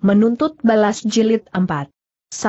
Menuntut balas jilid 4. 1.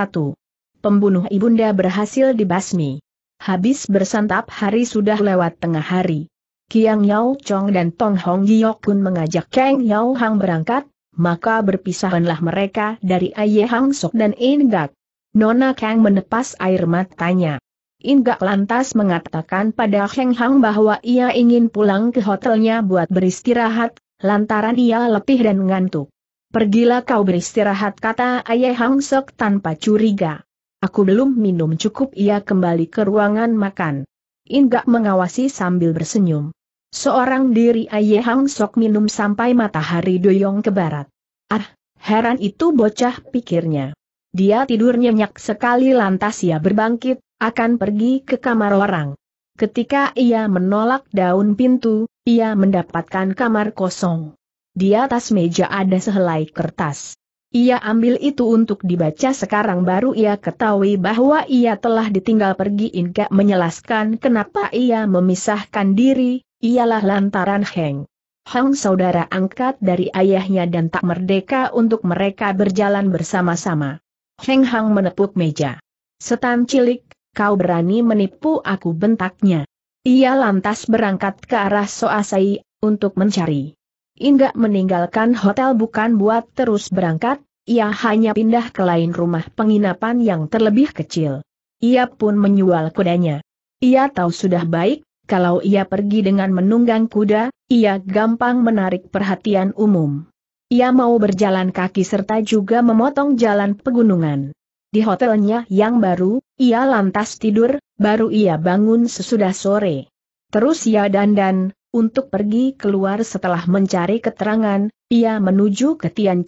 Pembunuh ibunda berhasil dibasmi. Habis bersantap hari sudah lewat tengah hari. Kiang Yao Chong dan Tong Hong Giok pun mengajak Kang Yao Hang berangkat, maka berpisahlah mereka dari Aye Hang Sok dan In Gak. Nona Kang menepas air matanya. In Gak lantas mengatakan pada Kang Hang bahwa ia ingin pulang ke hotelnya buat beristirahat, lantaran ia letih dan ngantuk. Pergilah kau beristirahat kata ayah Hang Sok tanpa curiga. Aku belum minum cukup ia kembali ke ruangan makan. Inga mengawasi sambil bersenyum. Seorang diri ayah Hang Sok minum sampai matahari doyong ke barat. Ah, heran itu bocah pikirnya. Dia tidur nyenyak sekali lantas ia berbangkit, akan pergi ke kamar orang. Ketika ia menolak daun pintu, ia mendapatkan kamar kosong. Di atas meja ada sehelai kertas. Ia ambil itu untuk dibaca sekarang baru ia ketahui bahwa ia telah ditinggal pergi Inka menjelaskan kenapa ia memisahkan diri, ialah lantaran Heng. Heng saudara angkat dari ayahnya dan tak merdeka untuk mereka berjalan bersama-sama. Heng Hang menepuk meja. Setan cilik, kau berani menipu aku bentaknya. Ia lantas berangkat ke arah Soasai, untuk mencari. Inggak meninggalkan hotel bukan buat terus berangkat, ia hanya pindah ke lain rumah penginapan yang terlebih kecil. Ia pun menyual kudanya. Ia tahu sudah baik, kalau ia pergi dengan menunggang kuda, ia gampang menarik perhatian umum. Ia mau berjalan kaki serta juga memotong jalan pegunungan. Di hotelnya yang baru, ia lantas tidur, baru ia bangun sesudah sore. Terus ia dandan, untuk pergi keluar setelah mencari keterangan, ia menuju ke Tian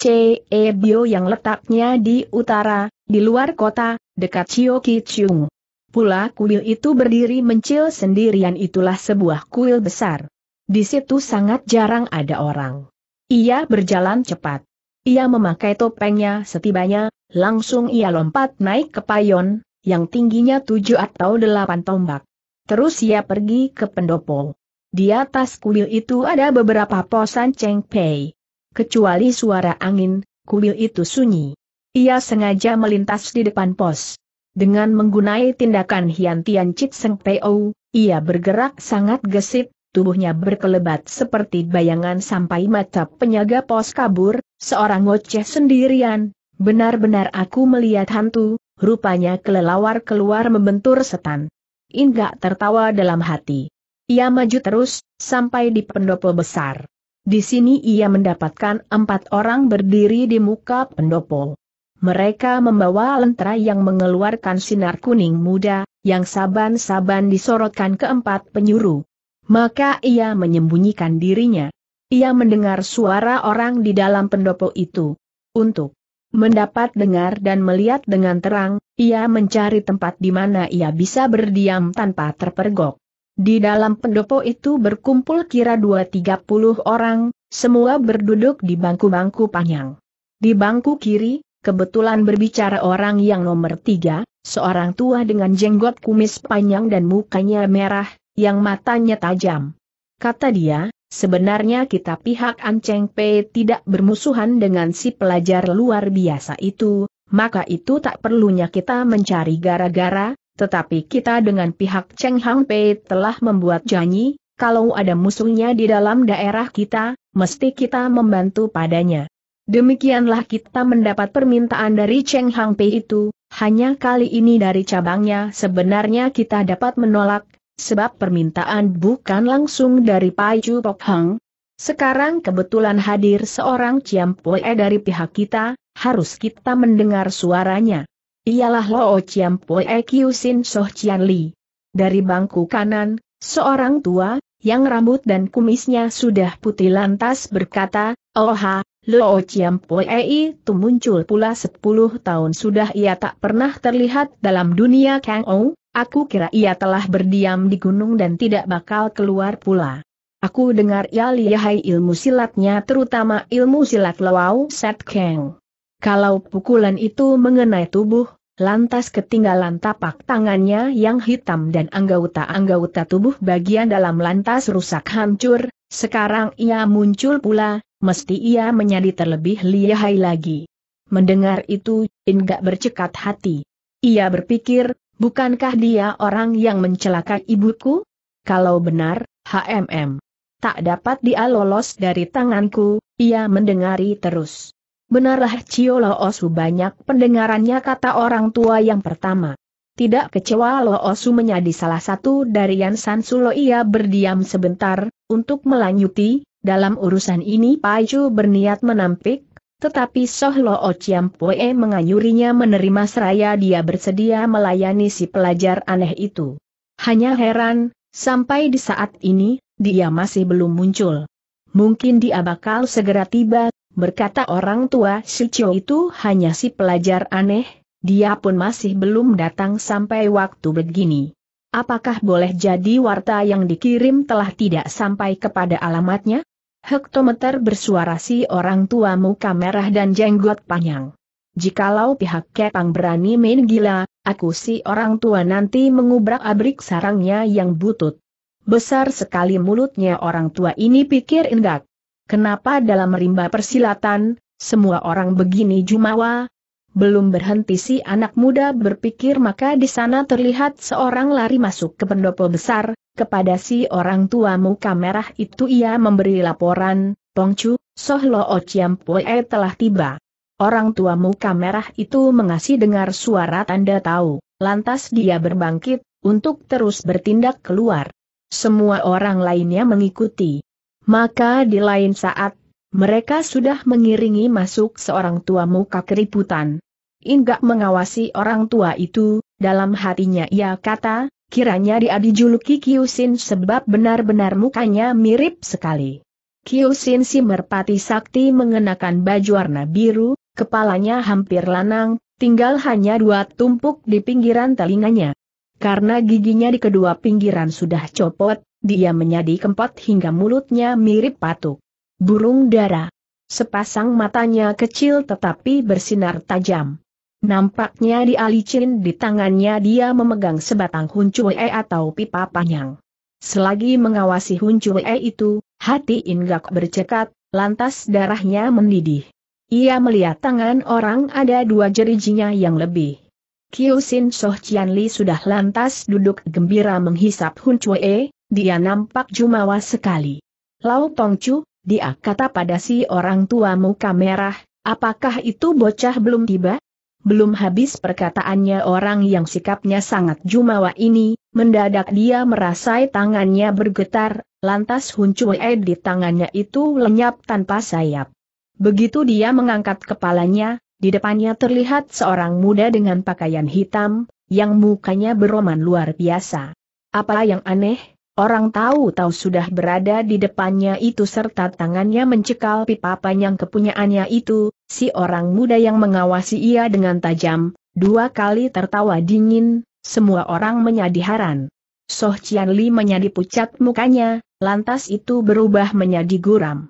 E Bio yang letaknya di utara, di luar kota, dekat Chio Kichung. Pula kuil itu berdiri mencil sendirian itulah sebuah kuil besar. Di situ sangat jarang ada orang. Ia berjalan cepat. Ia memakai topengnya setibanya, langsung ia lompat naik ke payon, yang tingginya tujuh atau delapan tombak. Terus ia pergi ke pendopo. Di atas kuil itu ada beberapa posan Cheng Pei. Kecuali suara angin, kuil itu sunyi. Ia sengaja melintas di depan pos. Dengan menggunai tindakan Hian Tian Chit Seng Peo, ia bergerak sangat gesit, tubuhnya berkelebat seperti bayangan sampai mata penjaga pos kabur, seorang ngoceh sendirian, benar-benar aku melihat hantu, rupanya kelelawar keluar membentur setan. Inggak tertawa dalam hati. Ia maju terus, sampai di pendopo besar. Di sini ia mendapatkan empat orang berdiri di muka pendopo. Mereka membawa lentera yang mengeluarkan sinar kuning muda, yang saban-saban disorotkan ke empat penyuruh. Maka ia menyembunyikan dirinya. Ia mendengar suara orang di dalam pendopo itu. Untuk mendapat dengar dan melihat dengan terang, ia mencari tempat di mana ia bisa berdiam tanpa terpergok. Di dalam pendopo itu berkumpul kira dua tiga puluh orang, semua berduduk di bangku-bangku panjang. Di bangku kiri, kebetulan berbicara orang yang nomor tiga, seorang tua dengan jenggot kumis panjang dan mukanya merah, yang matanya tajam. Kata dia, sebenarnya kita pihak Anceng P tidak bermusuhan dengan si pelajar luar biasa itu, maka itu tak perlunya kita mencari gara-gara, tetapi kita dengan pihak Cheng Hang Pei telah membuat janji, kalau ada musuhnya di dalam daerah kita, mesti kita membantu padanya. Demikianlah kita mendapat permintaan dari Cheng Hang Pei itu, hanya kali ini dari cabangnya sebenarnya kita dapat menolak, sebab permintaan bukan langsung dari Pai Chu Pok Hang. Sekarang kebetulan hadir seorang Pue dari pihak kita, harus kita mendengar suaranya ialah Loo Chiam Poe Kyu Sin Soh Chian Li. Dari bangku kanan, seorang tua, yang rambut dan kumisnya sudah putih lantas berkata, Oha, Loo Chiam Poe itu muncul pula sepuluh tahun sudah ia tak pernah terlihat dalam dunia Kang Ou, aku kira ia telah berdiam di gunung dan tidak bakal keluar pula. Aku dengar ia lihai ilmu silatnya terutama ilmu silat Loao Set Kang. Kalau pukulan itu mengenai tubuh, lantas ketinggalan tapak tangannya yang hitam dan anggota-anggota tubuh bagian dalam lantas rusak hancur, sekarang ia muncul pula, mesti ia menjadi terlebih lihai lagi. Mendengar itu, Inga bercekat hati. Ia berpikir, bukankah dia orang yang mencelakai ibuku? Kalau benar, HMM. Tak dapat dia lolos dari tanganku, ia mendengari terus. Benarlah Cio Loosu banyak pendengarannya kata orang tua yang pertama. Tidak kecewa Loosu menjadi salah satu dari Yansan Sulo ia berdiam sebentar, untuk melanjuti, dalam urusan ini Paju berniat menampik, tetapi Soh Loo Pue mengayurinya menerima seraya dia bersedia melayani si pelajar aneh itu. Hanya heran, sampai di saat ini, dia masih belum muncul. Mungkin dia bakal segera tiba, berkata orang tua si Cio itu hanya si pelajar aneh, dia pun masih belum datang sampai waktu begini. Apakah boleh jadi warta yang dikirim telah tidak sampai kepada alamatnya? Hektometer bersuara si orang tua muka merah dan jenggot panjang. Jikalau pihak Kepang berani main gila, aku si orang tua nanti mengubrak-abrik sarangnya yang butut. Besar sekali mulutnya orang tua ini pikir Indak. Kenapa dalam rimba persilatan, semua orang begini jumawa? Belum berhenti si anak muda berpikir maka di sana terlihat seorang lari masuk ke pendopo besar, kepada si orang tua muka merah itu ia memberi laporan, Tongcu, Sohlo Ociampoe e telah tiba. Orang tua muka merah itu mengasih dengar suara tanda tahu, lantas dia berbangkit, untuk terus bertindak keluar. Semua orang lainnya mengikuti. Maka di lain saat, mereka sudah mengiringi masuk seorang tua muka keriputan. Inggak mengawasi orang tua itu, dalam hatinya ia kata, kiranya dia dijuluki Kiusin sebab benar-benar mukanya mirip sekali. Kiusin si merpati sakti mengenakan baju warna biru, kepalanya hampir lanang, tinggal hanya dua tumpuk di pinggiran telinganya. Karena giginya di kedua pinggiran sudah copot, dia menyadi kempot hingga mulutnya mirip patuk. Burung dara. Sepasang matanya kecil tetapi bersinar tajam. Nampaknya di alicin di tangannya dia memegang sebatang huncue atau pipa panjang. Selagi mengawasi huncue itu, hati Ingak bercekat, lantas darahnya mendidih. Ia melihat tangan orang ada dua jerijinya yang lebih. Kiusin Soh Chianli sudah lantas duduk gembira menghisap huncue, e. Dia nampak jumawa sekali. Lau Tongcu, dia kata pada si orang tua muka merah, apakah itu bocah belum tiba? Belum habis perkataannya orang yang sikapnya sangat jumawa ini, mendadak dia merasai tangannya bergetar, lantas huncuwe di tangannya itu lenyap tanpa sayap. Begitu dia mengangkat kepalanya, di depannya terlihat seorang muda dengan pakaian hitam, yang mukanya beroman luar biasa. Apa yang aneh, Orang tahu-tahu sudah berada di depannya itu serta tangannya mencekal pipa panjang kepunyaannya itu, si orang muda yang mengawasi ia dengan tajam, dua kali tertawa dingin, semua orang menjadi haran. Soh Cian Li menjadi pucat mukanya, lantas itu berubah menjadi guram.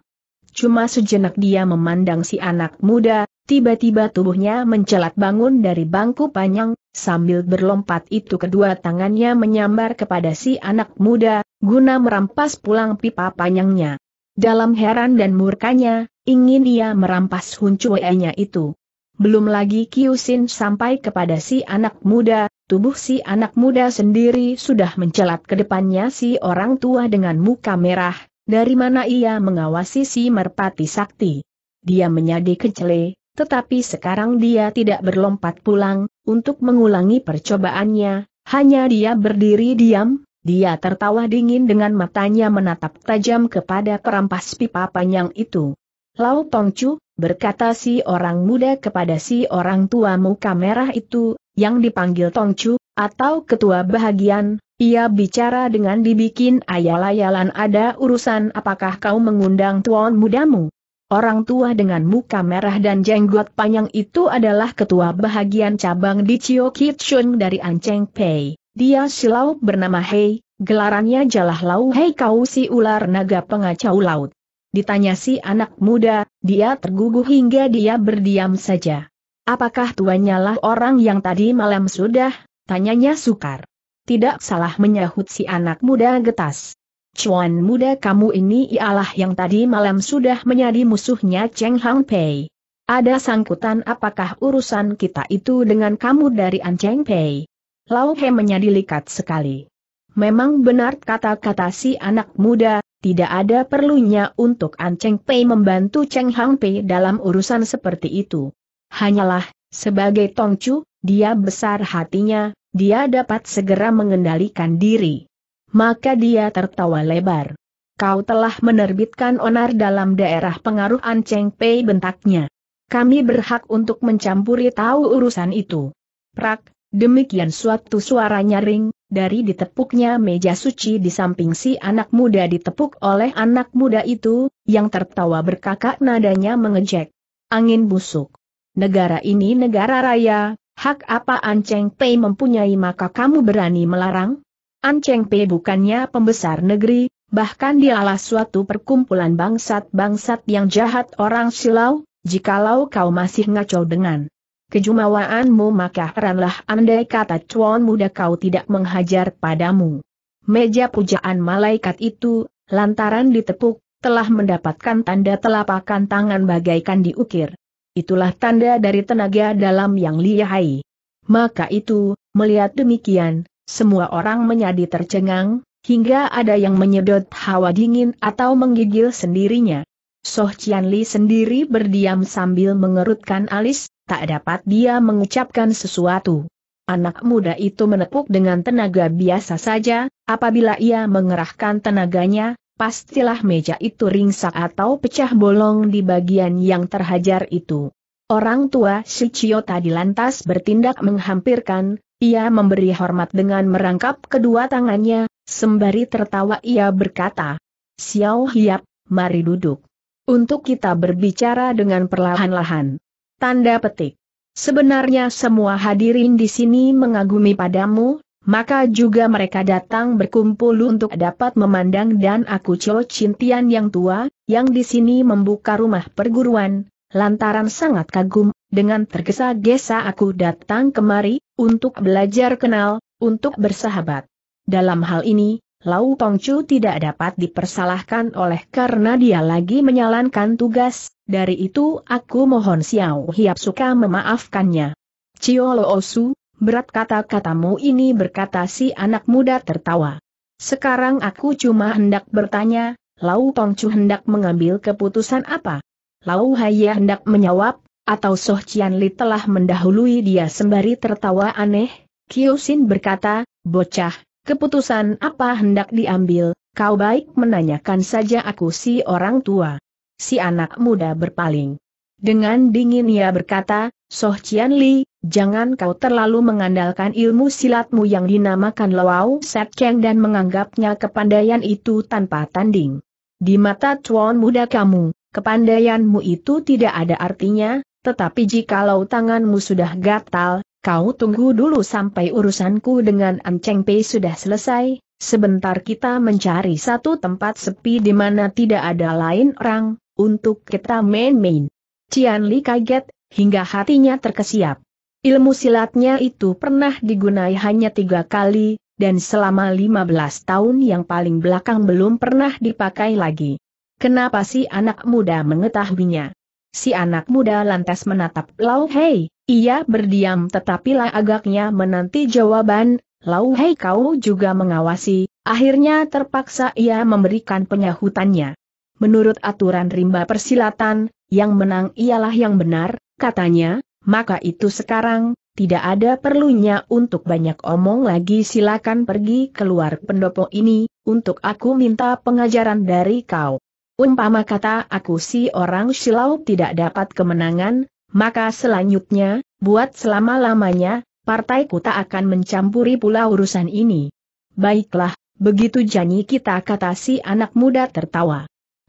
Cuma sejenak dia memandang si anak muda, Tiba-tiba tubuhnya mencelat bangun dari bangku panjang, sambil berlompat itu kedua tangannya menyambar kepada si anak muda, guna merampas pulang pipa panjangnya. Dalam heran dan murkanya, ingin ia merampas huncuenya itu. Belum lagi Kiusin sampai kepada si anak muda, tubuh si anak muda sendiri sudah mencelat ke depannya si orang tua dengan muka merah, dari mana ia mengawasi si merpati sakti. Dia menyadi kecele, tetapi sekarang dia tidak berlompat pulang, untuk mengulangi percobaannya, hanya dia berdiri diam, dia tertawa dingin dengan matanya menatap tajam kepada perampas pipa panjang itu. Lau Tongcu, berkata si orang muda kepada si orang tua muka merah itu, yang dipanggil Tongcu, atau ketua bahagian, ia bicara dengan dibikin ayal-ayalan ada urusan apakah kau mengundang tuan mudamu? Orang tua dengan muka merah dan jenggot panjang itu adalah ketua bahagian cabang di Chio Kitsun dari Anceng Pei. Dia silau bernama Hei, gelarannya Jalah Lau Hei Kau si ular naga pengacau laut. Ditanya si anak muda, dia terguguh hingga dia berdiam saja. Apakah tuannya lah orang yang tadi malam sudah? Tanyanya sukar. Tidak salah menyahut si anak muda getas. Cuan muda kamu ini ialah yang tadi malam sudah menjadi musuhnya Cheng Hang Pei. Ada sangkutan apakah urusan kita itu dengan kamu dari An Cheng Pei? Lau He menjadi likat sekali. Memang benar kata-kata si anak muda, tidak ada perlunya untuk An Cheng Pei membantu Cheng Hang Pei dalam urusan seperti itu. Hanyalah, sebagai Tong Chu, dia besar hatinya, dia dapat segera mengendalikan diri. Maka dia tertawa lebar. Kau telah menerbitkan onar dalam daerah pengaruh An Cheng Pei bentaknya. Kami berhak untuk mencampuri tahu urusan itu. Prak, demikian suatu suara nyaring, dari ditepuknya meja suci di samping si anak muda ditepuk oleh anak muda itu, yang tertawa berkakak nadanya mengejek. Angin busuk. Negara ini negara raya, hak apa An Cheng Pei mempunyai maka kamu berani melarang? An Cheng Pei bukannya pembesar negeri, bahkan dialah suatu perkumpulan bangsat-bangsat yang jahat orang silau, jikalau kau masih ngaco dengan kejumawaanmu maka heranlah andai kata cuan muda kau tidak menghajar padamu. Meja pujaan malaikat itu, lantaran ditepuk, telah mendapatkan tanda telapakan tangan bagaikan diukir. Itulah tanda dari tenaga dalam yang lihai. Maka itu, melihat demikian, semua orang menjadi tercengang, hingga ada yang menyedot hawa dingin atau menggigil sendirinya. Soh Cian Li sendiri berdiam sambil mengerutkan alis, tak dapat dia mengucapkan sesuatu. Anak muda itu menepuk dengan tenaga biasa saja, apabila ia mengerahkan tenaganya, pastilah meja itu ringsak atau pecah bolong di bagian yang terhajar itu. Orang tua Shichio tadi lantas bertindak menghampirkan, ia memberi hormat dengan merangkap kedua tangannya, sembari tertawa ia berkata, Xiao Hiap, mari duduk. Untuk kita berbicara dengan perlahan-lahan. Tanda petik. Sebenarnya semua hadirin di sini mengagumi padamu, maka juga mereka datang berkumpul untuk dapat memandang dan aku Cho Cintian yang tua, yang di sini membuka rumah perguruan, lantaran sangat kagum dengan tergesa-gesa aku datang kemari, untuk belajar kenal, untuk bersahabat. Dalam hal ini, Lau Pongcu tidak dapat dipersalahkan oleh karena dia lagi menyalankan tugas, dari itu aku mohon Xiao Hiap suka memaafkannya. Cio Loosu, Osu, berat kata-katamu ini berkata si anak muda tertawa. Sekarang aku cuma hendak bertanya, Lau Pongcu hendak mengambil keputusan apa? Lau Haya hendak menjawab, atau Soh Cian Li telah mendahului dia sembari tertawa aneh, Sin berkata, bocah, keputusan apa hendak diambil, kau baik menanyakan saja aku si orang tua. Si anak muda berpaling. Dengan dingin ia berkata, Soh Cian Li, jangan kau terlalu mengandalkan ilmu silatmu yang dinamakan Lawau Set Keng dan menganggapnya kepandaian itu tanpa tanding. Di mata tuan muda kamu, kepandaianmu itu tidak ada artinya, tetapi jikalau tanganmu sudah gatal, kau tunggu dulu sampai urusanku dengan Anceng Pei sudah selesai, sebentar kita mencari satu tempat sepi di mana tidak ada lain orang, untuk kita main-main. Cian Li kaget, hingga hatinya terkesiap. Ilmu silatnya itu pernah digunai hanya tiga kali, dan selama lima belas tahun yang paling belakang belum pernah dipakai lagi. Kenapa sih anak muda mengetahuinya? Si anak muda lantas menatap Lau Hei, ia berdiam tetapi agaknya menanti jawaban, Lau Hei kau juga mengawasi, akhirnya terpaksa ia memberikan penyahutannya. Menurut aturan rimba persilatan, yang menang ialah yang benar, katanya, maka itu sekarang, tidak ada perlunya untuk banyak omong lagi silakan pergi keluar pendopo ini, untuk aku minta pengajaran dari kau umpama kata aku si orang silau tidak dapat kemenangan, maka selanjutnya, buat selama-lamanya, partai tak akan mencampuri pula urusan ini. Baiklah, begitu janji kita kata si anak muda tertawa.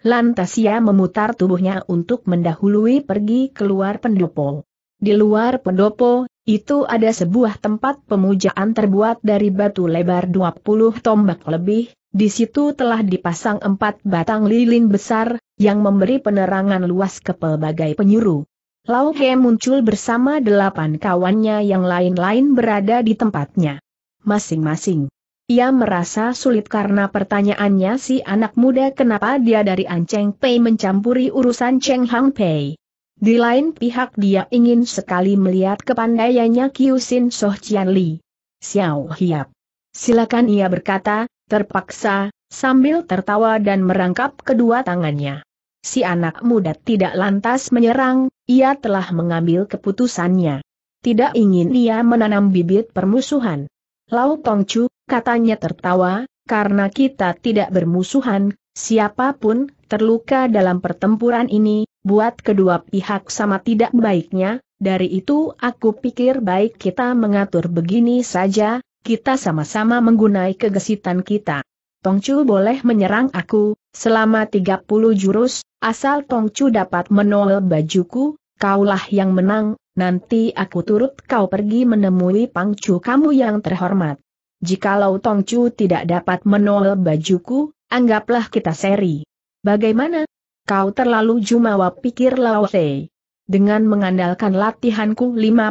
Lantas ia memutar tubuhnya untuk mendahului pergi keluar pendopo. Di luar pendopo, itu ada sebuah tempat pemujaan terbuat dari batu lebar 20 tombak lebih, di situ telah dipasang empat batang lilin besar, yang memberi penerangan luas ke pelbagai penyuru. Lau He muncul bersama delapan kawannya yang lain-lain berada di tempatnya. Masing-masing. Ia merasa sulit karena pertanyaannya si anak muda kenapa dia dari Anceng Pei mencampuri urusan Cheng Hang Pei. Di lain pihak dia ingin sekali melihat kepandaiannya Sin Soh Chian Li. Xiao Hiap. Silakan ia berkata, terpaksa, sambil tertawa dan merangkap kedua tangannya. Si anak muda tidak lantas menyerang, ia telah mengambil keputusannya. Tidak ingin ia menanam bibit permusuhan. Lau Chu, katanya tertawa, karena kita tidak bermusuhan, siapapun terluka dalam pertempuran ini, buat kedua pihak sama tidak baiknya, dari itu aku pikir baik kita mengatur begini saja, kita sama-sama menggunai kegesitan kita. Tongcu boleh menyerang aku, selama 30 jurus, asal Tongcu dapat menol bajuku, kaulah yang menang, nanti aku turut kau pergi menemui Pangcu kamu yang terhormat. Jikalau Tongcu tidak dapat menol bajuku, anggaplah kita seri. Bagaimana? Kau terlalu jumawa pikir Lao Tse. Dengan mengandalkan latihanku 50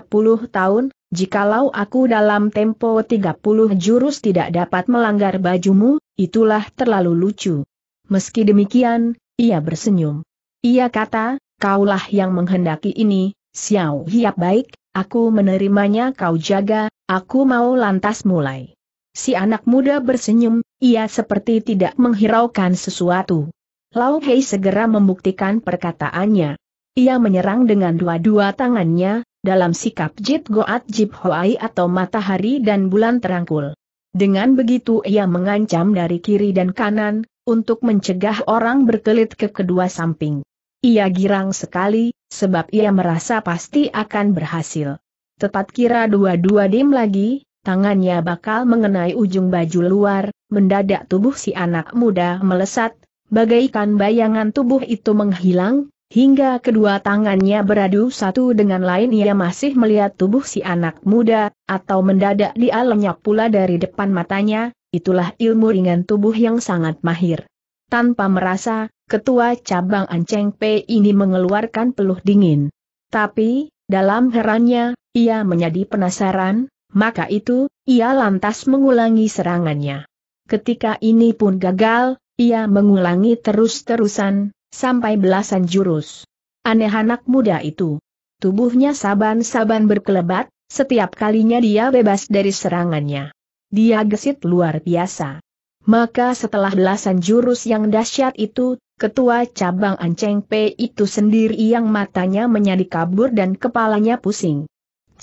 tahun, jikalau aku dalam tempo 30 jurus tidak dapat melanggar bajumu, itulah terlalu lucu. Meski demikian, ia bersenyum. Ia kata, kaulah yang menghendaki ini, Xiao Hiap baik, aku menerimanya kau jaga, aku mau lantas mulai. Si anak muda bersenyum, ia seperti tidak menghiraukan sesuatu. Lau Hei segera membuktikan perkataannya. Ia menyerang dengan dua-dua tangannya, dalam sikap Jit Goat Jip Hoai atau matahari dan bulan terangkul. Dengan begitu ia mengancam dari kiri dan kanan, untuk mencegah orang berkelit ke kedua samping. Ia girang sekali, sebab ia merasa pasti akan berhasil. Tepat kira dua-dua dim lagi, tangannya bakal mengenai ujung baju luar, mendadak tubuh si anak muda melesat, bagaikan bayangan tubuh itu menghilang, hingga kedua tangannya beradu satu dengan lain ia masih melihat tubuh si anak muda, atau mendadak dia lenyap pula dari depan matanya, itulah ilmu ringan tubuh yang sangat mahir. Tanpa merasa, ketua cabang Anceng P ini mengeluarkan peluh dingin. Tapi, dalam herannya, ia menjadi penasaran, maka itu, ia lantas mengulangi serangannya. Ketika ini pun gagal, ia mengulangi terus-terusan, sampai belasan jurus. Aneh anak muda itu. Tubuhnya saban-saban berkelebat, setiap kalinya dia bebas dari serangannya. Dia gesit luar biasa. Maka setelah belasan jurus yang dahsyat itu, ketua cabang Anceng P itu sendiri yang matanya menyadi kabur dan kepalanya pusing.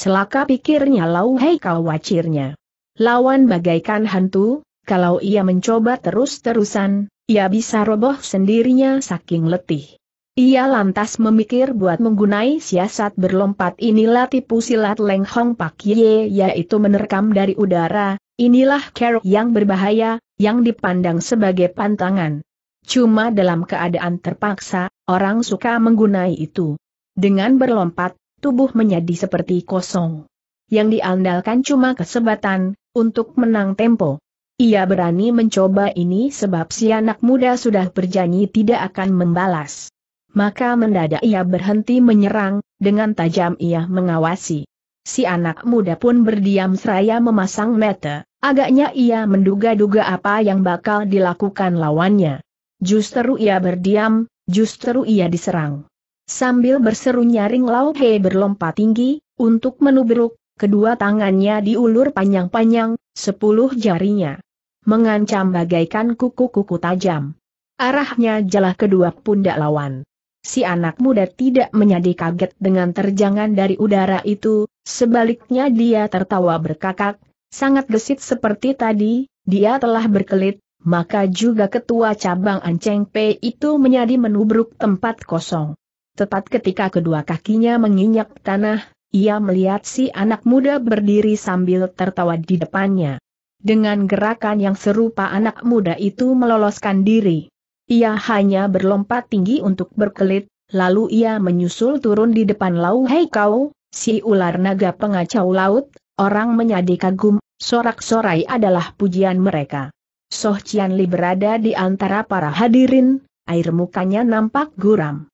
Celaka pikirnya Lau Hei kau wacirnya. Lawan bagaikan hantu, kalau ia mencoba terus-terusan, ia bisa roboh sendirinya saking letih. Ia lantas memikir buat menggunai siasat berlompat inilah tipu silat Leng Hong Pak Ye yaitu menerkam dari udara, inilah kerok yang berbahaya, yang dipandang sebagai pantangan. Cuma dalam keadaan terpaksa, orang suka menggunai itu. Dengan berlompat, tubuh menjadi seperti kosong. Yang diandalkan cuma kesebatan, untuk menang tempo. Ia berani mencoba ini sebab si anak muda sudah berjanji tidak akan membalas. Maka mendadak ia berhenti menyerang, dengan tajam ia mengawasi. Si anak muda pun berdiam seraya memasang mata, agaknya ia menduga-duga apa yang bakal dilakukan lawannya. Justru ia berdiam, justru ia diserang. Sambil berseru nyaring Lau He berlompat tinggi, untuk menubruk, kedua tangannya diulur panjang-panjang, sepuluh jarinya. Mengancam bagaikan kuku-kuku tajam. Arahnya jalah kedua pundak lawan. Si anak muda tidak menjadi kaget dengan terjangan dari udara itu, sebaliknya dia tertawa berkakak, sangat gesit seperti tadi, dia telah berkelit, maka juga ketua cabang Anceng P itu menjadi menubruk tempat kosong tepat ketika kedua kakinya menginjak tanah, ia melihat si anak muda berdiri sambil tertawa di depannya. Dengan gerakan yang serupa anak muda itu meloloskan diri. Ia hanya berlompat tinggi untuk berkelit, lalu ia menyusul turun di depan Lau Hei Kau, si ular naga pengacau laut, orang menyadi kagum, sorak-sorai adalah pujian mereka. Soh Cian berada di antara para hadirin, air mukanya nampak guram.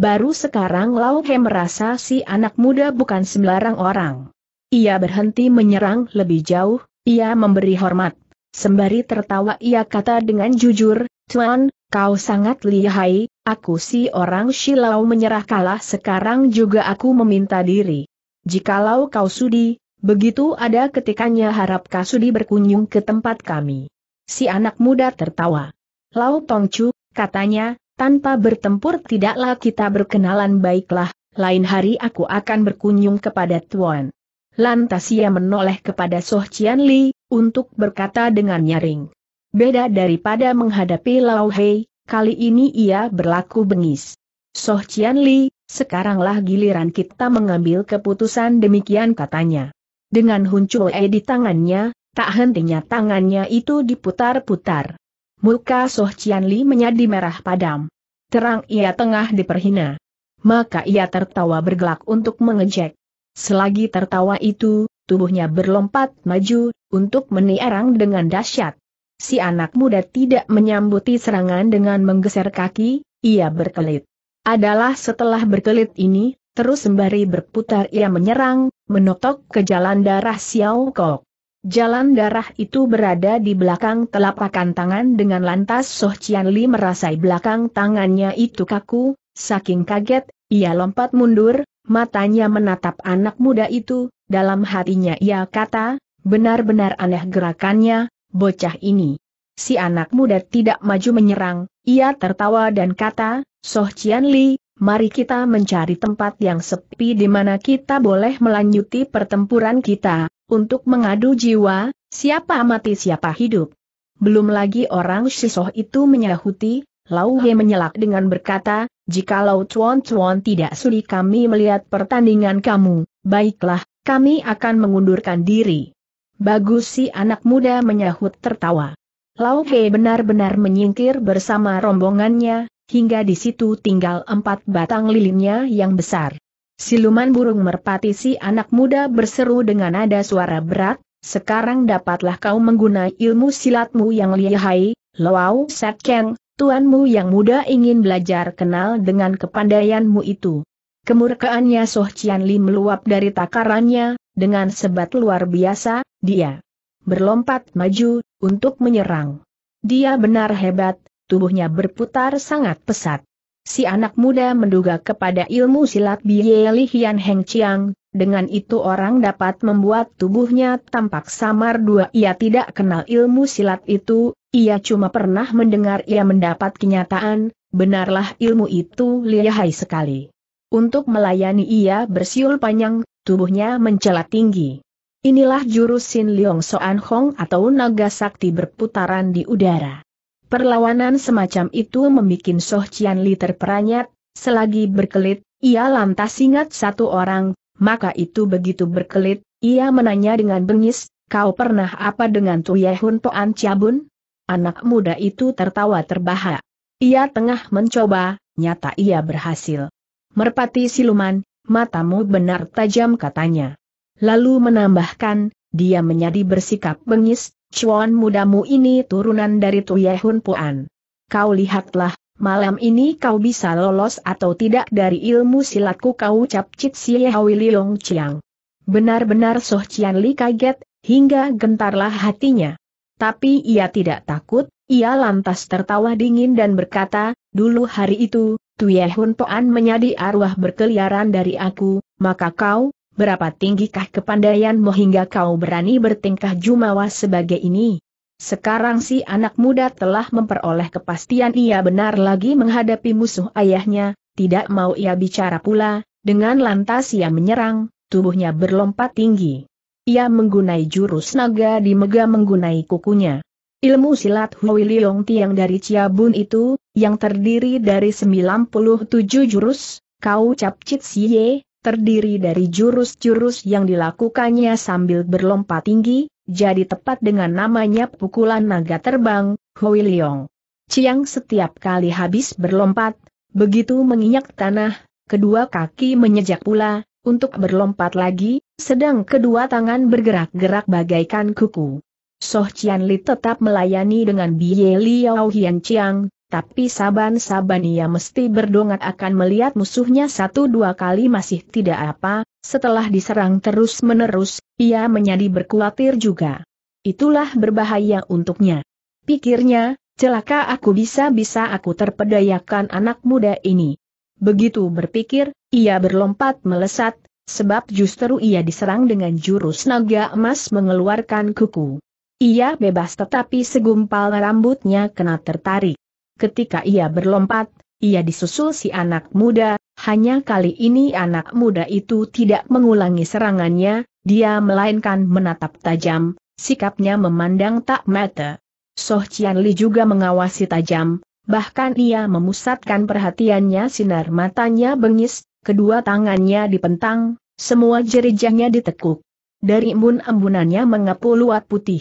Baru sekarang Lau He merasa si anak muda bukan sembarang orang. Ia berhenti menyerang lebih jauh, ia memberi hormat. Sembari tertawa ia kata dengan jujur, Tuan, kau sangat lihai, aku si orang Shilau menyerah kalah sekarang juga aku meminta diri. Jikalau kau sudi, begitu ada ketikannya harap kau sudi berkunjung ke tempat kami. Si anak muda tertawa. Lau Tongcu, katanya, tanpa bertempur tidaklah kita berkenalan baiklah, lain hari aku akan berkunjung kepada Tuan. Lantas ia menoleh kepada Soh Cian Li, untuk berkata dengan nyaring. Beda daripada menghadapi Lau Hei, kali ini ia berlaku bengis. Soh Cian Li, sekaranglah giliran kita mengambil keputusan demikian katanya. Dengan huncuai di tangannya, tak hentinya tangannya itu diputar-putar. Muka Soh Cian Li menjadi merah padam. Terang ia tengah diperhina. Maka ia tertawa bergelak untuk mengejek. Selagi tertawa itu, tubuhnya berlompat maju, untuk menierang dengan dahsyat. Si anak muda tidak menyambuti serangan dengan menggeser kaki, ia berkelit. Adalah setelah berkelit ini, terus sembari berputar ia menyerang, menotok ke jalan darah Xiao Kok. Jalan darah itu berada di belakang telapakan tangan dengan lantas Soh Cian Li merasai belakang tangannya itu kaku, saking kaget, ia lompat mundur, matanya menatap anak muda itu, dalam hatinya ia kata, benar-benar aneh gerakannya, bocah ini. Si anak muda tidak maju menyerang, ia tertawa dan kata, Soh Cian Li, mari kita mencari tempat yang sepi di mana kita boleh melanjuti pertempuran kita. Untuk mengadu jiwa, siapa mati siapa hidup. Belum lagi orang sisoh itu menyahuti, Lau He menyelak dengan berkata, jika Lau cuan-cuan tidak sudi kami melihat pertandingan kamu, baiklah, kami akan mengundurkan diri. Bagus si anak muda menyahut tertawa. Lau He benar-benar menyingkir bersama rombongannya, hingga di situ tinggal empat batang lilinnya yang besar. Siluman burung merpati si anak muda berseru dengan nada suara berat, sekarang dapatlah kau menggunakan ilmu silatmu yang lihai, Loau keng, tuanmu yang muda ingin belajar kenal dengan kepandaianmu itu. Kemurkaannya Soh Cian Li meluap dari takarannya, dengan sebat luar biasa, dia berlompat maju, untuk menyerang. Dia benar hebat, tubuhnya berputar sangat pesat. Si anak muda menduga kepada ilmu silat Biye Li Hian Heng Chiang, dengan itu orang dapat membuat tubuhnya tampak samar dua. Ia tidak kenal ilmu silat itu, ia cuma pernah mendengar ia mendapat kenyataan, benarlah ilmu itu lihai sekali. Untuk melayani ia bersiul panjang, tubuhnya mencelat tinggi. Inilah jurus Sin Leong Soan Hong atau naga sakti berputaran di udara. Perlawanan semacam itu membuat Soh Cian Li terperanyat, selagi berkelit, ia lantas ingat satu orang, maka itu begitu berkelit, ia menanya dengan bengis, kau pernah apa dengan Tuyehun Toan Ciabun? Anak muda itu tertawa terbahak. Ia tengah mencoba, nyata ia berhasil. Merpati siluman, matamu benar tajam katanya. Lalu menambahkan, dia menjadi bersikap bengis, Cuan mudamu ini turunan dari Tuyehun Puan. Kau lihatlah, malam ini kau bisa lolos atau tidak dari ilmu silatku kau ucap Cit Siye Hawi Chiang. Benar-benar Soh Chian Li kaget, hingga gentarlah hatinya. Tapi ia tidak takut, ia lantas tertawa dingin dan berkata, dulu hari itu, Tuyehun Poan menjadi arwah berkeliaran dari aku, maka kau, berapa tinggikah kepandaianmu hingga kau berani bertingkah jumawa sebagai ini? Sekarang si anak muda telah memperoleh kepastian ia benar lagi menghadapi musuh ayahnya, tidak mau ia bicara pula, dengan lantas ia menyerang, tubuhnya berlompat tinggi. Ia menggunai jurus naga di mega menggunai kukunya. Ilmu silat Hui Liong Tiang dari Bun itu, yang terdiri dari 97 jurus, kau capcit si Siye, terdiri dari jurus-jurus yang dilakukannya sambil berlompat tinggi, jadi tepat dengan namanya pukulan naga terbang, Hui Liong. Chiang setiap kali habis berlompat, begitu menginjak tanah, kedua kaki menyejak pula, untuk berlompat lagi, sedang kedua tangan bergerak-gerak bagaikan kuku. Soh Chian Li tetap melayani dengan Bie Liao Hian Chiang, tapi saban-saban ia mesti berdongak akan melihat musuhnya satu dua kali masih tidak apa, setelah diserang terus-menerus, ia menjadi berkuatir juga. Itulah berbahaya untuknya. Pikirnya, celaka aku bisa-bisa aku terpedayakan anak muda ini. Begitu berpikir, ia berlompat melesat, sebab justru ia diserang dengan jurus naga emas mengeluarkan kuku. Ia bebas tetapi segumpal rambutnya kena tertarik ketika ia berlompat, ia disusul si anak muda, hanya kali ini anak muda itu tidak mengulangi serangannya, dia melainkan menatap tajam, sikapnya memandang tak mata. Soh Cian Li juga mengawasi tajam, bahkan ia memusatkan perhatiannya sinar matanya bengis, kedua tangannya dipentang, semua jerijahnya ditekuk. Dari embun-embunannya mengepul luat putih.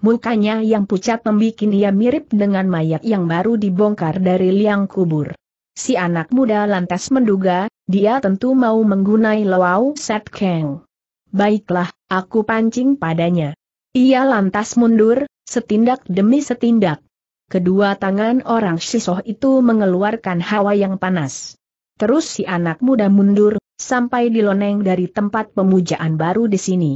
Mukanya yang pucat membuat ia mirip dengan mayat yang baru dibongkar dari liang kubur. Si anak muda lantas menduga, dia tentu mau menggunai Loau Set Keng. Baiklah, aku pancing padanya. Ia lantas mundur, setindak demi setindak. Kedua tangan orang sisoh itu mengeluarkan hawa yang panas. Terus si anak muda mundur, sampai di diloneng dari tempat pemujaan baru di sini.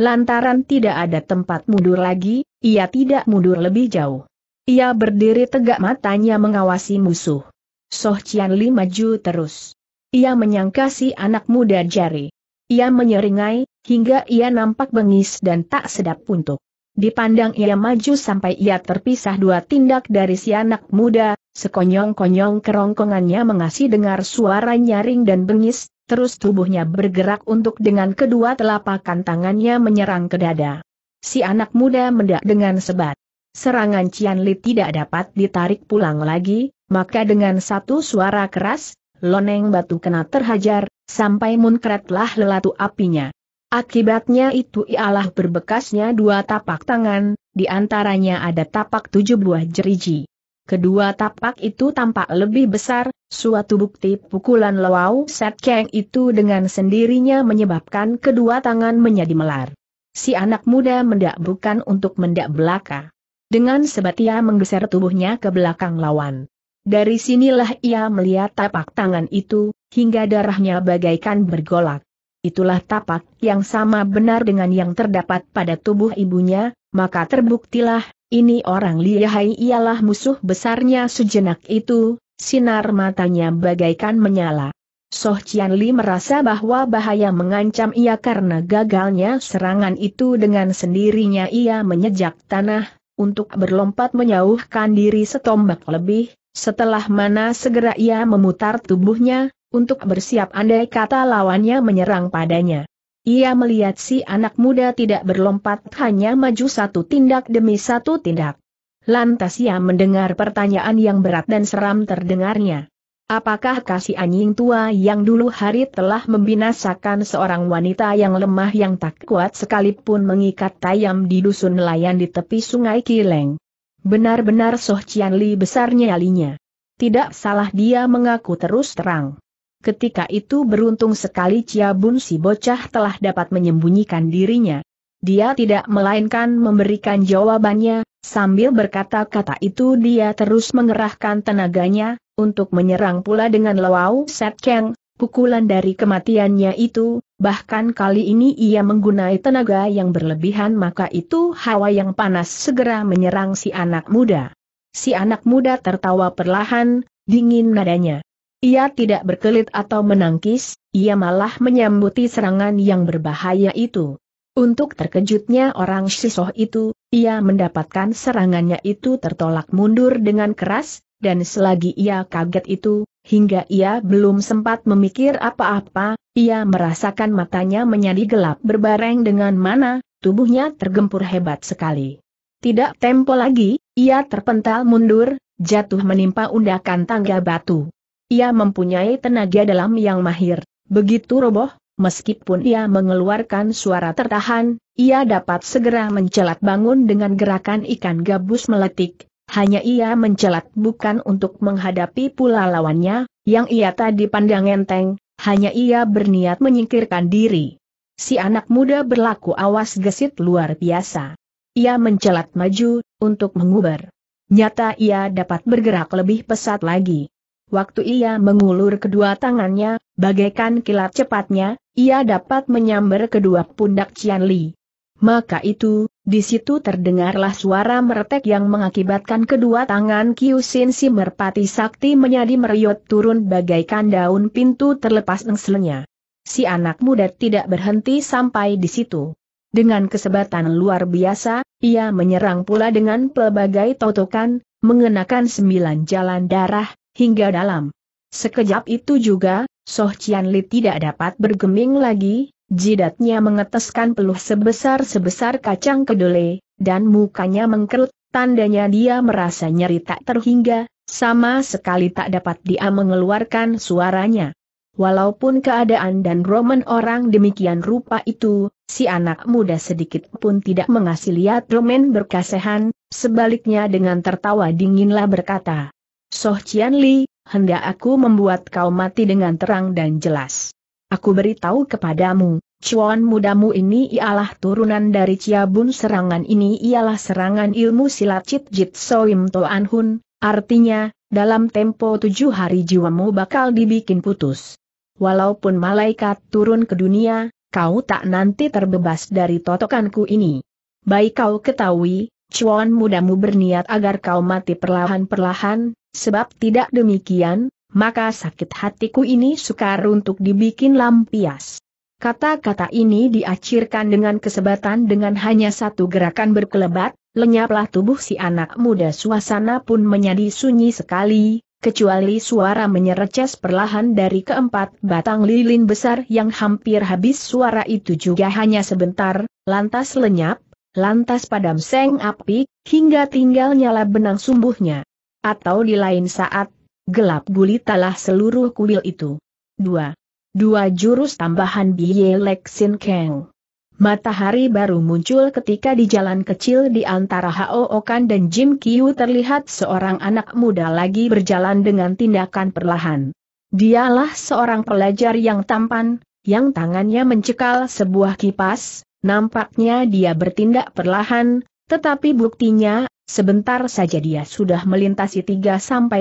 Lantaran tidak ada tempat mundur lagi, ia tidak mundur lebih jauh. Ia berdiri tegak matanya mengawasi musuh. Soh Cian maju terus. Ia menyangka si anak muda jari. Ia menyeringai, hingga ia nampak bengis dan tak sedap untuk. Dipandang ia maju sampai ia terpisah dua tindak dari si anak muda, sekonyong-konyong kerongkongannya mengasih dengar suara nyaring dan bengis, terus tubuhnya bergerak untuk dengan kedua telapak tangannya menyerang ke dada. Si anak muda mendak dengan sebat. Serangan Cian Li tidak dapat ditarik pulang lagi, maka dengan satu suara keras, loneng batu kena terhajar, sampai munkratlah lelatu apinya. Akibatnya itu ialah berbekasnya dua tapak tangan, di antaranya ada tapak tujuh buah jeriji. Kedua tapak itu tampak lebih besar, Suatu bukti pukulan Lawau Set Kang itu dengan sendirinya menyebabkan kedua tangan menjadi melar. Si anak muda mendak bukan untuk mendak belaka. Dengan sebat ia menggeser tubuhnya ke belakang lawan. Dari sinilah ia melihat tapak tangan itu, hingga darahnya bagaikan bergolak. Itulah tapak yang sama benar dengan yang terdapat pada tubuh ibunya, maka terbuktilah, ini orang lihai ialah musuh besarnya sejenak itu, sinar matanya bagaikan menyala. Soh Cian Li merasa bahwa bahaya mengancam ia karena gagalnya serangan itu dengan sendirinya ia menyejak tanah, untuk berlompat menyauhkan diri setombak lebih, setelah mana segera ia memutar tubuhnya, untuk bersiap andai kata lawannya menyerang padanya. Ia melihat si anak muda tidak berlompat hanya maju satu tindak demi satu tindak. Lantas ia mendengar pertanyaan yang berat dan seram terdengarnya. Apakah kasih anjing tua yang dulu hari telah membinasakan seorang wanita yang lemah yang tak kuat sekalipun mengikat tayam di dusun nelayan di tepi sungai Kileng? Benar-benar Soh Cian Li besar nyalinya. Tidak salah dia mengaku terus terang. Ketika itu beruntung sekali Cia Bun si bocah telah dapat menyembunyikan dirinya. Dia tidak melainkan memberikan jawabannya, sambil berkata-kata itu dia terus mengerahkan tenaganya, untuk menyerang pula dengan lewau, Set keng, pukulan dari kematiannya itu, bahkan kali ini ia menggunai tenaga yang berlebihan maka itu hawa yang panas segera menyerang si anak muda. Si anak muda tertawa perlahan, dingin nadanya. Ia tidak berkelit atau menangkis, ia malah menyambuti serangan yang berbahaya itu. Untuk terkejutnya orang sisoh itu, ia mendapatkan serangannya itu tertolak mundur dengan keras, dan selagi ia kaget itu, hingga ia belum sempat memikir apa-apa, ia merasakan matanya menjadi gelap berbareng dengan mana, tubuhnya tergempur hebat sekali. Tidak tempo lagi, ia terpental mundur, jatuh menimpa undakan tangga batu. Ia mempunyai tenaga dalam yang mahir, begitu roboh, meskipun ia mengeluarkan suara tertahan, ia dapat segera mencelat bangun dengan gerakan ikan gabus meletik, hanya ia mencelat bukan untuk menghadapi pula lawannya, yang ia tadi pandang enteng, hanya ia berniat menyingkirkan diri. Si anak muda berlaku awas gesit luar biasa. Ia mencelat maju, untuk menguber. Nyata ia dapat bergerak lebih pesat lagi. Waktu ia mengulur kedua tangannya, bagaikan kilat cepatnya, ia dapat menyambar kedua pundak Cian Li. Maka itu, di situ terdengarlah suara meretek yang mengakibatkan kedua tangan Sin si merpati sakti menjadi meriot turun bagaikan daun pintu terlepas engselnya. Si anak muda tidak berhenti sampai di situ. Dengan kesebatan luar biasa, ia menyerang pula dengan pelbagai totokan, mengenakan sembilan jalan darah, hingga dalam. Sekejap itu juga, Soh Cian Li tidak dapat bergeming lagi, jidatnya mengeteskan peluh sebesar-sebesar kacang kedele, dan mukanya mengkerut, tandanya dia merasa nyeri tak terhingga, sama sekali tak dapat dia mengeluarkan suaranya. Walaupun keadaan dan roman orang demikian rupa itu, si anak muda sedikit pun tidak mengasih lihat roman berkasehan, sebaliknya dengan tertawa dinginlah berkata, Soh Qianli, Li, hendak aku membuat kau mati dengan terang dan jelas. Aku beritahu kepadamu, cuan mudamu ini ialah turunan dari Cia Ciabun serangan ini ialah serangan ilmu silat Cit Jit Soim Toan Hun, artinya, dalam tempo tujuh hari jiwamu bakal dibikin putus. Walaupun malaikat turun ke dunia, kau tak nanti terbebas dari totokanku ini. Baik kau ketahui, cuan mudamu berniat agar kau mati perlahan-perlahan, Sebab tidak demikian, maka sakit hatiku ini sukar untuk dibikin lampias. Kata-kata ini diacirkan dengan kesebatan dengan hanya satu gerakan berkelebat, lenyaplah tubuh si anak muda suasana pun menjadi sunyi sekali, kecuali suara menyereces perlahan dari keempat batang lilin besar yang hampir habis suara itu juga hanya sebentar, lantas lenyap, lantas padam seng api, hingga tinggal nyala benang sumbuhnya atau di lain saat, gelap gulitalah seluruh kuil itu. 2. Dua jurus tambahan Biye Lexin Keng. Matahari baru muncul ketika di jalan kecil di antara Hao Okan dan Jim Kiu terlihat seorang anak muda lagi berjalan dengan tindakan perlahan. Dialah seorang pelajar yang tampan, yang tangannya mencekal sebuah kipas, nampaknya dia bertindak perlahan, tetapi buktinya Sebentar saja dia sudah melintasi 3-50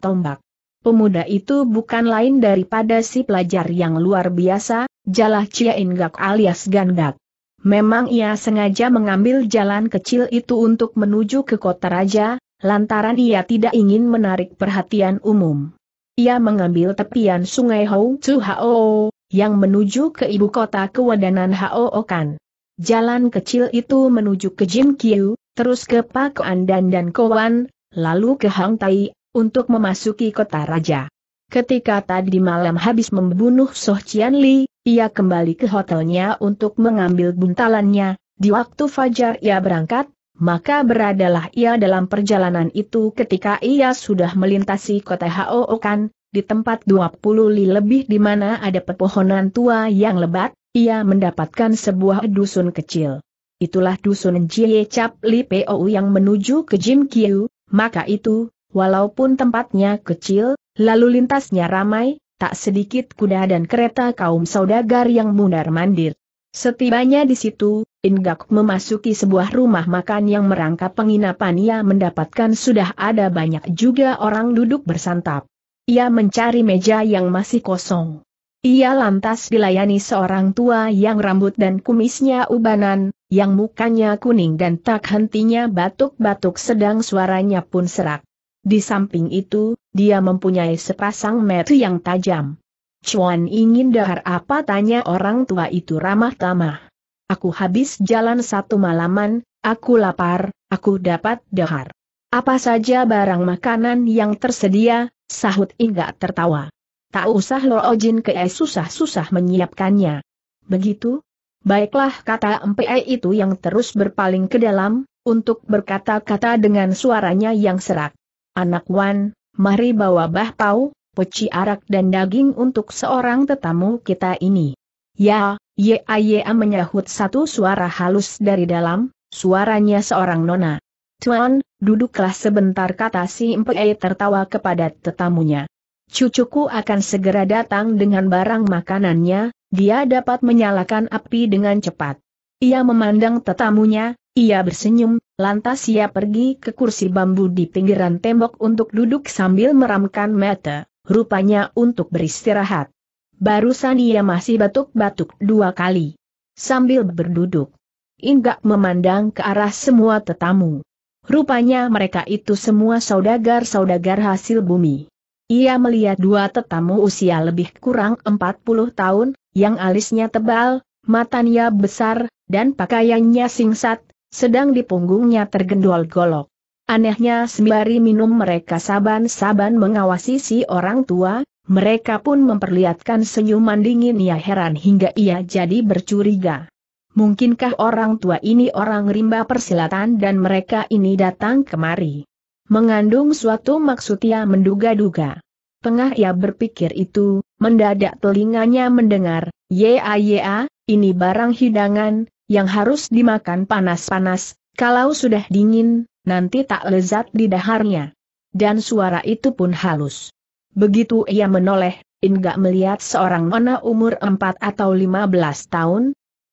tombak. Pemuda itu bukan lain daripada si pelajar yang luar biasa, Jalah Cia Ingak alias Gandak. Memang ia sengaja mengambil jalan kecil itu untuk menuju ke kota raja, lantaran ia tidak ingin menarik perhatian umum. Ia mengambil tepian sungai Hou Tzu Hao, yang menuju ke ibu kota kewadanan Hao Okan. Jalan kecil itu menuju ke Jin Kiu, terus ke Pak Andan dan Kowan, lalu ke Hang Tai, untuk memasuki kota raja. Ketika tadi malam habis membunuh Soh Chian Li, ia kembali ke hotelnya untuk mengambil buntalannya, di waktu fajar ia berangkat, maka beradalah ia dalam perjalanan itu ketika ia sudah melintasi kota Okan, di tempat 20 li lebih di mana ada pepohonan tua yang lebat, ia mendapatkan sebuah dusun kecil. Itulah dusun Jie Cap Li Pou yang menuju ke Jim Kiu, maka itu, walaupun tempatnya kecil, lalu lintasnya ramai, tak sedikit kuda dan kereta kaum saudagar yang mundar-mandir. Setibanya di situ, Ingak memasuki sebuah rumah makan yang merangkap penginapan ia mendapatkan sudah ada banyak juga orang duduk bersantap. Ia mencari meja yang masih kosong. Ia lantas dilayani seorang tua yang rambut dan kumisnya ubanan, yang mukanya kuning dan tak hentinya batuk-batuk sedang suaranya pun serak. Di samping itu, dia mempunyai sepasang mata yang tajam. Chuan ingin dahar apa tanya orang tua itu ramah-tamah. Aku habis jalan satu malaman, aku lapar, aku dapat dahar. Apa saja barang makanan yang tersedia, sahut hingga tertawa. Tak usah Lo Ojin Ke e susah-susah menyiapkannya. Begitu? Baiklah kata MPE e itu yang terus berpaling ke dalam, untuk berkata-kata dengan suaranya yang serak. Anak Wan, mari bawa bah pau, peci arak dan daging untuk seorang tetamu kita ini. Ya, ye a menyahut satu suara halus dari dalam, suaranya seorang nona. Tuan, duduklah sebentar kata si MPE e tertawa kepada tetamunya. Cucuku akan segera datang dengan barang makanannya, dia dapat menyalakan api dengan cepat. Ia memandang tetamunya, ia bersenyum, lantas ia pergi ke kursi bambu di pinggiran tembok untuk duduk sambil meramkan mata, rupanya untuk beristirahat. Barusan ia masih batuk-batuk dua kali. Sambil berduduk, Inggak memandang ke arah semua tetamu. Rupanya mereka itu semua saudagar-saudagar hasil bumi. Ia melihat dua tetamu usia lebih kurang 40 tahun, yang alisnya tebal, matanya besar, dan pakaiannya singsat, sedang di punggungnya tergendol golok. Anehnya sembari minum mereka saban-saban mengawasi si orang tua, mereka pun memperlihatkan senyuman dingin ia heran hingga ia jadi bercuriga. Mungkinkah orang tua ini orang rimba persilatan dan mereka ini datang kemari? Mengandung suatu maksud ia menduga-duga. Tengah ia berpikir itu, mendadak telinganya mendengar, ya ya, ini barang hidangan, yang harus dimakan panas-panas, kalau sudah dingin, nanti tak lezat di daharnya. Dan suara itu pun halus. Begitu ia menoleh, enggak melihat seorang mana umur 4 atau 15 tahun,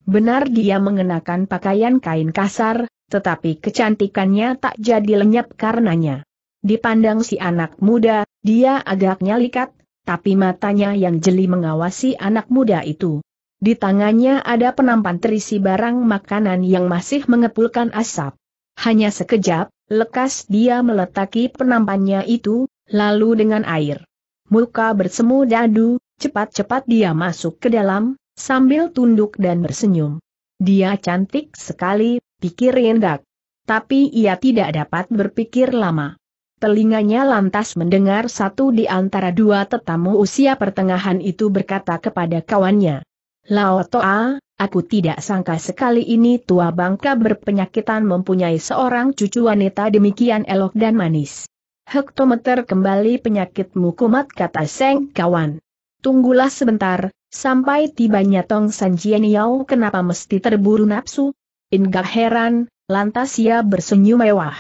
Benar dia mengenakan pakaian kain kasar, tetapi kecantikannya tak jadi lenyap karenanya. Dipandang si anak muda, dia agaknya likat, tapi matanya yang jeli mengawasi anak muda itu. Di tangannya ada penampan terisi barang makanan yang masih mengepulkan asap. Hanya sekejap, lekas dia meletaki penampannya itu, lalu dengan air. Muka bersemu dadu, cepat-cepat dia masuk ke dalam, sambil tunduk dan bersenyum. Dia cantik sekali, pikir Yendak. Tapi ia tidak dapat berpikir lama. Telinganya lantas mendengar satu di antara dua tetamu usia pertengahan itu berkata kepada kawannya. Lao Toa, aku tidak sangka sekali ini tua bangka berpenyakitan mempunyai seorang cucu wanita demikian elok dan manis. Hektometer kembali penyakitmu kumat kata Seng kawan. Tunggulah sebentar, sampai tibanya Tong San Jianiao kenapa mesti terburu nafsu, Inggah heran, lantas ia bersenyum mewah.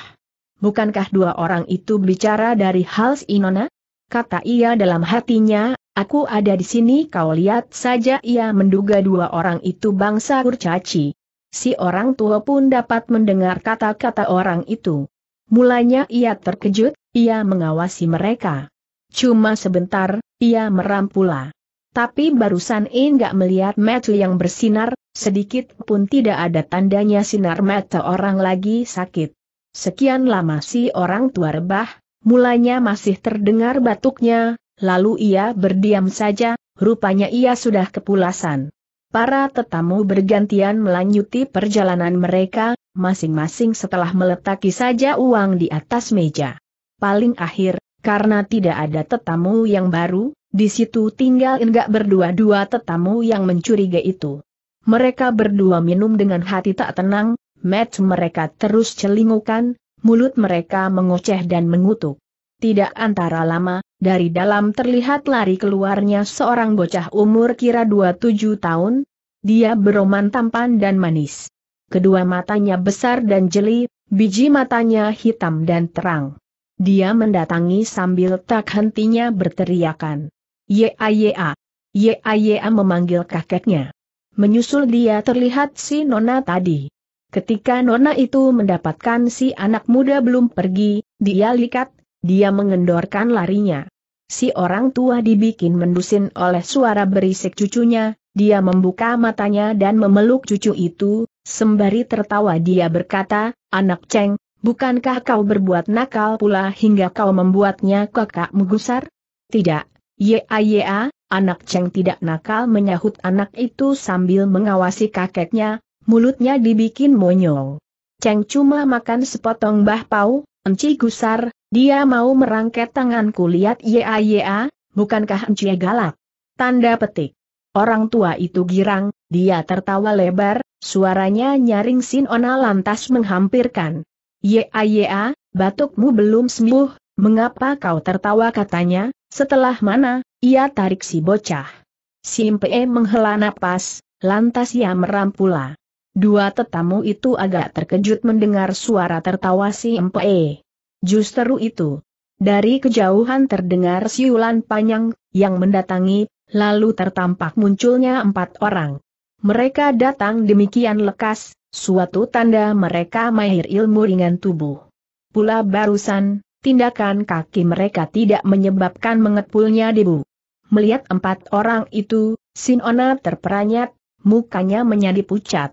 Bukankah dua orang itu bicara dari hal Inona? Kata ia dalam hatinya, aku ada di sini kau lihat saja ia menduga dua orang itu bangsa kurcaci. Si orang tua pun dapat mendengar kata-kata orang itu. Mulanya ia terkejut, ia mengawasi mereka. Cuma sebentar, ia merampulah. Tapi barusan In gak melihat Matthew yang bersinar, Sedikit pun tidak ada tandanya sinar mata orang lagi sakit. Sekian lama si orang tua rebah, mulanya masih terdengar batuknya, lalu ia berdiam saja, rupanya ia sudah kepulasan. Para tetamu bergantian melanjuti perjalanan mereka, masing-masing setelah meletaki saja uang di atas meja. Paling akhir, karena tidak ada tetamu yang baru, di situ tinggal enggak berdua-dua tetamu yang mencurigai itu. Mereka berdua minum dengan hati tak tenang, match mereka terus celingukan, mulut mereka mengoceh dan mengutuk. Tidak antara lama, dari dalam terlihat lari keluarnya seorang bocah umur kira 27 tahun. Dia beroman tampan dan manis. Kedua matanya besar dan jeli, biji matanya hitam dan terang. Dia mendatangi sambil tak hentinya berteriakan. ya ya memanggil kakeknya. Menyusul dia terlihat si Nona tadi. Ketika Nona itu mendapatkan si anak muda belum pergi, dia likat, dia mengendorkan larinya. Si orang tua dibikin mendusin oleh suara berisik cucunya, dia membuka matanya dan memeluk cucu itu, sembari tertawa dia berkata, Anak Ceng, bukankah kau berbuat nakal pula hingga kau membuatnya kakakmu gusar? Tidak, Ya ya, anak Cheng tidak nakal menyahut anak itu sambil mengawasi kakeknya, mulutnya dibikin monyong. Cheng cuma makan sepotong bah pau, enci gusar, dia mau merangket tanganku lihat ya ya, bukankah enci galak? Tanda petik. Orang tua itu girang, dia tertawa lebar, suaranya nyaring Sinona lantas menghampirkan. Ya ya, batukmu belum sembuh, mengapa kau tertawa katanya? Setelah mana, ia tarik si bocah. Simpee menghela napas, lantas ia meram Dua tetamu itu agak terkejut mendengar suara tertawa si Mpee. Justru itu. Dari kejauhan terdengar siulan panjang, yang mendatangi, lalu tertampak munculnya empat orang. Mereka datang demikian lekas, suatu tanda mereka mahir ilmu ringan tubuh. Pula barusan, tindakan kaki mereka tidak menyebabkan mengepulnya debu. Melihat empat orang itu, Sinona terperanyat, mukanya menjadi pucat.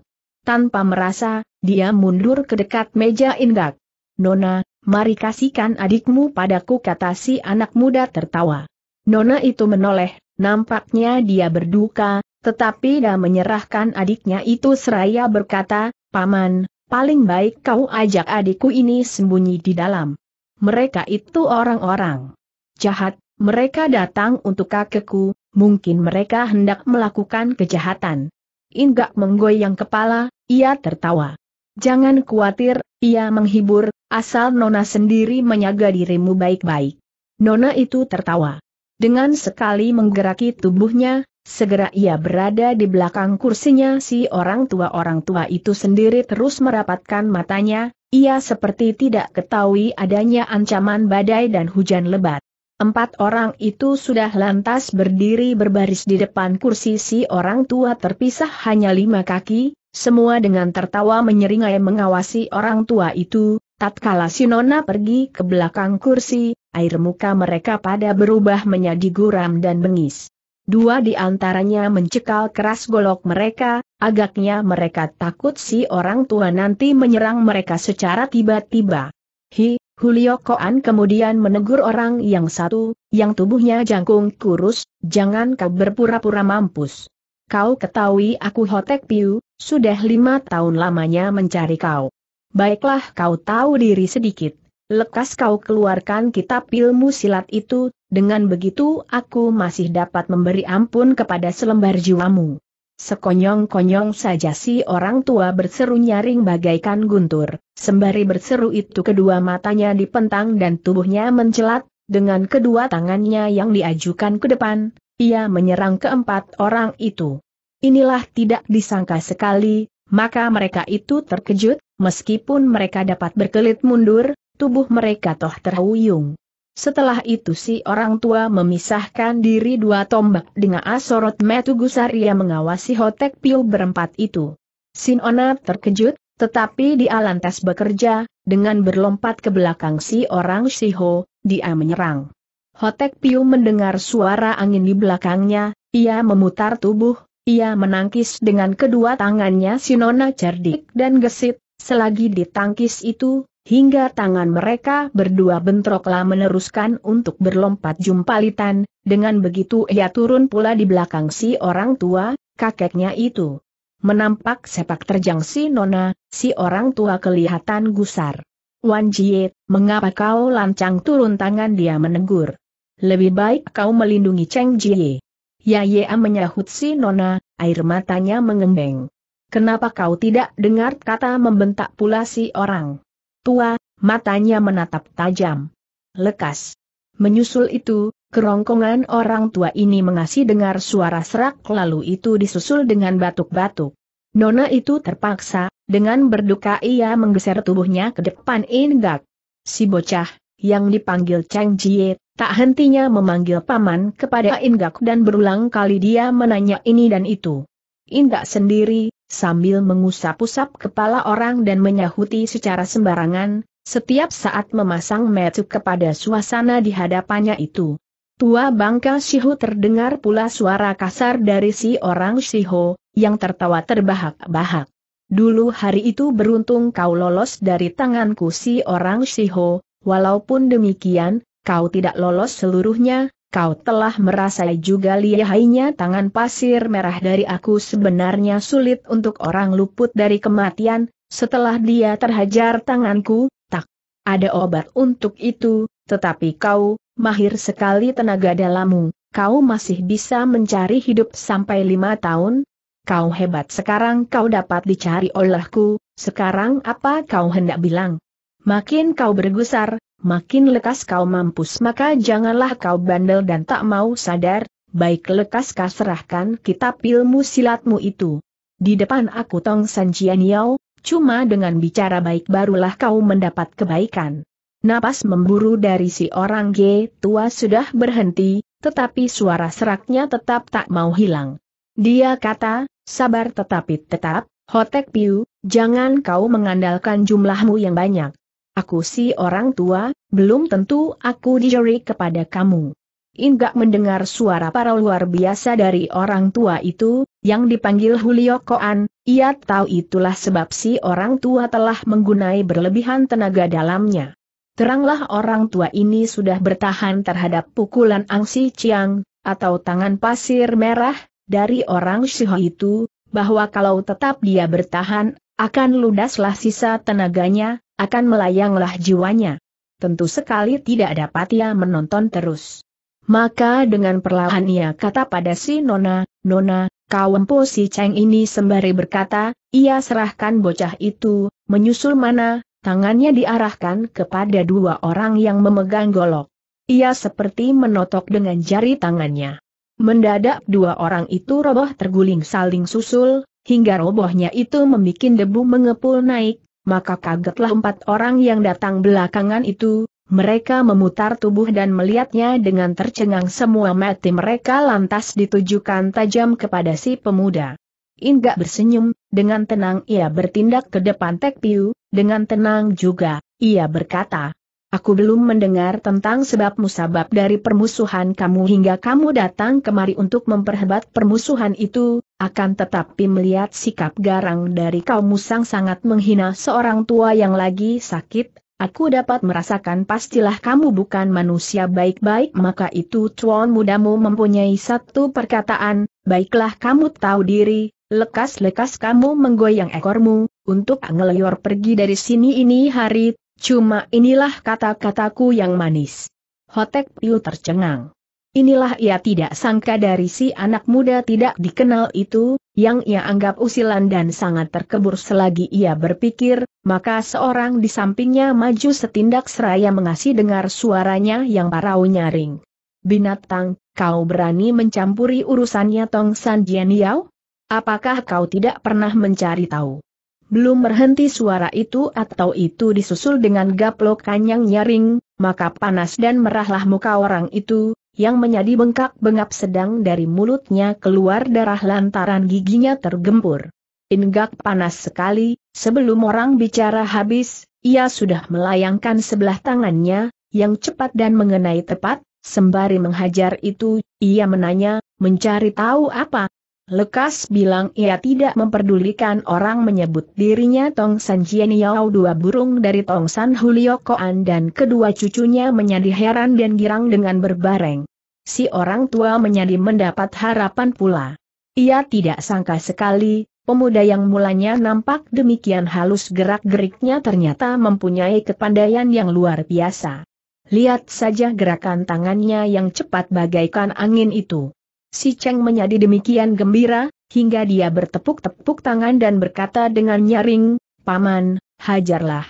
Tanpa merasa, dia mundur ke dekat meja ingat. Nona, mari kasihkan adikmu padaku kata si anak muda tertawa. Nona itu menoleh, nampaknya dia berduka, tetapi dia menyerahkan adiknya itu seraya berkata, Paman, paling baik kau ajak adikku ini sembunyi di dalam mereka itu orang-orang jahat, mereka datang untuk kakekku, mungkin mereka hendak melakukan kejahatan. Inggak menggoyang kepala, ia tertawa. Jangan khawatir, ia menghibur, asal Nona sendiri menyaga dirimu baik-baik. Nona itu tertawa. Dengan sekali menggeraki tubuhnya, segera ia berada di belakang kursinya si orang tua-orang tua itu sendiri terus merapatkan matanya, ia seperti tidak ketahui adanya ancaman badai dan hujan lebat. Empat orang itu sudah lantas berdiri berbaris di depan kursi si orang tua terpisah hanya lima kaki, semua dengan tertawa menyeringai mengawasi orang tua itu, tatkala si Nona pergi ke belakang kursi, air muka mereka pada berubah menjadi guram dan bengis. Dua di antaranya mencekal keras golok mereka, agaknya mereka takut si orang tua nanti menyerang mereka secara tiba-tiba. Hi, Hulio Koan kemudian menegur orang yang satu, yang tubuhnya jangkung kurus, jangan kau berpura-pura mampus. Kau ketahui aku Hotek Piu, sudah lima tahun lamanya mencari kau. Baiklah kau tahu diri sedikit. Lekas kau keluarkan kitab ilmu silat itu, dengan begitu aku masih dapat memberi ampun kepada selembar jiwamu. Sekonyong-konyong saja si orang tua berseru nyaring bagaikan guntur, sembari berseru itu kedua matanya dipentang dan tubuhnya mencelat, dengan kedua tangannya yang diajukan ke depan, ia menyerang keempat orang itu. Inilah tidak disangka sekali, maka mereka itu terkejut, meskipun mereka dapat berkelit mundur, tubuh mereka toh terhuyung. Setelah itu si orang tua memisahkan diri dua tombak dengan asorot metu ia mengawasi Hotek Piu berempat itu. Sinona terkejut, tetapi dia lantas bekerja, dengan berlompat ke belakang si orang Siho, dia menyerang. Hotek Piu mendengar suara angin di belakangnya, ia memutar tubuh, ia menangkis dengan kedua tangannya Sinona cerdik dan gesit, selagi ditangkis itu, hingga tangan mereka berdua bentroklah meneruskan untuk berlompat jumpalitan, dengan begitu ia turun pula di belakang si orang tua, kakeknya itu. Menampak sepak terjang si Nona, si orang tua kelihatan gusar. Wan Jie, mengapa kau lancang turun tangan dia menegur? Lebih baik kau melindungi Cheng Jie. Ya Yea menyahut si Nona, air matanya mengembeng. Kenapa kau tidak dengar kata membentak pula si orang? tua, matanya menatap tajam. Lekas. Menyusul itu, kerongkongan orang tua ini mengasih dengar suara serak lalu itu disusul dengan batuk-batuk. Nona itu terpaksa, dengan berduka ia menggeser tubuhnya ke depan ingat. Si bocah, yang dipanggil Cheng Jie, tak hentinya memanggil paman kepada Ingak dan berulang kali dia menanya ini dan itu. Indak sendiri, sambil mengusap-usap kepala orang dan menyahuti secara sembarangan, setiap saat memasang metu kepada suasana di hadapannya itu. Tua bangka Shiho terdengar pula suara kasar dari si orang Shiho, yang tertawa terbahak-bahak. Dulu hari itu beruntung kau lolos dari tanganku si orang Shiho, walaupun demikian, kau tidak lolos seluruhnya, kau telah merasai juga lihainya tangan pasir merah dari aku sebenarnya sulit untuk orang luput dari kematian, setelah dia terhajar tanganku, tak ada obat untuk itu, tetapi kau, mahir sekali tenaga dalammu, kau masih bisa mencari hidup sampai lima tahun, Kau hebat sekarang kau dapat dicari olehku, sekarang apa kau hendak bilang? Makin kau bergusar, makin lekas kau mampus maka janganlah kau bandel dan tak mau sadar, baik lekas kau serahkan kitab ilmu silatmu itu. Di depan aku Tong San Jian Yao, cuma dengan bicara baik barulah kau mendapat kebaikan. Napas memburu dari si orang G tua sudah berhenti, tetapi suara seraknya tetap tak mau hilang. Dia kata, sabar tetapi tetap, Hotek Piu, jangan kau mengandalkan jumlahmu yang banyak. Aku si orang tua, belum tentu aku dijeri kepada kamu. Ingat mendengar suara para luar biasa dari orang tua itu, yang dipanggil Hulio Koan, ia tahu itulah sebab si orang tua telah menggunai berlebihan tenaga dalamnya. Teranglah orang tua ini sudah bertahan terhadap pukulan angsi Chiang, atau tangan pasir merah, dari orang Shiho itu, bahwa kalau tetap dia bertahan, akan ludaslah sisa tenaganya, akan melayanglah jiwanya. Tentu sekali tidak dapat ia menonton terus. Maka dengan perlahan ia kata pada si Nona, Nona, kau empu si Cheng ini sembari berkata, ia serahkan bocah itu, menyusul mana, tangannya diarahkan kepada dua orang yang memegang golok. Ia seperti menotok dengan jari tangannya. Mendadak dua orang itu roboh terguling saling susul, hingga robohnya itu membuat debu mengepul naik, maka kagetlah empat orang yang datang belakangan itu, mereka memutar tubuh dan melihatnya dengan tercengang semua mati mereka lantas ditujukan tajam kepada si pemuda. Inggak bersenyum, dengan tenang ia bertindak ke depan Tek Piu, dengan tenang juga, ia berkata, Aku belum mendengar tentang sebab musabab dari permusuhan kamu hingga kamu datang kemari untuk memperhebat permusuhan itu, akan tetapi melihat sikap garang dari kaum musang sangat menghina seorang tua yang lagi sakit, aku dapat merasakan pastilah kamu bukan manusia baik-baik maka itu tuan mudamu mempunyai satu perkataan, baiklah kamu tahu diri, lekas-lekas kamu menggoyang ekormu, untuk ngelior pergi dari sini ini hari, cuma inilah kata-kataku yang manis. Hotek Piu tercengang. Inilah ia tidak sangka dari si anak muda tidak dikenal itu, yang ia anggap usilan dan sangat terkebur selagi ia berpikir, maka seorang di sampingnya maju setindak seraya mengasih dengar suaranya yang parau nyaring. Binatang, kau berani mencampuri urusannya Tong San Jian Yao? Apakah kau tidak pernah mencari tahu? Belum berhenti suara itu atau itu disusul dengan gaplok kanyang nyaring, maka panas dan merahlah muka orang itu, yang menjadi bengkak-bengap sedang dari mulutnya keluar darah lantaran giginya tergempur. Inggak panas sekali, sebelum orang bicara habis, ia sudah melayangkan sebelah tangannya, yang cepat dan mengenai tepat, sembari menghajar itu, ia menanya, mencari tahu apa, Lekas bilang ia tidak memperdulikan orang menyebut dirinya Tong San Jian Yao dua burung dari Tong San Hulio Koan dan kedua cucunya menjadi heran dan girang dengan berbareng. Si orang tua menjadi mendapat harapan pula. Ia tidak sangka sekali, pemuda yang mulanya nampak demikian halus gerak-geriknya ternyata mempunyai kepandaian yang luar biasa. Lihat saja gerakan tangannya yang cepat bagaikan angin itu. Si Cheng menjadi demikian gembira, hingga dia bertepuk-tepuk tangan dan berkata dengan nyaring, Paman, hajarlah.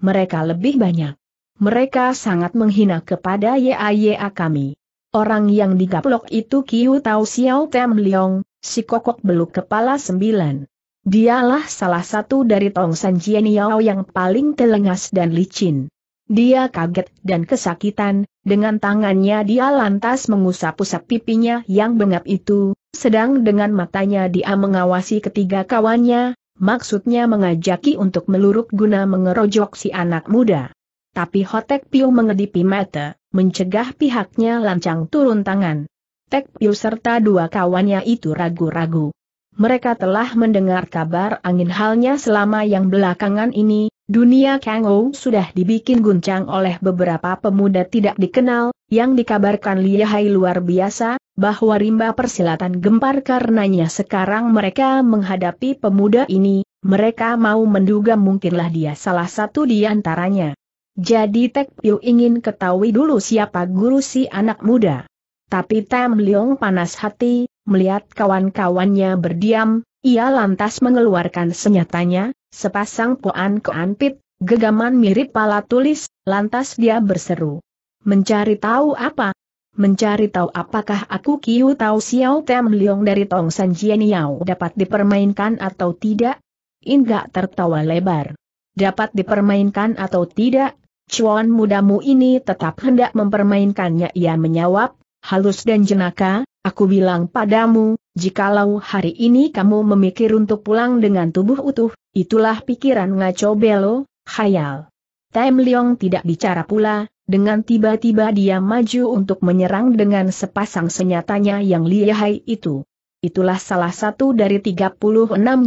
Mereka lebih banyak. Mereka sangat menghina kepada YAYA kami. Orang yang digaplok itu Kiu Tao Xiao Tem Liong, si kokok beluk kepala sembilan. Dialah salah satu dari Tong San Jianiao yang paling telengas dan licin. Dia kaget dan kesakitan, dengan tangannya dia lantas mengusap-usap pipinya yang bengap itu, sedang dengan matanya dia mengawasi ketiga kawannya, maksudnya mengajaki untuk meluruk guna mengerojok si anak muda. Tapi Hotek Piu mengedipi mata, mencegah pihaknya lancang turun tangan. Tek Piu serta dua kawannya itu ragu-ragu. Mereka telah mendengar kabar angin halnya selama yang belakangan ini, Dunia Kangou sudah dibikin guncang oleh beberapa pemuda tidak dikenal, yang dikabarkan lihai luar biasa, bahwa rimba persilatan gempar karenanya sekarang mereka menghadapi pemuda ini, mereka mau menduga mungkinlah dia salah satu di antaranya. Jadi Tek Piu ingin ketahui dulu siapa guru si anak muda. Tapi Tam Leong panas hati, melihat kawan-kawannya berdiam, ia lantas mengeluarkan senyatanya, Sepasang poan keanpit, gegaman mirip pala tulis, lantas dia berseru. Mencari tahu apa? Mencari tahu apakah aku Kiu tahu siau Tem Liong dari Tong San Jian Yao dapat dipermainkan atau tidak? Inggak tertawa lebar. Dapat dipermainkan atau tidak? Cuan mudamu ini tetap hendak mempermainkannya ia menjawab, halus dan jenaka, aku bilang padamu, jikalau hari ini kamu memikir untuk pulang dengan tubuh utuh, Itulah pikiran ngaco belo, khayal. Tem Leong tidak bicara pula, dengan tiba-tiba dia maju untuk menyerang dengan sepasang senyatanya yang lihai itu. Itulah salah satu dari 36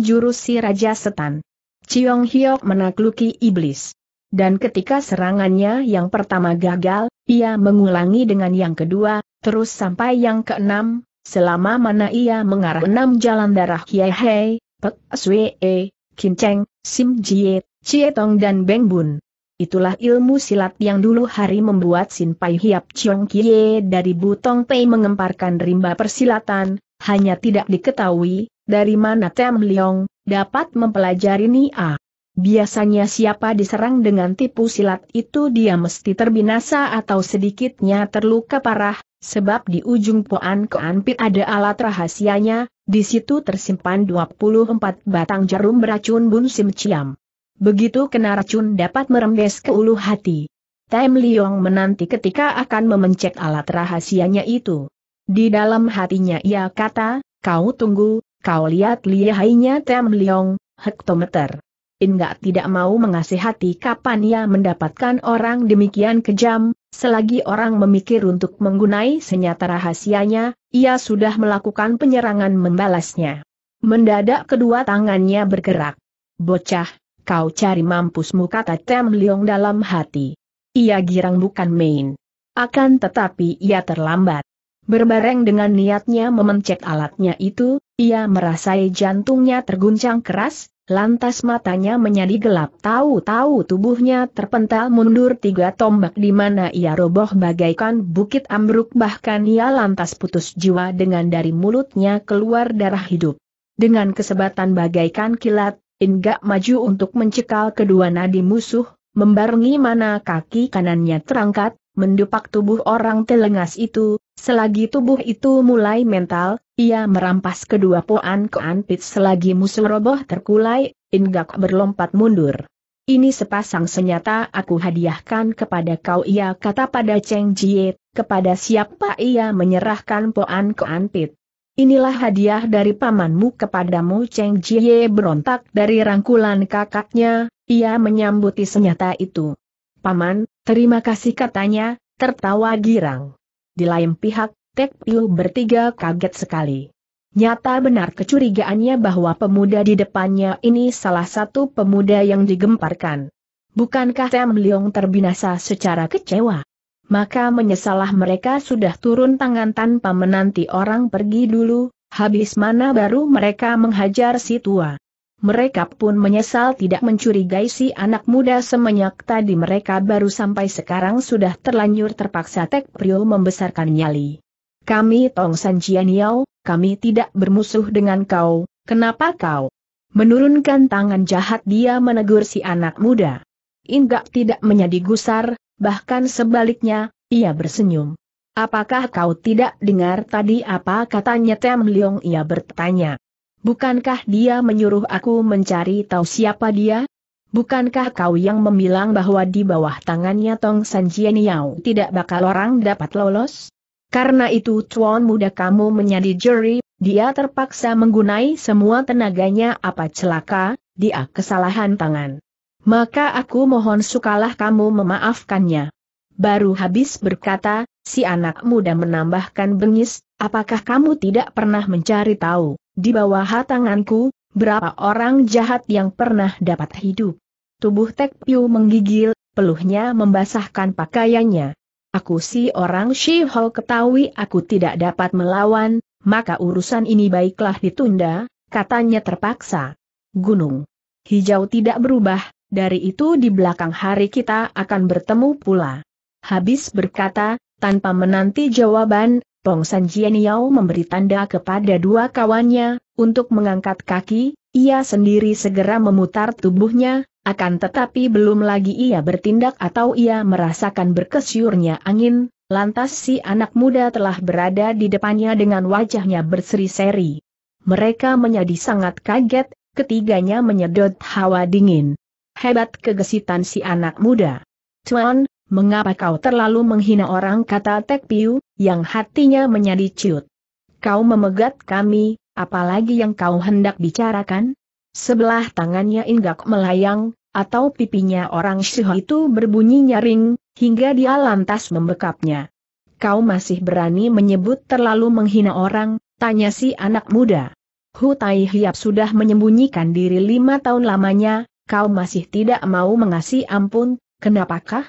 jurus si Raja Setan. Chiong Hyok menakluki iblis. Dan ketika serangannya yang pertama gagal, ia mengulangi dengan yang kedua, terus sampai yang keenam, selama mana ia mengarah enam jalan darah Hei, Pek swee. E, Kin Cheng, Sim Jie, Chie Tong dan Beng Bun. Itulah ilmu silat yang dulu hari membuat Sin Pai Hiap Chiong Kie dari Butong Pei mengemparkan rimba persilatan, hanya tidak diketahui, dari mana Tem Leong, dapat mempelajari Nia. Biasanya siapa diserang dengan tipu silat itu dia mesti terbinasa atau sedikitnya terluka parah, sebab di ujung Poan Keanpit ada alat rahasianya, di situ tersimpan 24 batang jarum beracun Bun Sim Ciam. Begitu kena racun dapat merembes ke ulu hati. Tem Liong menanti ketika akan memencet alat rahasianya itu. Di dalam hatinya ia kata, kau tunggu, kau lihat lihainya Tem Liong, hektometer. Enggak tidak mau hati. kapan ia mendapatkan orang demikian kejam, Selagi orang memikir untuk menggunai senjata rahasianya, ia sudah melakukan penyerangan membalasnya. Mendadak kedua tangannya bergerak. Bocah, kau cari mampusmu kata Tem Leong dalam hati. Ia girang bukan main. Akan tetapi ia terlambat. Berbareng dengan niatnya memencet alatnya itu, ia merasai jantungnya terguncang keras, Lantas matanya menjadi gelap tahu-tahu tubuhnya terpental mundur tiga tombak di mana ia roboh bagaikan bukit ambruk bahkan ia lantas putus jiwa dengan dari mulutnya keluar darah hidup. Dengan kesebatan bagaikan kilat, Inga maju untuk mencekal kedua nadi musuh, membarengi mana kaki kanannya terangkat, mendupak tubuh orang telengas itu, selagi tubuh itu mulai mental, ia merampas kedua poan keanpit selagi musuh roboh terkulai, Ingak berlompat mundur. Ini sepasang senjata aku hadiahkan kepada kau ia kata pada Cheng Jie, kepada siapa ia menyerahkan poan keanpit. Inilah hadiah dari pamanmu kepadamu Cheng Jie berontak dari rangkulan kakaknya, ia menyambuti senjata itu. Paman, terima kasih katanya, tertawa girang. Di lain pihak, Tek Piu bertiga kaget sekali. Nyata benar kecurigaannya bahwa pemuda di depannya ini salah satu pemuda yang digemparkan. Bukankah Tem Leong terbinasa secara kecewa? Maka menyesalah mereka sudah turun tangan tanpa menanti orang pergi dulu, habis mana baru mereka menghajar si tua. Mereka pun menyesal tidak mencurigai si anak muda semenyak tadi mereka baru sampai sekarang sudah terlanjur terpaksa Tek Prio membesarkan nyali. Kami Tong San Jianiao, kami tidak bermusuh dengan kau, kenapa kau? Menurunkan tangan jahat dia menegur si anak muda. Inggak tidak menjadi gusar, bahkan sebaliknya, ia bersenyum. Apakah kau tidak dengar tadi apa katanya Tem Leong ia bertanya. Bukankah dia menyuruh aku mencari tahu siapa dia? Bukankah kau yang membilang bahwa di bawah tangannya Tong San Jianiao tidak bakal orang dapat lolos? Karena itu tuan muda kamu menjadi juri, dia terpaksa menggunai semua tenaganya apa celaka, dia kesalahan tangan. Maka aku mohon sukalah kamu memaafkannya. Baru habis berkata, si anak muda menambahkan bengis, apakah kamu tidak pernah mencari tahu, di bawah tanganku, berapa orang jahat yang pernah dapat hidup. Tubuh Tek Piu menggigil, peluhnya membasahkan pakaiannya. Aku si orang shi Hou ketahui aku tidak dapat melawan, maka urusan ini baiklah ditunda, katanya terpaksa. Gunung hijau tidak berubah, dari itu di belakang hari kita akan bertemu pula. Habis berkata, tanpa menanti jawaban, Pong San Jianiao memberi tanda kepada dua kawannya, untuk mengangkat kaki, ia sendiri segera memutar tubuhnya, akan tetapi belum lagi ia bertindak atau ia merasakan berkesyurnya angin, lantas si anak muda telah berada di depannya dengan wajahnya berseri-seri. Mereka menjadi sangat kaget, ketiganya menyedot hawa dingin. Hebat kegesitan si anak muda. Tuan, mengapa kau terlalu menghina orang kata Tek Piu, yang hatinya menjadi ciut. Kau memegat kami, apalagi yang kau hendak bicarakan? Sebelah tangannya inggak melayang, atau pipinya orang Syiho itu berbunyi nyaring, hingga dia lantas membekapnya. Kau masih berani menyebut terlalu menghina orang, tanya si anak muda. Hutai Hiap sudah menyembunyikan diri lima tahun lamanya, kau masih tidak mau mengasih ampun, kenapakah?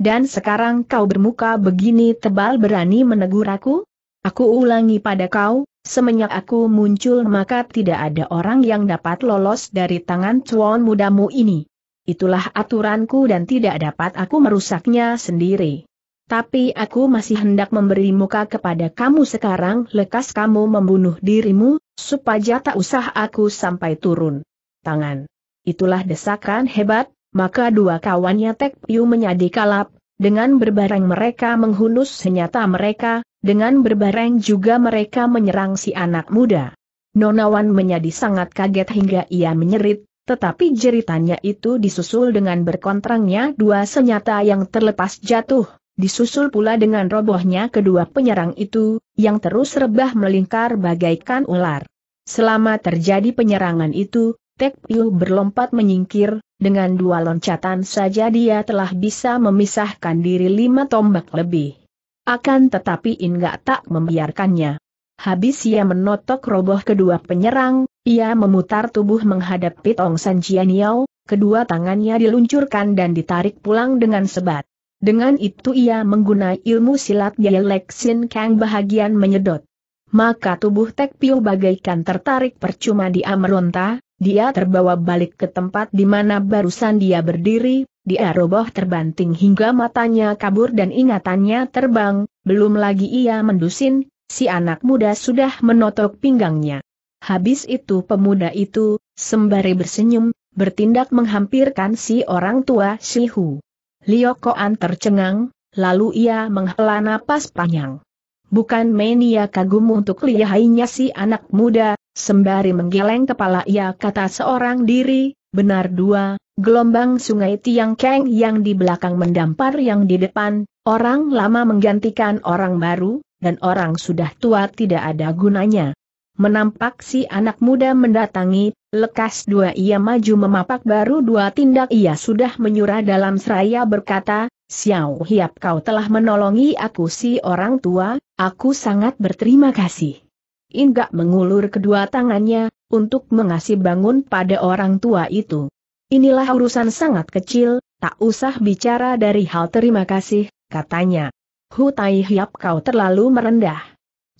Dan sekarang kau bermuka begini tebal berani menegur aku? Aku ulangi pada kau, Semenjak aku muncul maka tidak ada orang yang dapat lolos dari tangan cuan mudamu ini. Itulah aturanku dan tidak dapat aku merusaknya sendiri. Tapi aku masih hendak memberi muka kepada kamu sekarang lekas kamu membunuh dirimu, supaya tak usah aku sampai turun. Tangan. Itulah desakan hebat, maka dua kawannya Tek Piu menyadi kalap, dengan berbareng mereka menghunus senjata mereka, dengan berbareng juga mereka menyerang si anak muda. Nonawan menjadi sangat kaget hingga ia menyerit, tetapi jeritannya itu disusul dengan berkontrangnya dua senjata yang terlepas jatuh, disusul pula dengan robohnya kedua penyerang itu, yang terus rebah melingkar bagaikan ular. Selama terjadi penyerangan itu, Tek Piu berlompat menyingkir, dengan dua loncatan saja dia telah bisa memisahkan diri lima tombak lebih. Akan tetapi Inggak tak membiarkannya. Habis ia menotok roboh kedua penyerang, ia memutar tubuh menghadapi Tong San Jianiao, kedua tangannya diluncurkan dan ditarik pulang dengan sebat. Dengan itu ia menggunai ilmu silat dialek Sin Kang bahagian menyedot. Maka tubuh Tek Piu bagaikan tertarik percuma dia meronta, dia terbawa balik ke tempat di mana barusan dia berdiri, dia roboh terbanting hingga matanya kabur dan ingatannya terbang, belum lagi ia mendusin, si anak muda sudah menotok pinggangnya. Habis itu pemuda itu, sembari bersenyum, bertindak menghampirkan si orang tua si Hu. Liokoan tercengang, lalu ia menghela napas panjang. Bukan mania kagum untuk lihainya si anak muda, Sembari menggeleng kepala ia kata seorang diri, benar dua, gelombang sungai Tiangkeng yang di belakang mendampar yang di depan, orang lama menggantikan orang baru, dan orang sudah tua tidak ada gunanya. Menampak si anak muda mendatangi, lekas dua ia maju memapak baru dua tindak ia sudah menyurah dalam seraya berkata, Xiao Hiap kau telah menolongi aku si orang tua, aku sangat berterima kasih. Inggak mengulur kedua tangannya, untuk mengasih bangun pada orang tua itu. Inilah urusan sangat kecil, tak usah bicara dari hal terima kasih, katanya. Hu Tai Hiap kau terlalu merendah.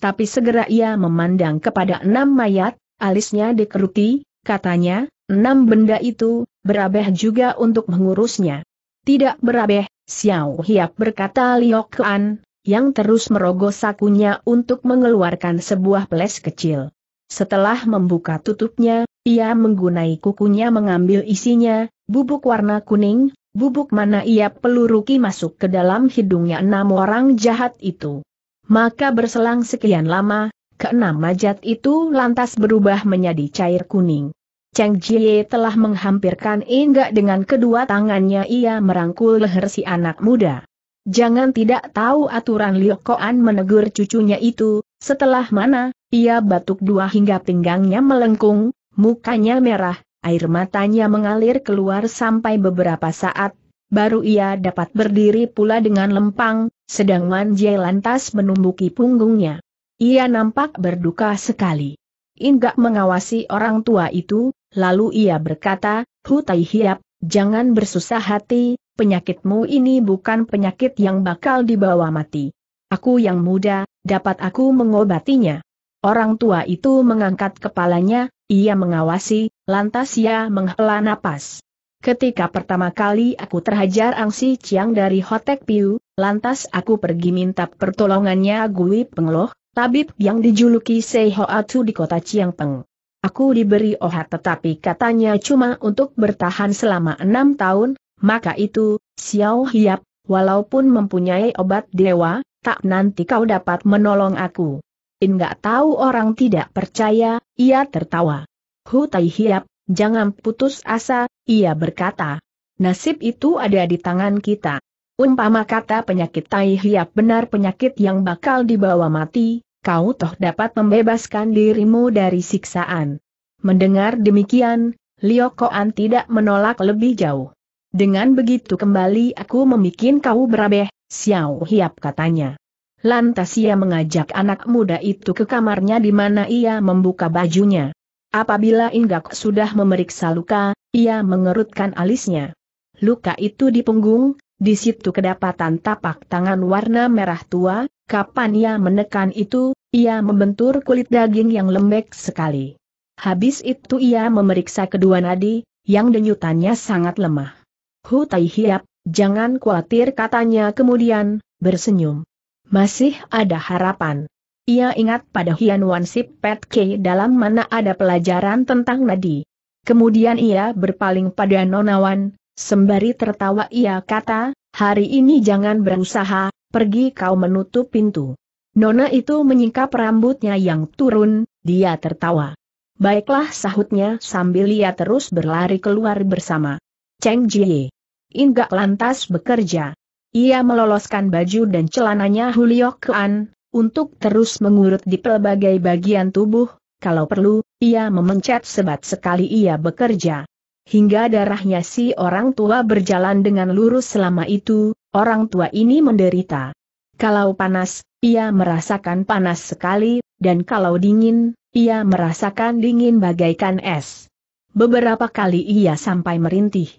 Tapi segera ia memandang kepada enam mayat, alisnya dikeruti, katanya, enam benda itu, berabeh juga untuk mengurusnya. Tidak berabeh, Xiao Hiap berkata Liok Kean, yang terus merogoh sakunya untuk mengeluarkan sebuah peles kecil. Setelah membuka tutupnya, ia menggunai kukunya mengambil isinya, bubuk warna kuning, bubuk mana ia peluruki masuk ke dalam hidungnya enam orang jahat itu. Maka berselang sekian lama, keenam majat itu lantas berubah menjadi cair kuning. Cheng Jie telah menghampirkan Inga dengan kedua tangannya ia merangkul leher si anak muda. Jangan tidak tahu aturan Liu Koan menegur cucunya itu, setelah mana, ia batuk dua hingga pinggangnya melengkung, mukanya merah, air matanya mengalir keluar sampai beberapa saat, baru ia dapat berdiri pula dengan lempang, sedang Wan Jie lantas menumbuki punggungnya. Ia nampak berduka sekali. Inggak mengawasi orang tua itu, lalu ia berkata, Hutai Hiap, jangan bersusah hati, penyakitmu ini bukan penyakit yang bakal dibawa mati. Aku yang muda, dapat aku mengobatinya. Orang tua itu mengangkat kepalanya, ia mengawasi, lantas ia menghela napas. Ketika pertama kali aku terhajar Angsi Ciang dari Hotek Piu, lantas aku pergi minta pertolongannya Gui Pengloh, tabib yang dijuluki Sei atu di kota peng. Aku diberi ohat tetapi katanya cuma untuk bertahan selama enam tahun, maka itu, Xiao Hiap, walaupun mempunyai obat dewa, tak nanti kau dapat menolong aku. In tahu orang tidak percaya, ia tertawa. Hu Tai Hiap, jangan putus asa, ia berkata. Nasib itu ada di tangan kita. Umpama kata penyakit Tai Hiap benar penyakit yang bakal dibawa mati, kau toh dapat membebaskan dirimu dari siksaan. Mendengar demikian, Liokoan tidak menolak lebih jauh. Dengan begitu kembali aku memikin kau berabeh, Xiao Hiap katanya. Lantas ia mengajak anak muda itu ke kamarnya di mana ia membuka bajunya. Apabila Inggak sudah memeriksa luka, ia mengerutkan alisnya. Luka itu di punggung, di situ kedapatan tapak tangan warna merah tua, kapan ia menekan itu, ia membentur kulit daging yang lembek sekali. Habis itu ia memeriksa kedua nadi, yang denyutannya sangat lemah. Hu Tai Hiap, jangan khawatir katanya kemudian, bersenyum. Masih ada harapan. Ia ingat pada Hian Wan Sip Pet K dalam mana ada pelajaran tentang nadi. Kemudian ia berpaling pada Nonawan, sembari tertawa ia kata, hari ini jangan berusaha, pergi kau menutup pintu. Nona itu menyingkap rambutnya yang turun, dia tertawa. Baiklah sahutnya sambil ia terus berlari keluar bersama. Cheng Jie. Inggak lantas bekerja. Ia meloloskan baju dan celananya Hulio Kean, untuk terus mengurut di pelbagai bagian tubuh, kalau perlu, ia memencet sebat sekali ia bekerja. Hingga darahnya si orang tua berjalan dengan lurus selama itu, orang tua ini menderita. Kalau panas, ia merasakan panas sekali, dan kalau dingin, ia merasakan dingin bagaikan es. Beberapa kali ia sampai merintih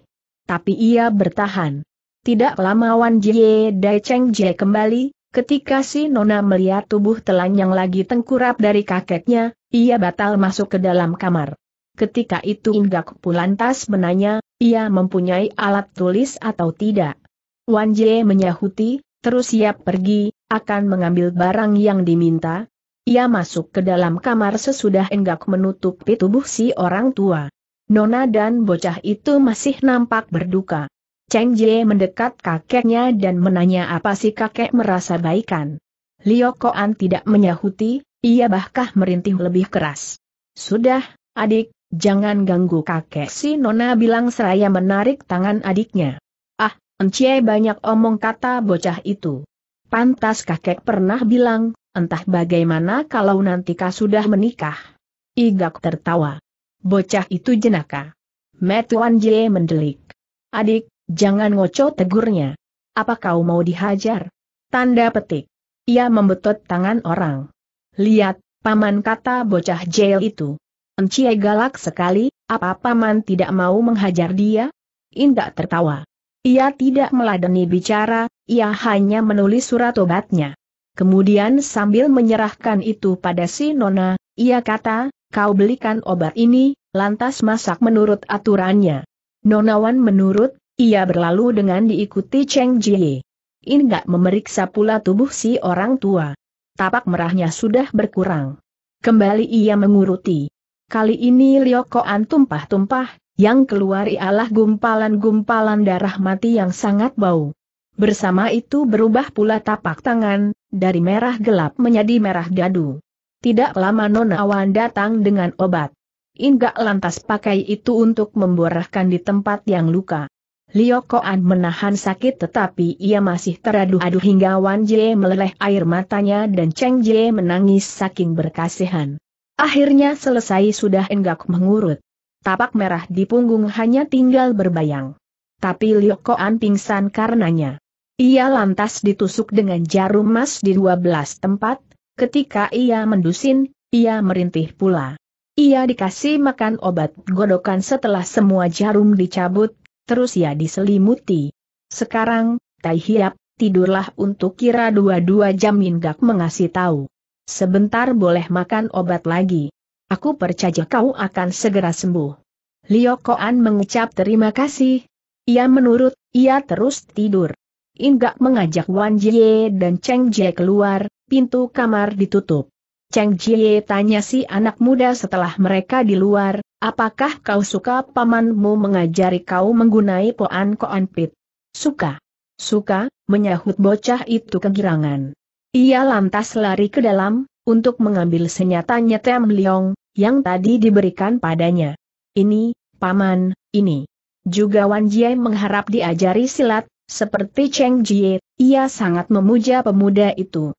tapi ia bertahan. Tidak lama Wan Jie Dai Cheng Jie kembali, ketika si Nona melihat tubuh telanjang lagi tengkurap dari kakeknya, ia batal masuk ke dalam kamar. Ketika itu Inggak Pulantas menanya, ia mempunyai alat tulis atau tidak. Wan Jie menyahuti, terus siap pergi, akan mengambil barang yang diminta. Ia masuk ke dalam kamar sesudah Enggak menutupi tubuh si orang tua. Nona dan bocah itu masih nampak berduka. Cheng Jie mendekat kakeknya dan menanya apa sih kakek merasa baikan. Liu Koan tidak menyahuti, ia bahkah merintih lebih keras. Sudah, adik, jangan ganggu kakek si Nona bilang seraya menarik tangan adiknya. Ah, Encie banyak omong kata bocah itu. Pantas kakek pernah bilang, entah bagaimana kalau nanti kau sudah menikah. Igak tertawa bocah itu jenaka. Metuan Jie mendelik. Adik, jangan ngoco tegurnya. Apa kau mau dihajar? Tanda petik. Ia membetot tangan orang. Lihat, paman kata bocah jail itu. Encie galak sekali, apa paman tidak mau menghajar dia? Indak tertawa. Ia tidak meladeni bicara, ia hanya menulis surat obatnya. Kemudian sambil menyerahkan itu pada si Nona, ia kata, Kau belikan obat ini, lantas masak menurut aturannya. Nonawan menurut, ia berlalu dengan diikuti Cheng Jie. In gak memeriksa pula tubuh si orang tua. Tapak merahnya sudah berkurang. Kembali ia menguruti. Kali ini Liokoan tumpah-tumpah, yang keluar ialah gumpalan-gumpalan darah mati yang sangat bau. Bersama itu berubah pula tapak tangan, dari merah gelap menjadi merah dadu. Tidak lama Nona Wan datang dengan obat. Inga lantas pakai itu untuk memborahkan di tempat yang luka. Liokoan menahan sakit tetapi ia masih teraduh-aduh hingga Wan Jie meleleh air matanya dan Cheng Jie menangis saking berkasihan. Akhirnya selesai sudah Enggak mengurut. Tapak merah di punggung hanya tinggal berbayang. Tapi Liokoan pingsan karenanya. Ia lantas ditusuk dengan jarum emas di 12 tempat, Ketika ia mendusin, ia merintih pula. Ia dikasih makan obat godokan setelah semua jarum dicabut, terus ia diselimuti. Sekarang, Tai Hiap, tidurlah untuk kira dua-dua jam Indak mengasih tahu. Sebentar boleh makan obat lagi. Aku percaya kau akan segera sembuh. Lio Koan mengucap terima kasih. Ia menurut, ia terus tidur. Indak mengajak Wan Jie dan Cheng Jie keluar, pintu kamar ditutup. Cheng Jie tanya si anak muda setelah mereka di luar, apakah kau suka pamanmu mengajari kau menggunai poan koan pit? Suka. Suka, menyahut bocah itu kegirangan. Ia lantas lari ke dalam, untuk mengambil senyatanya Tem Liong, yang tadi diberikan padanya. Ini, paman, ini. Juga Wan Jie mengharap diajari silat, seperti Cheng Jie, ia sangat memuja pemuda itu.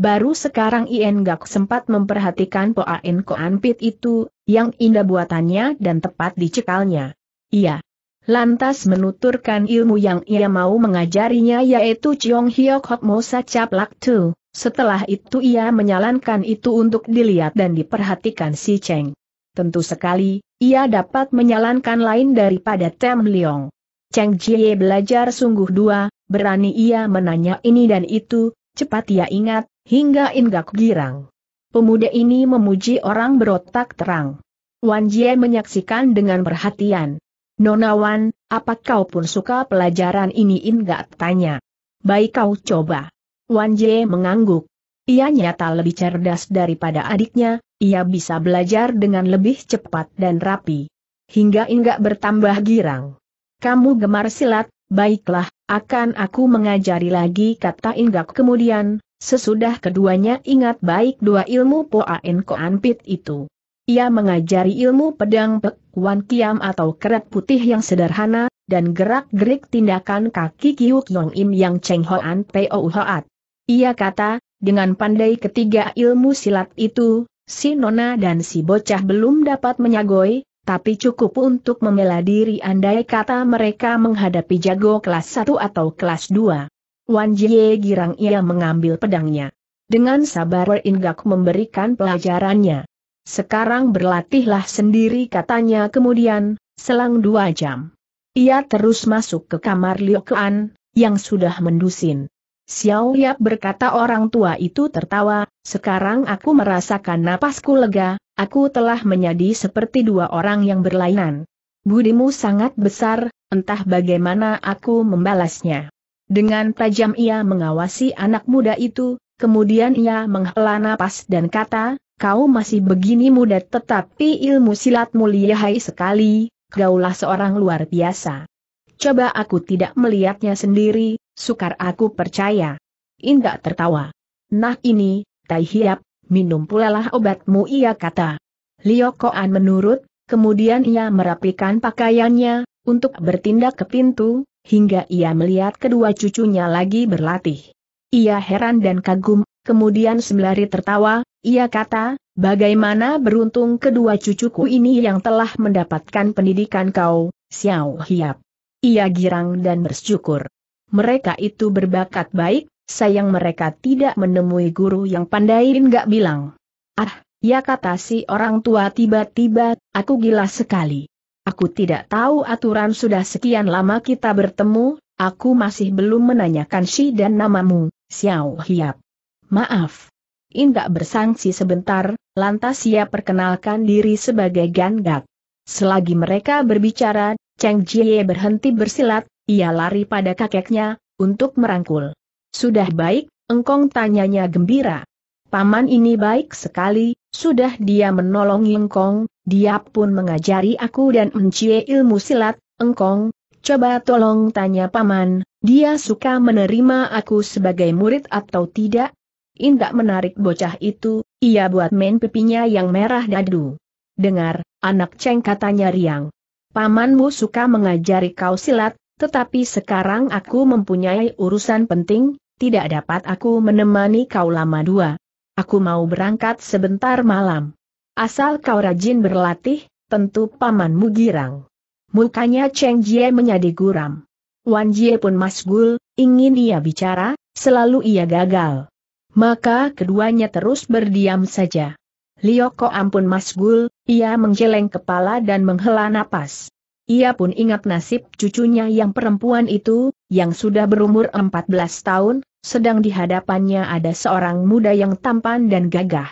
Baru sekarang Ien Gak sempat memperhatikan Poain Koan Pit itu, yang indah buatannya dan tepat dicekalnya. Ia Lantas menuturkan ilmu yang ia mau mengajarinya yaitu Chiong Hiok Hok Mosa Chap Tu. Setelah itu ia menyalankan itu untuk dilihat dan diperhatikan si Cheng. Tentu sekali, ia dapat menyalankan lain daripada Tem Leong. Cheng Jie belajar sungguh dua, berani ia menanya ini dan itu, cepat ia ingat, hingga inggak girang. Pemuda ini memuji orang berotak terang. Wan Jie menyaksikan dengan perhatian. Nona Wan, apa kau pun suka pelajaran ini inggak tanya. Baik kau coba. Wan Jie mengangguk. Ia nyata lebih cerdas daripada adiknya, ia bisa belajar dengan lebih cepat dan rapi. Hingga inggak bertambah girang. Kamu gemar silat, baiklah, akan aku mengajari lagi kata inggak kemudian, Sesudah keduanya ingat baik dua ilmu Poaen Koanpit itu. Ia mengajari ilmu pedang Pekuan Kiam atau kerat putih yang sederhana, dan gerak-gerik tindakan kaki Kiuk Yong Im yang Cheng Hoan Peo Hoat. Ia kata, dengan pandai ketiga ilmu silat itu, si Nona dan si Bocah belum dapat menyagoi, tapi cukup untuk membela andai kata mereka menghadapi jago kelas 1 atau kelas 2. Wan Jie girang ia mengambil pedangnya. Dengan sabar Ingak memberikan pelajarannya. Sekarang berlatihlah sendiri katanya kemudian, selang dua jam. Ia terus masuk ke kamar Liu Kean, yang sudah mendusin. Xiao Yap berkata orang tua itu tertawa, sekarang aku merasakan napasku lega, aku telah menjadi seperti dua orang yang berlainan. Budimu sangat besar, entah bagaimana aku membalasnya. Dengan tajam ia mengawasi anak muda itu, kemudian ia menghela napas dan kata, kau masih begini muda tetapi ilmu silat mulia hai sekali, gaulah seorang luar biasa. Coba aku tidak melihatnya sendiri, sukar aku percaya. Indah tertawa. Nah ini, Tai Hiap, minum lah obatmu ia kata. Lio Koan menurut, kemudian ia merapikan pakaiannya, untuk bertindak ke pintu, hingga ia melihat kedua cucunya lagi berlatih. Ia heran dan kagum, kemudian sembari tertawa, ia kata, bagaimana beruntung kedua cucuku ini yang telah mendapatkan pendidikan kau, Xiao Hiap. Ia girang dan bersyukur. Mereka itu berbakat baik, sayang mereka tidak menemui guru yang pandai Gak bilang. Ah, ya kata si orang tua tiba-tiba, aku gila sekali. Aku tidak tahu aturan sudah sekian lama kita bertemu, aku masih belum menanyakan si dan namamu, Xiao Hiap. Maaf. Indak bersangsi sebentar, lantas ia perkenalkan diri sebagai Gandak. Selagi mereka berbicara, Cheng Jie berhenti bersilat, ia lari pada kakeknya, untuk merangkul. Sudah baik, engkong tanyanya gembira. Paman ini baik sekali, sudah dia menolong Engkong, dia pun mengajari aku dan mencie ilmu silat, Engkong, coba tolong tanya paman, dia suka menerima aku sebagai murid atau tidak? Indak menarik bocah itu, ia buat main pipinya yang merah dadu. Dengar, anak ceng katanya riang. Pamanmu suka mengajari kau silat, tetapi sekarang aku mempunyai urusan penting, tidak dapat aku menemani kau lama dua Aku mau berangkat sebentar malam. Asal kau rajin berlatih, tentu pamanmu girang. Mukanya Cheng Jie menjadi guram. Wan Jie pun masgul, ingin ia bicara, selalu ia gagal. Maka keduanya terus berdiam saja. Lioko ampun masgul, ia menggeleng kepala dan menghela napas. Ia pun ingat nasib cucunya yang perempuan itu, yang sudah berumur 14 tahun, sedang di hadapannya ada seorang muda yang tampan dan gagah.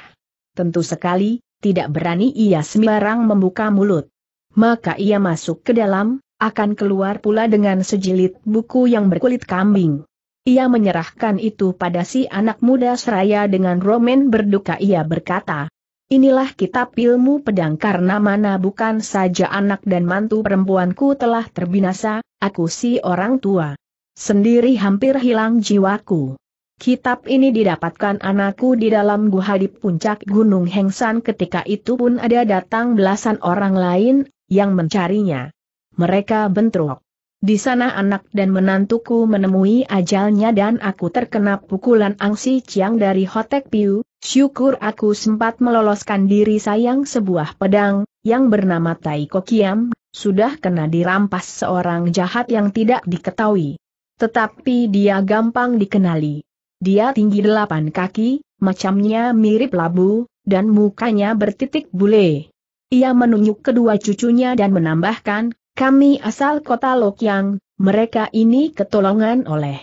Tentu sekali, tidak berani ia sembarang membuka mulut. Maka ia masuk ke dalam, akan keluar pula dengan sejilid buku yang berkulit kambing. Ia menyerahkan itu pada si anak muda seraya dengan roman berduka ia berkata, Inilah kitab ilmu pedang karena mana bukan saja anak dan mantu perempuanku telah terbinasa, aku si orang tua. Sendiri hampir hilang jiwaku. Kitab ini didapatkan anakku di dalam guha di puncak Gunung Hengsan ketika itu pun ada datang belasan orang lain, yang mencarinya. Mereka bentrok. Di sana anak dan menantuku menemui ajalnya dan aku terkena pukulan angsi ciang dari Hotek Piu, syukur aku sempat meloloskan diri sayang sebuah pedang, yang bernama Tai Kokiam, sudah kena dirampas seorang jahat yang tidak diketahui. Tetapi dia gampang dikenali. Dia tinggi delapan kaki, macamnya mirip labu, dan mukanya bertitik bule. Ia menunjuk kedua cucunya dan menambahkan, kami asal kota Lokyang, mereka ini ketolongan oleh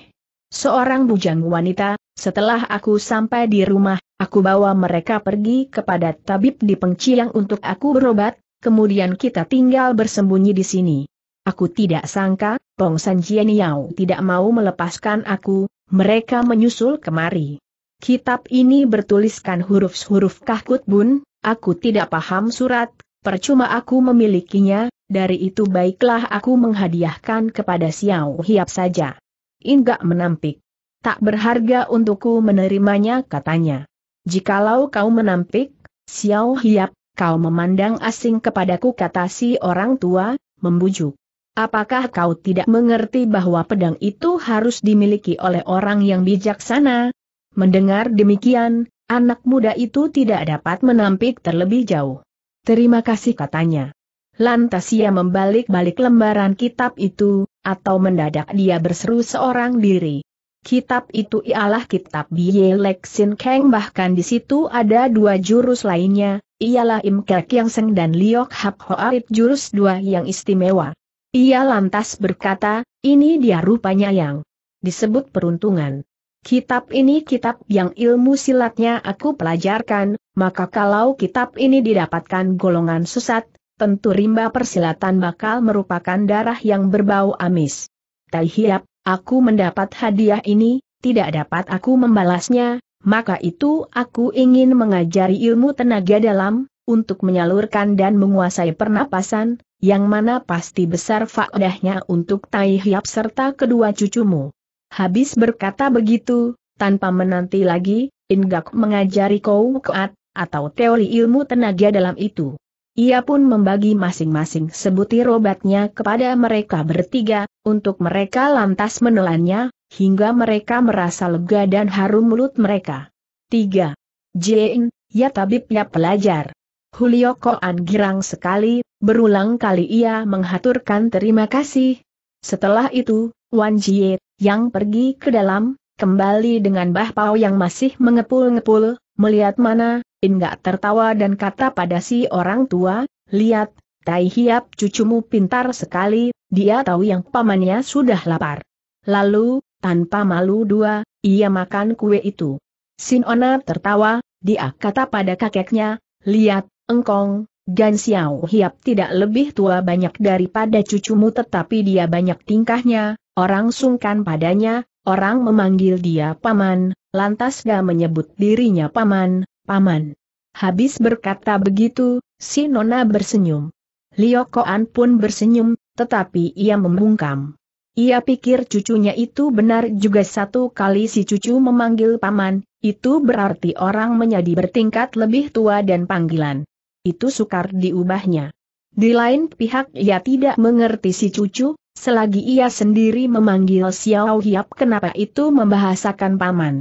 seorang bujang wanita, setelah aku sampai di rumah, aku bawa mereka pergi kepada tabib di Pengciang untuk aku berobat, kemudian kita tinggal bersembunyi di sini. Aku tidak sangka, Tong San Jianiao tidak mau melepaskan aku, mereka menyusul kemari. Kitab ini bertuliskan huruf-huruf kahkut bun, aku tidak paham surat, percuma aku memilikinya, dari itu baiklah aku menghadiahkan kepada Xiao Hiap saja. Enggak menampik. Tak berharga untukku menerimanya katanya. Jikalau kau menampik, Xiao Hiap, kau memandang asing kepadaku kata si orang tua, membujuk. Apakah kau tidak mengerti bahwa pedang itu harus dimiliki oleh orang yang bijaksana? Mendengar demikian, anak muda itu tidak dapat menampik terlebih jauh. Terima kasih katanya. Lantas ia membalik-balik lembaran kitab itu, atau mendadak dia berseru seorang diri. Kitab itu ialah kitab Biye Lexin Kang bahkan di situ ada dua jurus lainnya, ialah Im Kek Yang Seng dan Liok Hap Hoarit jurus dua yang istimewa. Ia lantas berkata, ini dia rupanya yang disebut peruntungan. Kitab ini kitab yang ilmu silatnya aku pelajarkan, maka kalau kitab ini didapatkan golongan sesat, tentu rimba persilatan bakal merupakan darah yang berbau amis. Tai hiap, aku mendapat hadiah ini, tidak dapat aku membalasnya, maka itu aku ingin mengajari ilmu tenaga dalam, untuk menyalurkan dan menguasai pernapasan, yang mana pasti besar faedahnya untuk Tai Hiap serta kedua cucumu. Habis berkata begitu, tanpa menanti lagi, Ingak mengajari kau Kuat, atau teori ilmu tenaga dalam itu. Ia pun membagi masing-masing sebutir obatnya kepada mereka bertiga, untuk mereka lantas menelannya, hingga mereka merasa lega dan harum mulut mereka. 3. Jin, ya tabib ya pelajar. Hulioko Koan girang sekali, berulang kali ia menghaturkan terima kasih. Setelah itu, Wan Jie, yang pergi ke dalam, kembali dengan Bah Pao yang masih mengepul-ngepul, melihat mana, gak tertawa dan kata pada si orang tua, lihat, Tai Hiap cucumu pintar sekali, dia tahu yang pamannya sudah lapar. Lalu, tanpa malu dua, ia makan kue itu. Sinona tertawa, dia kata pada kakeknya, lihat, engkong, Gan Xiao Hiap tidak lebih tua banyak daripada cucumu tetapi dia banyak tingkahnya, orang sungkan padanya, orang memanggil dia paman, lantas dia menyebut dirinya paman, paman. Habis berkata begitu, si Nona bersenyum. Lio Koan pun bersenyum, tetapi ia membungkam. Ia pikir cucunya itu benar juga satu kali si cucu memanggil paman, itu berarti orang menjadi bertingkat lebih tua dan panggilan itu sukar diubahnya. Di lain pihak ia tidak mengerti si cucu, selagi ia sendiri memanggil Xiao Hiap kenapa itu membahasakan paman.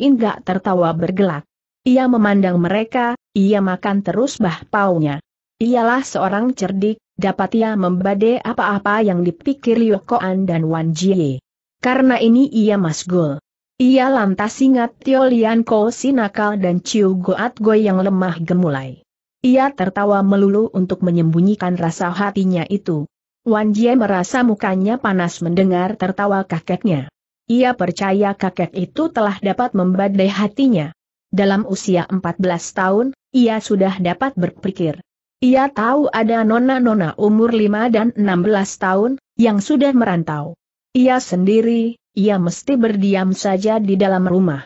Inggak tertawa bergelak. Ia memandang mereka, ia makan terus bah paunya. Ialah seorang cerdik, dapat ia membade apa-apa yang dipikir Liu Koan dan Wan Jie. Karena ini ia masgul. Ia lantas ingat Tio Lian Ko si nakal dan Chiu Goat Goi yang lemah gemulai. Ia tertawa melulu untuk menyembunyikan rasa hatinya itu. Wan Jie merasa mukanya panas mendengar tertawa kakeknya. Ia percaya kakek itu telah dapat membadai hatinya. Dalam usia 14 tahun, ia sudah dapat berpikir. Ia tahu ada nona-nona umur 5 dan 16 tahun, yang sudah merantau. Ia sendiri, ia mesti berdiam saja di dalam rumah.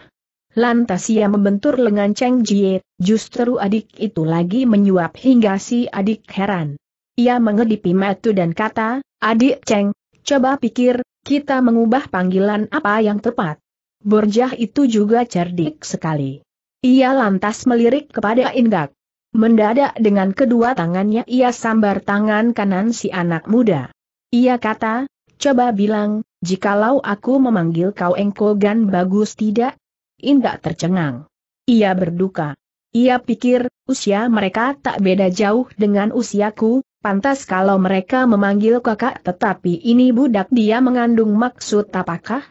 Lantas ia membentur lengan Cheng Jie, justru adik itu lagi menyuap hingga si adik heran. Ia mengedipi matu dan kata, adik Cheng, coba pikir, kita mengubah panggilan apa yang tepat. Borjah itu juga cerdik sekali. Ia lantas melirik kepada Ingat. Mendadak dengan kedua tangannya ia sambar tangan kanan si anak muda. Ia kata, coba bilang, jikalau aku memanggil kau Engkogan bagus tidak? Indah tercengang. Ia berduka. Ia pikir, usia mereka tak beda jauh dengan usiaku, pantas kalau mereka memanggil kakak tetapi ini budak dia mengandung maksud apakah?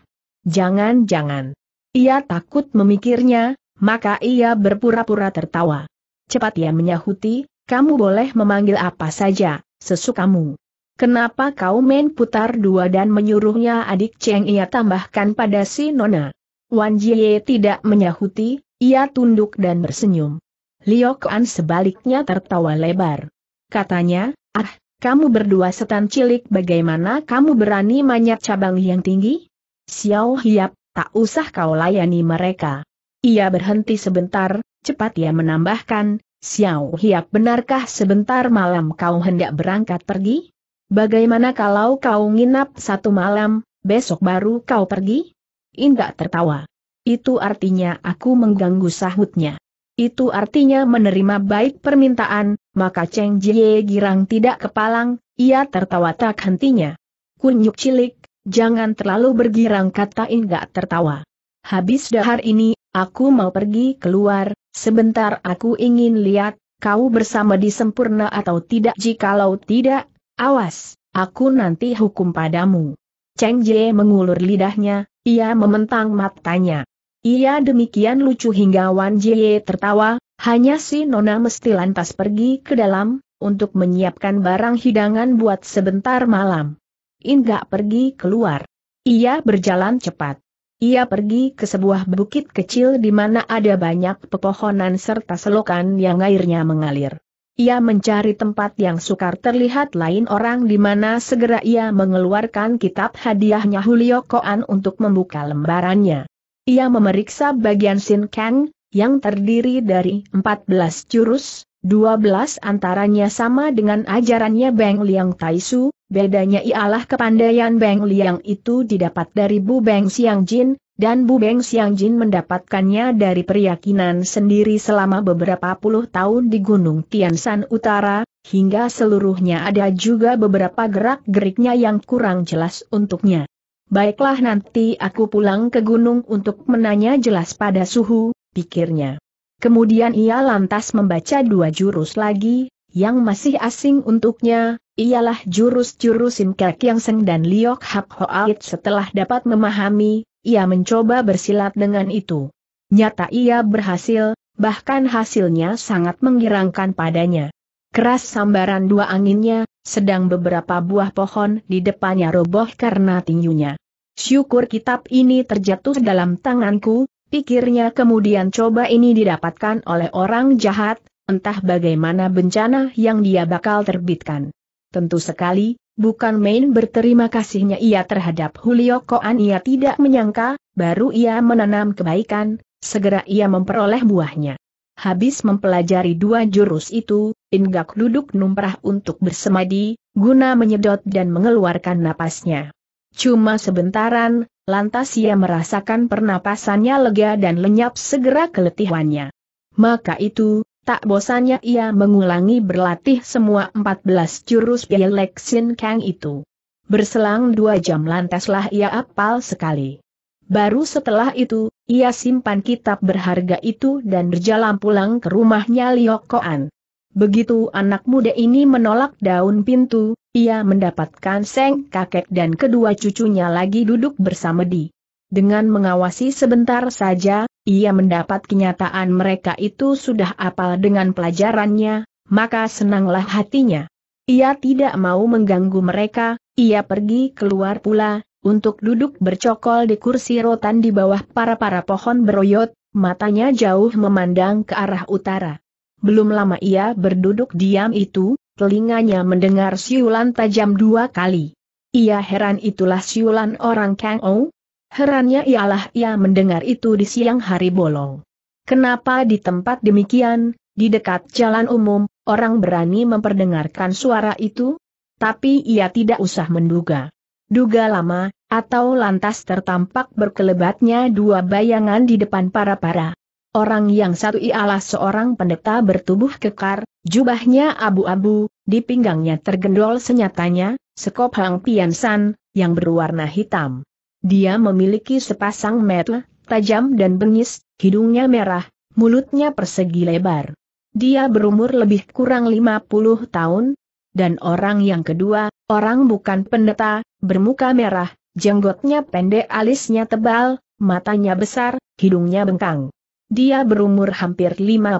Jangan-jangan. Ia takut memikirnya, maka ia berpura-pura tertawa. Cepat ia menyahuti, kamu boleh memanggil apa saja, sesukamu. Kenapa kau main putar dua dan menyuruhnya adik Cheng ia tambahkan pada si Nona. Wan Jie tidak menyahuti, ia tunduk dan bersenyum. Liu Kuan sebaliknya tertawa lebar. Katanya, ah, kamu berdua setan cilik bagaimana kamu berani manjat cabang yang tinggi? Xiao Hiap, tak usah kau layani mereka. Ia berhenti sebentar, cepat ia menambahkan, Xiao Hiap benarkah sebentar malam kau hendak berangkat pergi? Bagaimana kalau kau nginap satu malam, besok baru kau pergi? Indah tertawa. Itu artinya aku mengganggu sahutnya. Itu artinya menerima baik permintaan, maka Cheng Jie girang tidak kepalang, ia tertawa tak hentinya. Kunyuk cilik, jangan terlalu bergirang kata Inggak tertawa. Habis dahar ini, aku mau pergi keluar, sebentar aku ingin lihat, kau bersama di sempurna atau tidak jikalau tidak, awas, aku nanti hukum padamu. Cheng Jie mengulur lidahnya, ia mementang matanya. Ia demikian lucu hingga Wan Jie tertawa, hanya si Nona mesti lantas pergi ke dalam, untuk menyiapkan barang hidangan buat sebentar malam. Inggak pergi keluar. Ia berjalan cepat. Ia pergi ke sebuah bukit kecil di mana ada banyak pepohonan serta selokan yang airnya mengalir. Ia mencari tempat yang sukar terlihat lain orang di mana segera ia mengeluarkan kitab hadiahnya Hulio Koan untuk membuka lembarannya. Ia memeriksa bagian Sin Kang, yang terdiri dari 14 jurus, 12 antaranya sama dengan ajarannya Beng Liang Taisu, bedanya ialah kepandaian Beng Liang itu didapat dari Bu Beng Siang Jin, dan Bu Beng Xiang Jin mendapatkannya dari peryakinan sendiri selama beberapa puluh tahun di Gunung Tiansan Utara, hingga seluruhnya ada juga beberapa gerak-geriknya yang kurang jelas untuknya. Baiklah nanti aku pulang ke gunung untuk menanya jelas pada suhu, pikirnya. Kemudian ia lantas membaca dua jurus lagi, yang masih asing untuknya, ialah jurus-jurus Simkek Yang Seng dan Liok Hap Hoait setelah dapat memahami, ia mencoba bersilat dengan itu. Nyata ia berhasil, bahkan hasilnya sangat mengirangkan padanya. Keras sambaran dua anginnya, sedang beberapa buah pohon di depannya roboh karena tinjunya. Syukur kitab ini terjatuh dalam tanganku, pikirnya kemudian coba ini didapatkan oleh orang jahat, entah bagaimana bencana yang dia bakal terbitkan. Tentu sekali, bukan main berterima kasihnya ia terhadap Hulio Koan ia tidak menyangka, baru ia menanam kebaikan, segera ia memperoleh buahnya. Habis mempelajari dua jurus itu, Ingak duduk numprah untuk bersemadi, guna menyedot dan mengeluarkan napasnya. Cuma sebentaran, lantas ia merasakan pernapasannya lega dan lenyap segera keletihannya. Maka itu, Tak bosannya ia mengulangi berlatih semua 14 jurus pilihan Sin Kang itu. Berselang dua jam lantaslah ia apal sekali. Baru setelah itu, ia simpan kitab berharga itu dan berjalan pulang ke rumahnya Liokoan. Begitu anak muda ini menolak daun pintu, ia mendapatkan Seng kakek dan kedua cucunya lagi duduk bersama di. Dengan mengawasi sebentar saja, ia mendapat kenyataan mereka itu sudah apal dengan pelajarannya, maka senanglah hatinya. Ia tidak mau mengganggu mereka, ia pergi keluar pula, untuk duduk bercokol di kursi rotan di bawah para-para pohon beroyot, matanya jauh memandang ke arah utara. Belum lama ia berduduk diam itu, telinganya mendengar siulan tajam dua kali. Ia heran itulah siulan orang Kang Ou, Herannya ialah ia mendengar itu di siang hari bolong. Kenapa di tempat demikian, di dekat jalan umum, orang berani memperdengarkan suara itu? Tapi ia tidak usah menduga. Duga lama, atau lantas tertampak berkelebatnya dua bayangan di depan para-para. Orang yang satu ialah seorang pendeta bertubuh kekar, jubahnya abu-abu, di pinggangnya tergendol senyatanya, sekop Hang piansan, yang berwarna hitam. Dia memiliki sepasang mata, tajam dan bengis, hidungnya merah, mulutnya persegi lebar. Dia berumur lebih kurang 50 tahun, dan orang yang kedua, orang bukan pendeta, bermuka merah, jenggotnya pendek alisnya tebal, matanya besar, hidungnya bengkang. Dia berumur hampir 50.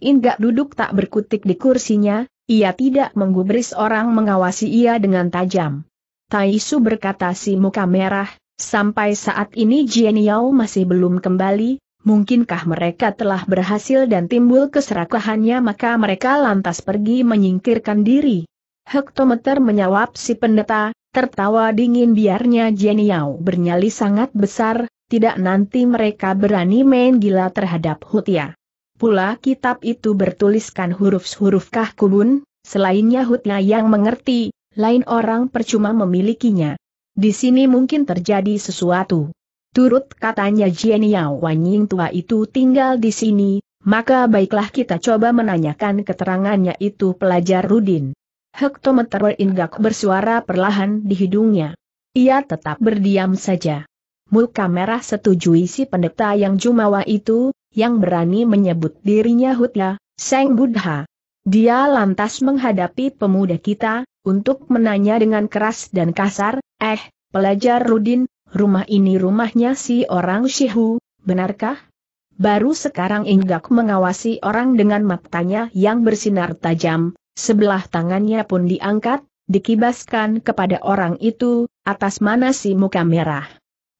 Inga duduk tak berkutik di kursinya, ia tidak menggubris orang mengawasi ia dengan tajam. Taisu berkata si muka merah, sampai saat ini Jianiao masih belum kembali, mungkinkah mereka telah berhasil dan timbul keserakahannya maka mereka lantas pergi menyingkirkan diri. Hektometer menyawab si pendeta, tertawa dingin biarnya Jianiao bernyali sangat besar, tidak nanti mereka berani main gila terhadap Hutia. Pula kitab itu bertuliskan huruf-huruf Kubun? selainnya Hutia yang mengerti, lain orang percuma memilikinya. Di sini mungkin terjadi sesuatu. Turut katanya Jiania Wanying tua itu tinggal di sini, maka baiklah kita coba menanyakan keterangannya itu pelajar Rudin. Hektometer Ingak bersuara perlahan di hidungnya. Ia tetap berdiam saja. Muka merah setujui si pendeta yang jumawa itu, yang berani menyebut dirinya Hutla, Seng Buddha. Dia lantas menghadapi pemuda kita, untuk menanya dengan keras dan kasar, eh, pelajar Rudin, rumah ini rumahnya si orang Shihu, benarkah? Baru sekarang Inggak mengawasi orang dengan matanya yang bersinar tajam, sebelah tangannya pun diangkat, dikibaskan kepada orang itu, atas mana si muka merah.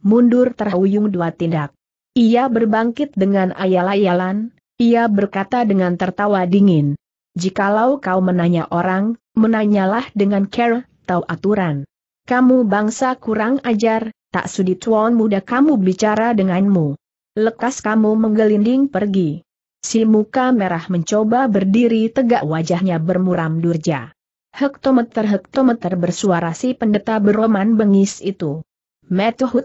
Mundur terhuyung dua tindak. Ia berbangkit dengan ayal-ayalan, ia berkata dengan tertawa dingin. Jikalau kau menanya orang, menanyalah dengan care, tahu aturan. Kamu bangsa kurang ajar, tak sudi tuan muda kamu bicara denganmu. Lekas kamu menggelinding pergi. Si muka merah mencoba berdiri tegak wajahnya bermuram durja. Hektometer-hektometer bersuara si pendeta beroman bengis itu.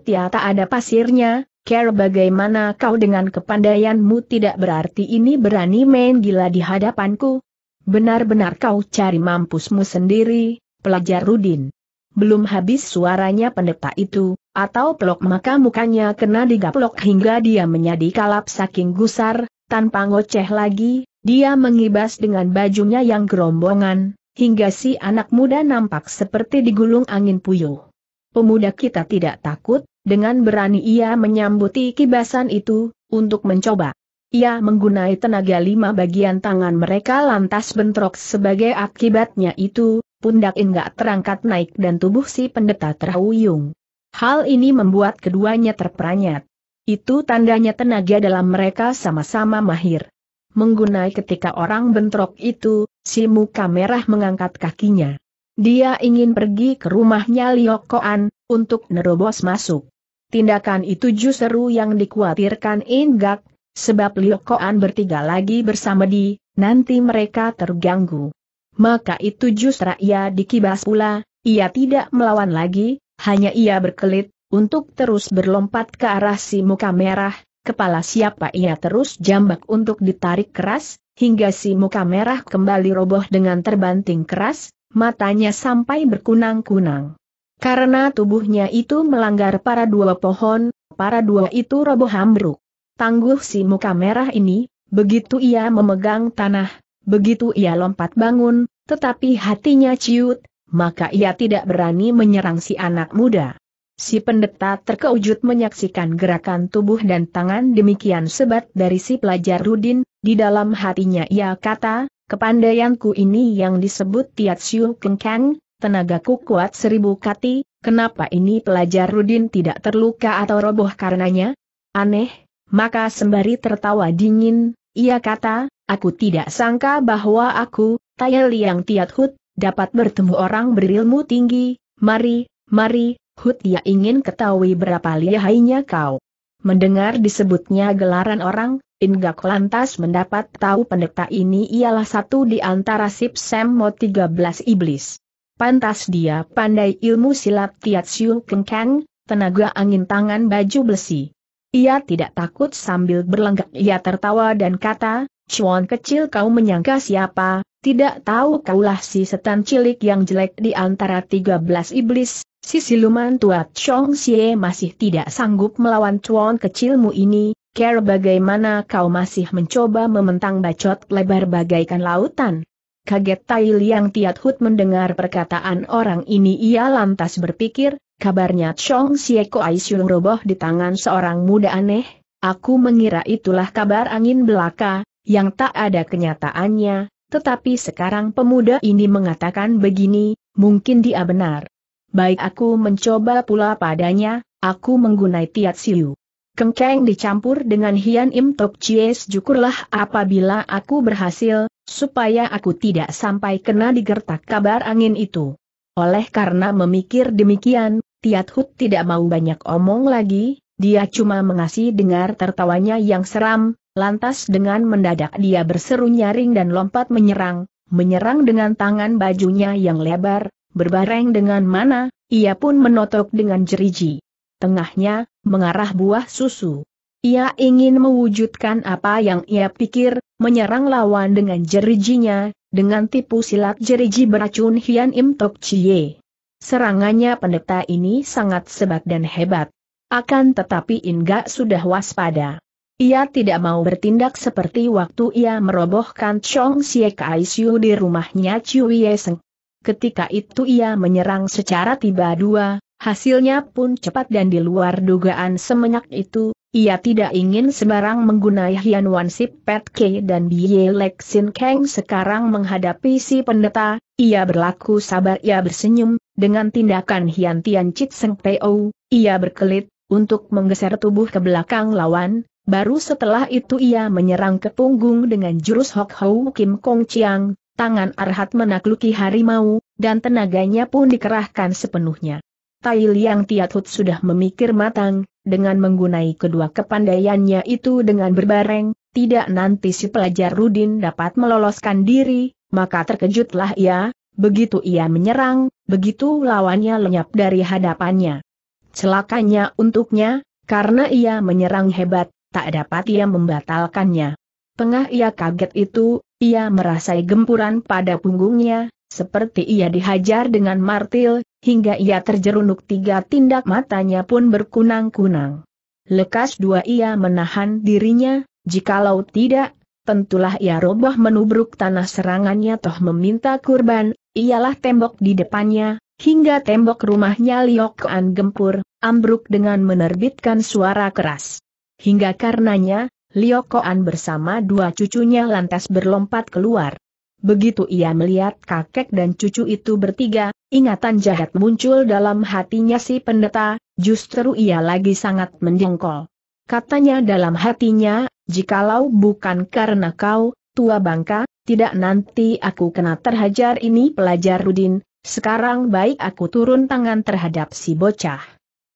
ya tak ada pasirnya, care bagaimana kau dengan kepandaianmu tidak berarti ini berani main gila di hadapanku, Benar-benar kau cari mampusmu sendiri, pelajar Rudin. Belum habis suaranya pendeta itu, atau pelok maka mukanya kena digaplok hingga dia menjadi kalap saking gusar, tanpa ngoceh lagi, dia mengibas dengan bajunya yang gerombongan, hingga si anak muda nampak seperti digulung angin puyuh. Pemuda kita tidak takut, dengan berani ia menyambuti kibasan itu, untuk mencoba. Ia menggunai tenaga lima bagian tangan mereka lantas bentrok sebagai akibatnya itu, pundak enggak terangkat naik dan tubuh si pendeta terhuyung. Hal ini membuat keduanya terperanyat. Itu tandanya tenaga dalam mereka sama-sama mahir. Menggunai ketika orang bentrok itu, si muka merah mengangkat kakinya. Dia ingin pergi ke rumahnya Liokoan, untuk nerobos masuk. Tindakan itu justru yang dikhawatirkan Ingak, Sebab Liu Koan bertiga lagi bersama di, nanti mereka terganggu. Maka itu justru ia dikibas pula, ia tidak melawan lagi, hanya ia berkelit, untuk terus berlompat ke arah si muka merah, kepala siapa ia terus jambak untuk ditarik keras, hingga si muka merah kembali roboh dengan terbanting keras, matanya sampai berkunang-kunang. Karena tubuhnya itu melanggar para dua pohon, para dua itu roboh ambruk. Tangguh si muka merah ini, begitu ia memegang tanah, begitu ia lompat bangun, tetapi hatinya ciut, maka ia tidak berani menyerang si anak muda. Si pendeta terkejut menyaksikan gerakan tubuh dan tangan demikian sebat dari si pelajar Rudin, di dalam hatinya ia kata, kepandaianku ini yang disebut Tiat Siu Kengkang, tenagaku kuat seribu kati, kenapa ini pelajar Rudin tidak terluka atau roboh karenanya? Aneh, maka sembari tertawa dingin, ia kata, aku tidak sangka bahwa aku, Tayel yang Tiat Hut, dapat bertemu orang berilmu tinggi, mari, mari, Hut ia ingin ketahui berapa lihainya kau. Mendengar disebutnya gelaran orang, Ingak lantas mendapat tahu pendeta ini ialah satu di antara Sip Semmo 13 Iblis. Pantas dia pandai ilmu silat Tiat Siu Kengkang, tenaga angin tangan baju besi. Ia tidak takut sambil berlenggak ia tertawa dan kata, Cuan kecil kau menyangka siapa, tidak tahu kaulah si setan cilik yang jelek di antara tiga belas iblis, si siluman tua Chong Xie masih tidak sanggup melawan cuan kecilmu ini, care bagaimana kau masih mencoba mementang bacot lebar bagaikan lautan. Kaget Tai Liang Tiat Hut mendengar perkataan orang ini ia lantas berpikir, kabarnya Chong Sieko Aisyun roboh di tangan seorang muda aneh, aku mengira itulah kabar angin belaka, yang tak ada kenyataannya, tetapi sekarang pemuda ini mengatakan begini, mungkin dia benar. Baik aku mencoba pula padanya, aku menggunai tiat siu. Kengkeng dicampur dengan hian im tok cies jukurlah apabila aku berhasil, supaya aku tidak sampai kena digertak kabar angin itu. Oleh karena memikir demikian, Tiat Hut tidak mau banyak omong lagi, dia cuma mengasih dengar tertawanya yang seram, lantas dengan mendadak dia berseru nyaring dan lompat menyerang, menyerang dengan tangan bajunya yang lebar, berbareng dengan mana, ia pun menotok dengan jeriji. Tengahnya, mengarah buah susu. Ia ingin mewujudkan apa yang ia pikir, menyerang lawan dengan jerijinya, dengan tipu silat jeriji beracun Hian Im Tok Chie. Serangannya pendeta ini sangat sebat dan hebat. Akan tetapi Inga sudah waspada. Ia tidak mau bertindak seperti waktu ia merobohkan Chong Xie Kaisiu di rumahnya Chiu Yeseng. Ketika itu ia menyerang secara tiba dua, hasilnya pun cepat dan di luar dugaan semenyak itu, ia tidak ingin sembarang menggunai Hian Wan Si Pet K dan Ye Lek Sin Kang sekarang menghadapi si pendeta, ia berlaku sabar ia bersenyum, dengan tindakan Hian Tian Chit Seng Teo, ia berkelit, untuk menggeser tubuh ke belakang lawan, baru setelah itu ia menyerang ke punggung dengan jurus Hok Hou Kim Kong Chiang, tangan Arhat menakluki harimau, dan tenaganya pun dikerahkan sepenuhnya. Tai Liang Hut sudah memikir matang, dengan menggunai kedua kepandaiannya itu dengan berbareng, tidak nanti si pelajar Rudin dapat meloloskan diri, maka terkejutlah ia, begitu ia menyerang, begitu lawannya lenyap dari hadapannya. Celakanya untuknya, karena ia menyerang hebat, tak dapat ia membatalkannya. Tengah ia kaget itu, ia merasai gempuran pada punggungnya, seperti ia dihajar dengan martil, hingga ia terjerunuk tiga tindak matanya pun berkunang-kunang. Lekas dua ia menahan dirinya, jikalau tidak, tentulah ia roboh menubruk tanah serangannya toh meminta kurban, ialah tembok di depannya, hingga tembok rumahnya Liokoan gempur, ambruk dengan menerbitkan suara keras. Hingga karenanya, Liokoan bersama dua cucunya lantas berlompat keluar. Begitu ia melihat kakek dan cucu itu bertiga, ingatan jahat muncul dalam hatinya si pendeta, justru ia lagi sangat menjengkol. Katanya dalam hatinya, jikalau bukan karena kau, tua bangka, tidak nanti aku kena terhajar ini pelajar Rudin, sekarang baik aku turun tangan terhadap si bocah.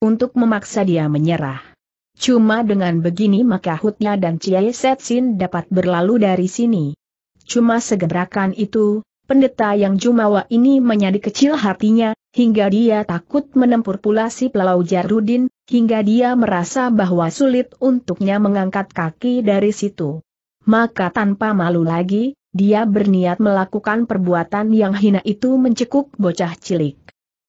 Untuk memaksa dia menyerah. Cuma dengan begini maka Hutnya dan Ciai Setsin dapat berlalu dari sini. Cuma segebrakan itu, pendeta yang Jumawa ini menjadi kecil hatinya, hingga dia takut menempur pula si Pelau Jarudin, hingga dia merasa bahwa sulit untuknya mengangkat kaki dari situ. Maka tanpa malu lagi, dia berniat melakukan perbuatan yang hina itu mencekuk bocah cilik.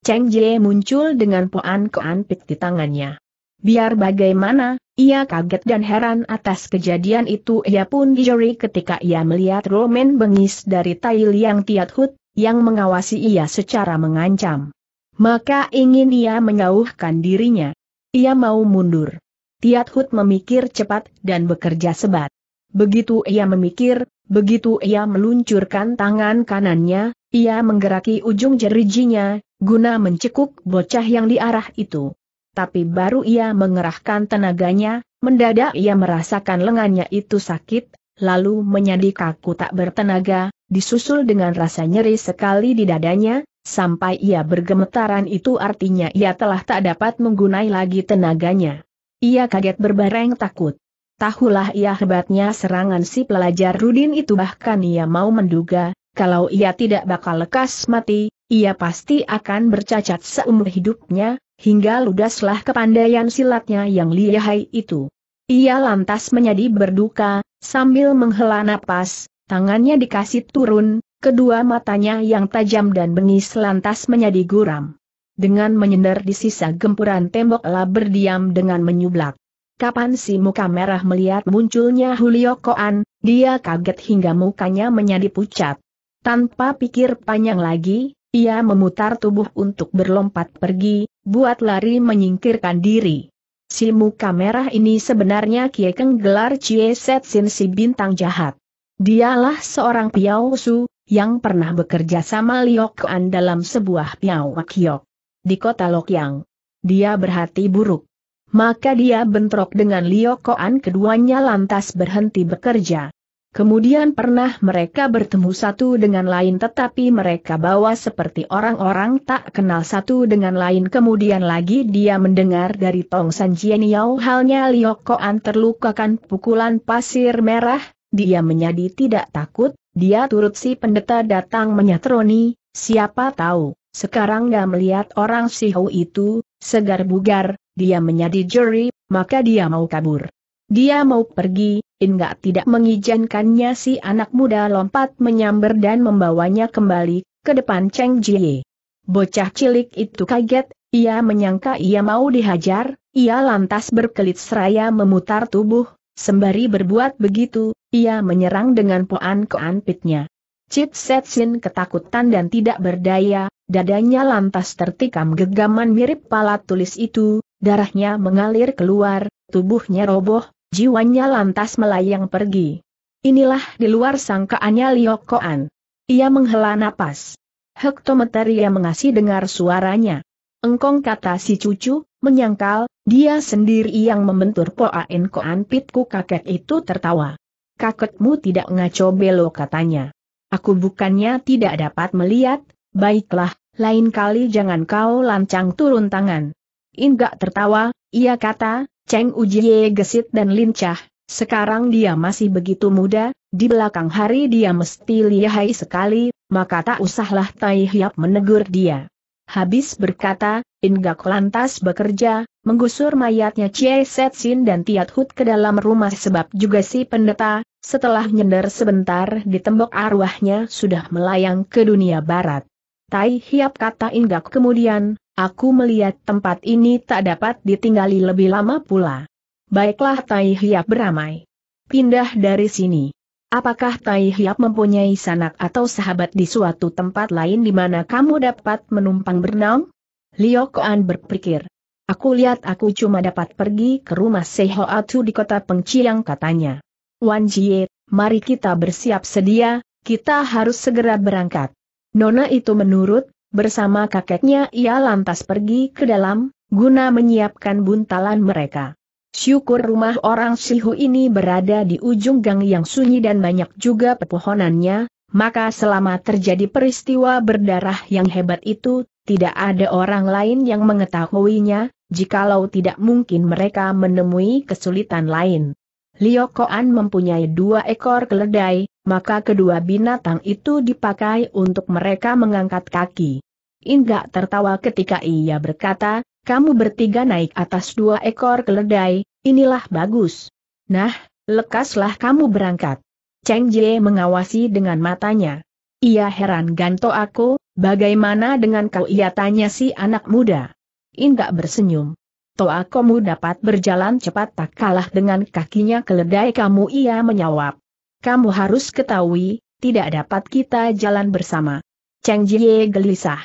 Cheng Jie muncul dengan poan keanpik di tangannya. Biar bagaimana, ia kaget dan heran atas kejadian itu ia pun dijeri ketika ia melihat Roman bengis dari Tai Liang Tiat Hut, yang mengawasi ia secara mengancam. Maka ingin ia menyauhkan dirinya. Ia mau mundur. Tiat Hut memikir cepat dan bekerja sebat. Begitu ia memikir, begitu ia meluncurkan tangan kanannya, ia menggeraki ujung jerijinya, guna mencekuk bocah yang diarah itu. Tapi baru ia mengerahkan tenaganya, mendadak ia merasakan lengannya itu sakit, lalu menjadi kaku tak bertenaga, disusul dengan rasa nyeri sekali di dadanya, Sampai ia bergemetaran itu artinya ia telah tak dapat menggunai lagi tenaganya. Ia kaget berbareng takut. Tahulah ia hebatnya serangan si pelajar Rudin itu bahkan ia mau menduga, kalau ia tidak bakal lekas mati, ia pasti akan bercacat seumur hidupnya, hingga ludaslah kepandaian silatnya yang lihai itu. Ia lantas menjadi berduka, sambil menghela napas, tangannya dikasih turun, Kedua matanya yang tajam dan bengis lantas menjadi guram. Dengan menyender di sisa gempuran tembok la berdiam dengan menyublak. Kapan si muka merah melihat munculnya Hulio Koan, dia kaget hingga mukanya menjadi pucat. Tanpa pikir panjang lagi, ia memutar tubuh untuk berlompat pergi, buat lari menyingkirkan diri. Si muka merah ini sebenarnya kiekeng gelar Cie Set Sin si bintang jahat. Dialah seorang piausu, yang pernah bekerja sama Liok k'an dalam sebuah Piawak Yok. Di kota Lokyang, dia berhati buruk. Maka dia bentrok dengan Liu Koan keduanya lantas berhenti bekerja. Kemudian pernah mereka bertemu satu dengan lain tetapi mereka bawa seperti orang-orang tak kenal satu dengan lain kemudian lagi dia mendengar dari Tong San Jian Yao halnya Liu Koan terlukakan pukulan pasir merah, dia menjadi tidak takut, dia turut si pendeta datang menyatroni, siapa tahu, sekarang gak melihat orang si Hou itu, segar bugar, dia menjadi juri, maka dia mau kabur. Dia mau pergi, gak tidak mengizinkannya si anak muda lompat menyamber dan membawanya kembali ke depan Cheng Jie. Bocah cilik itu kaget, ia menyangka ia mau dihajar, ia lantas berkelit seraya memutar tubuh, Sembari berbuat begitu, ia menyerang dengan poan-koan pitnya. Cit Setsin ketakutan dan tidak berdaya, dadanya lantas tertikam gegaman mirip palat tulis itu, darahnya mengalir keluar, tubuhnya roboh, jiwanya lantas melayang pergi. Inilah di luar sangkaannya Koan. Ia menghela napas. Hektometer ia mengasih dengar suaranya. Engkong kata si cucu, menyangkal, dia sendiri yang membentur Poain Koan Pitku kakek itu tertawa. Kakekmu tidak ngaco belo katanya. Aku bukannya tidak dapat melihat, baiklah, lain kali jangan kau lancang turun tangan. Inga tertawa, ia kata, Cheng Ujie gesit dan lincah, sekarang dia masih begitu muda, di belakang hari dia mesti lihai sekali, maka tak usahlah Tai Hiap menegur dia. Habis berkata, Inggak lantas bekerja, menggusur mayatnya Chie Setsin dan Tiat Hut ke dalam rumah sebab juga si pendeta, setelah nyender sebentar di tembok arwahnya sudah melayang ke dunia barat. Tai Hiap kata Inggak kemudian, aku melihat tempat ini tak dapat ditinggali lebih lama pula. Baiklah Tai Hiap beramai. Pindah dari sini. Apakah Tai Hiap mempunyai sanak atau sahabat di suatu tempat lain di mana kamu dapat menumpang bernaung? Liu Koan berpikir. Aku lihat aku cuma dapat pergi ke rumah Seho Atu di kota Pengciang katanya. Wan Jie, mari kita bersiap sedia, kita harus segera berangkat. Nona itu menurut, bersama kakeknya ia lantas pergi ke dalam, guna menyiapkan buntalan mereka. Syukur rumah orang Sihu ini berada di ujung gang yang sunyi dan banyak juga pepohonannya, maka selama terjadi peristiwa berdarah yang hebat itu, tidak ada orang lain yang mengetahuinya, jikalau tidak mungkin mereka menemui kesulitan lain. Liokoan mempunyai dua ekor keledai, maka kedua binatang itu dipakai untuk mereka mengangkat kaki. Inggak tertawa ketika ia berkata, kamu bertiga naik atas dua ekor keledai, inilah bagus. Nah, lekaslah kamu berangkat. Cheng Jie mengawasi dengan matanya. Ia heran ganto aku, bagaimana dengan kau ia tanya si anak muda. Indak bersenyum. Toakomu dapat berjalan cepat tak kalah dengan kakinya keledai kamu ia menyawab. Kamu harus ketahui, tidak dapat kita jalan bersama. Cheng Jie gelisah.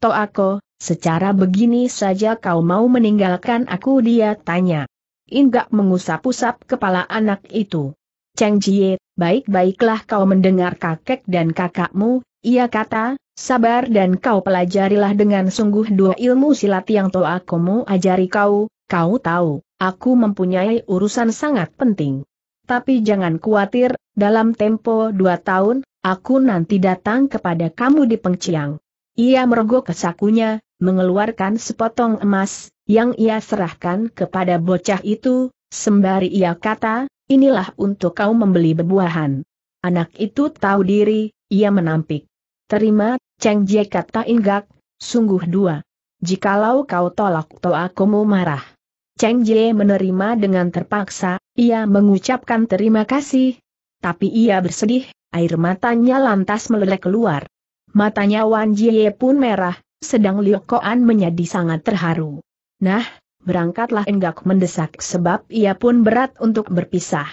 Toako, Secara begini saja kau mau meninggalkan aku dia tanya. Inggak mengusap-usap kepala anak itu. Cheng Jie, baik-baiklah kau mendengar kakek dan kakakmu, ia kata, sabar dan kau pelajarilah dengan sungguh dua ilmu silat yang toa kamu ajari kau, kau tahu, aku mempunyai urusan sangat penting. Tapi jangan khawatir, dalam tempo dua tahun, aku nanti datang kepada kamu di Pengciang. Ia merogoh ke sakunya, mengeluarkan sepotong emas, yang ia serahkan kepada bocah itu, sembari ia kata, inilah untuk kau membeli bebuahan. Anak itu tahu diri, ia menampik. Terima, Cheng Jie kata Inggak, sungguh dua. Jikalau kau tolak to aku mau marah. Cheng Jie menerima dengan terpaksa, ia mengucapkan terima kasih. Tapi ia bersedih, air matanya lantas meleleh keluar. Matanya Wan Jie pun merah, sedang Liu Koan menjadi sangat terharu. Nah, berangkatlah Enggak mendesak sebab ia pun berat untuk berpisah.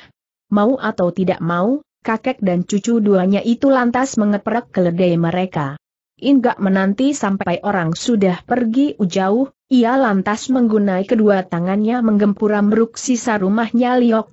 Mau atau tidak mau, kakek dan cucu duanya itu lantas mengeprek keledai mereka. Enggak menanti sampai orang sudah pergi jauh, ia lantas menggunai kedua tangannya menggempura meruk sisa rumahnya Liu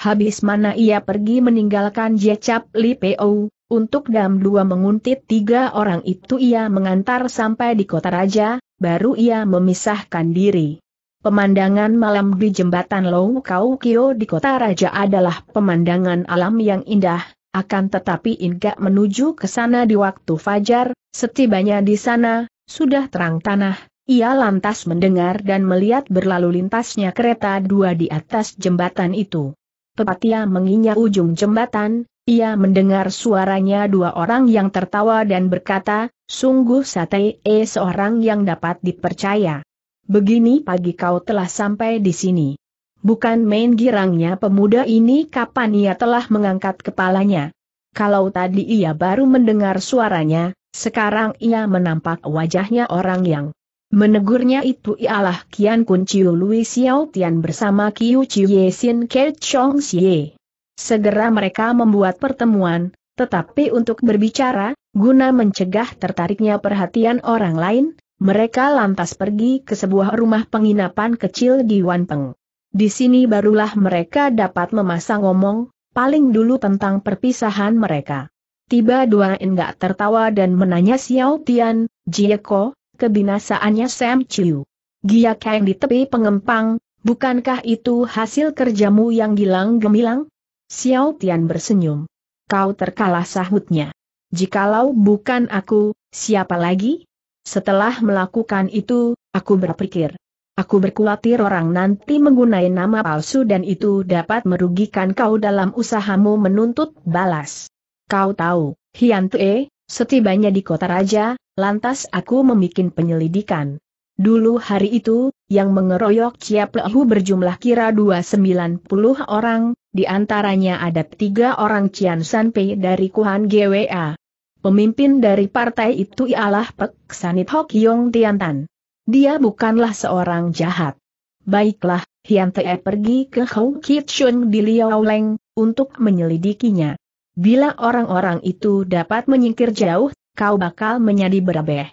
habis mana ia pergi meninggalkan Jecap Li Pou, untuk dam dua menguntit tiga orang itu ia mengantar sampai di kota raja, baru ia memisahkan diri. Pemandangan malam di jembatan Lou Kau Kio di kota raja adalah pemandangan alam yang indah, akan tetapi Inga menuju ke sana di waktu fajar, setibanya di sana, sudah terang tanah, ia lantas mendengar dan melihat berlalu lintasnya kereta dua di atas jembatan itu. Pepatia menginjak ujung jembatan, ia mendengar suaranya dua orang yang tertawa dan berkata, sungguh Satei E seorang yang dapat dipercaya. Begini pagi kau telah sampai di sini. Bukan main girangnya pemuda ini kapan ia telah mengangkat kepalanya. Kalau tadi ia baru mendengar suaranya, sekarang ia menampak wajahnya orang yang menegurnya itu ialah Kian Kun Chiu Lui Xiao Tian bersama Kiu Chiu Ye Sin Ke Chong Xie. Segera mereka membuat pertemuan, tetapi untuk berbicara, guna mencegah tertariknya perhatian orang lain, mereka lantas pergi ke sebuah rumah penginapan kecil di Wanpeng. Di sini barulah mereka dapat memasang omong, paling dulu tentang perpisahan mereka. Tiba dua enggak tertawa dan menanya Xiao Tian, Jieko, kebinasaannya Sam Chiu. Gia yang di tepi pengempang, bukankah itu hasil kerjamu yang gilang gemilang? Xiao Tian bersenyum. Kau terkalah sahutnya. Jikalau bukan aku, siapa lagi? Setelah melakukan itu, aku berpikir. Aku berkhawatir orang nanti menggunai nama palsu dan itu dapat merugikan kau dalam usahamu menuntut balas. Kau tahu, Hian Tue, setibanya di kota raja, lantas aku membuat penyelidikan. Dulu hari itu, yang mengeroyok Ciap Lehu berjumlah kira 290 orang, di antaranya ada tiga orang Cian Sanpei dari Kuhan GWA. Pemimpin dari partai itu ialah Pek Sanit Hok Yong Tiantan. Dia bukanlah seorang jahat. Baiklah, Hian Te pergi ke Hou Shun di Leng untuk menyelidikinya. Bila orang-orang itu dapat menyingkir jauh, kau bakal menjadi berabeh.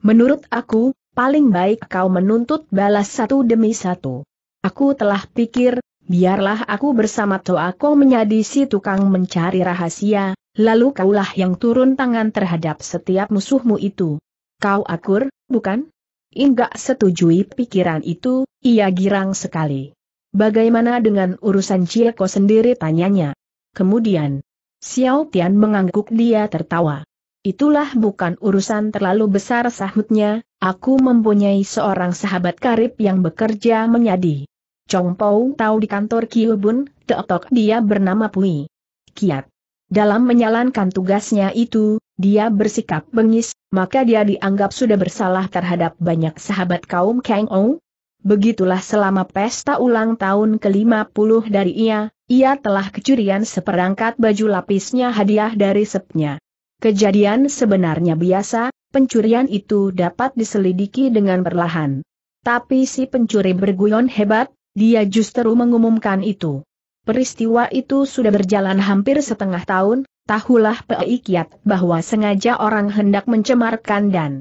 Menurut aku, paling baik kau menuntut balas satu demi satu. Aku telah pikir, biarlah aku bersama Toa Toako si tukang mencari rahasia, lalu kaulah yang turun tangan terhadap setiap musuhmu itu. Kau akur, bukan? Inggak setujui pikiran itu, ia girang sekali. Bagaimana dengan urusan Cieko sendiri tanyanya? Kemudian, Xiao Tian mengangguk dia tertawa. Itulah bukan urusan terlalu besar sahutnya, Aku mempunyai seorang sahabat karib yang bekerja menyadi. Chong Pou tahu di kantor Kiobun, Teotok dia bernama Pui. Kiat. Dalam menyalankan tugasnya itu, dia bersikap bengis, maka dia dianggap sudah bersalah terhadap banyak sahabat kaum Kang Ou. Begitulah selama pesta ulang tahun ke-50 dari ia, ia telah kecurian seperangkat baju lapisnya hadiah dari sepnya. Kejadian sebenarnya biasa, pencurian itu dapat diselidiki dengan perlahan. Tapi si pencuri berguyon hebat, dia justru mengumumkan itu. Peristiwa itu sudah berjalan hampir setengah tahun, tahulah peikiat bahwa sengaja orang hendak mencemarkan dan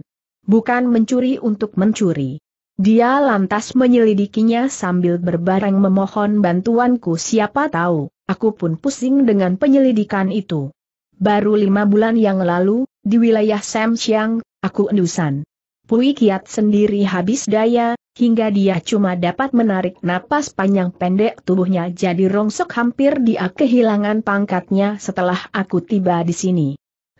bukan mencuri untuk mencuri. Dia lantas menyelidikinya sambil berbareng memohon bantuanku siapa tahu, aku pun pusing dengan penyelidikan itu. Baru lima bulan yang lalu, di wilayah Samsiang, aku endusan. Pui Kiat sendiri habis daya, hingga dia cuma dapat menarik napas panjang pendek tubuhnya jadi rongsok hampir dia kehilangan pangkatnya setelah aku tiba di sini.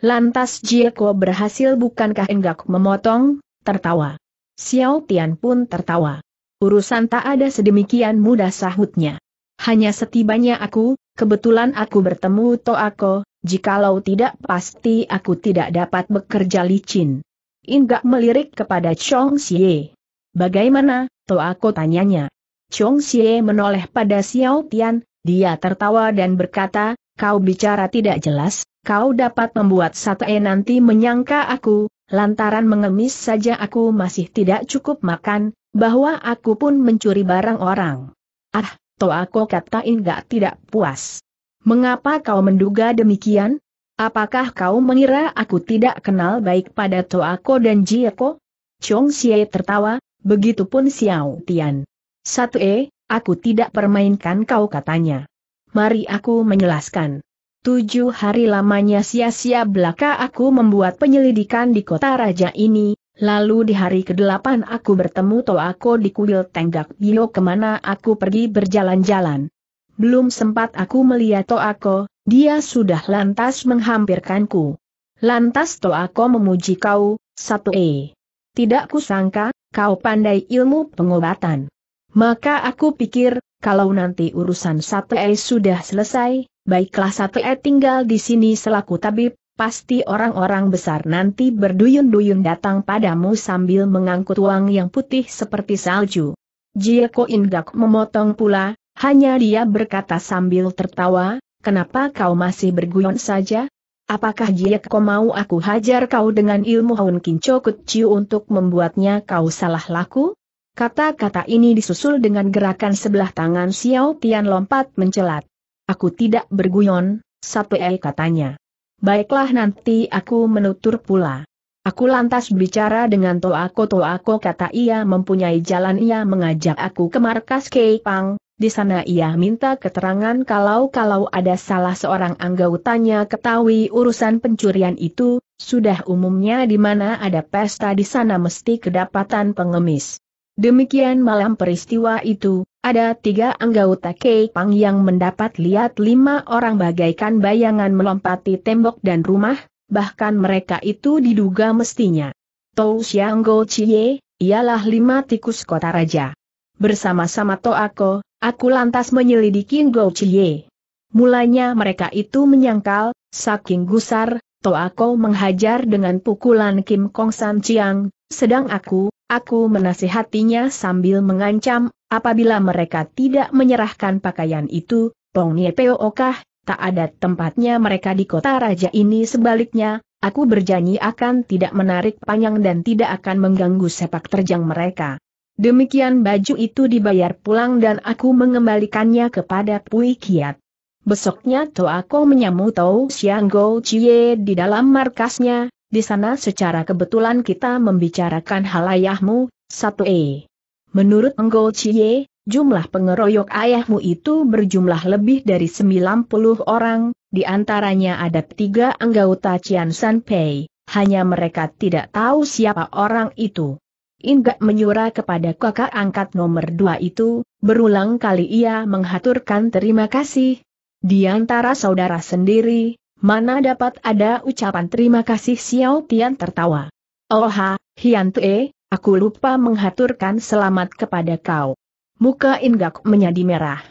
Lantas Jieko berhasil bukankah enggak memotong, tertawa. Xiao Tian pun tertawa. Urusan tak ada sedemikian mudah sahutnya. Hanya setibanya aku, kebetulan aku bertemu Toako, Jikalau tidak pasti aku tidak dapat bekerja licin. Inggak melirik kepada Chong Xie. Bagaimana, toh aku tanyanya. Chong Xie menoleh pada Xiao Tian, dia tertawa dan berkata, kau bicara tidak jelas, kau dapat membuat sate nanti menyangka aku, lantaran mengemis saja aku masih tidak cukup makan, bahwa aku pun mencuri barang orang. Ah, toh aku kata Inggak tidak puas. Mengapa kau menduga demikian? Apakah kau mengira aku tidak kenal baik pada Toako dan Jieko? Chong Xie tertawa, begitupun Xiao Tian. Satu e, aku tidak permainkan kau katanya. Mari aku menjelaskan. Tujuh hari lamanya sia-sia belaka aku membuat penyelidikan di kota raja ini, lalu di hari ke-8 aku bertemu Toako di kuil Tenggak Bio kemana aku pergi berjalan-jalan. Belum sempat aku melihat Toako, dia sudah lantas menghampirkanku. Lantas Toako memuji kau, satu e. Tidak kusangka, kau pandai ilmu pengobatan. Maka aku pikir, kalau nanti urusan satu e sudah selesai, baiklah satu e tinggal di sini selaku tabib, pasti orang-orang besar nanti berduyun-duyun datang padamu sambil mengangkut uang yang putih seperti salju. Jieko Indak memotong pula, hanya dia berkata sambil tertawa, kenapa kau masih berguyon saja? Apakah dia kau mau aku hajar kau dengan ilmu Hon Kinco Kutciu untuk membuatnya kau salah laku? Kata-kata ini disusul dengan gerakan sebelah tangan Xiao Tian lompat mencelat. Aku tidak berguyon, satu el katanya. Baiklah nanti aku menutur pula. Aku lantas bicara dengan Toako Toako kata ia mempunyai jalan ia mengajak aku ke markas Keipang, di sana ia minta keterangan kalau-kalau ada salah seorang anggotanya ketahui urusan pencurian itu, sudah umumnya di mana ada pesta di sana mesti kedapatan pengemis. Demikian malam peristiwa itu, ada tiga anggota Pang yang mendapat lihat lima orang bagaikan bayangan melompati tembok dan rumah, bahkan mereka itu diduga mestinya. Tou Xiang Go Chie, ialah lima tikus kota raja. Bersama-sama Toako, Aku lantas menyelidiki Chie. Mulanya mereka itu menyangkal, saking gusar, Aku menghajar dengan pukulan Kim Kong San Chiang, sedang aku, aku menasihatinya sambil mengancam, apabila mereka tidak menyerahkan pakaian itu, Pong Niepeo Okah, tak ada tempatnya mereka di kota raja ini sebaliknya, aku berjanji akan tidak menarik panjang dan tidak akan mengganggu sepak terjang mereka. Demikian baju itu dibayar pulang dan aku mengembalikannya kepada Pui Kiat. Besoknya Toako menyambut Tau Siang Go Chie di dalam markasnya, di sana secara kebetulan kita membicarakan hal ayahmu, satu e Menurut Go Chie, jumlah pengeroyok ayahmu itu berjumlah lebih dari 90 orang, di antaranya ada tiga anggota Cian San Pei, hanya mereka tidak tahu siapa orang itu. Inggak menyura kepada kakak angkat nomor dua itu, berulang kali ia menghaturkan terima kasih. Di antara saudara sendiri, mana dapat ada ucapan terima kasih Xiao Tian tertawa. Oha, Hian Tue, aku lupa menghaturkan selamat kepada kau. Muka Inggak menjadi merah.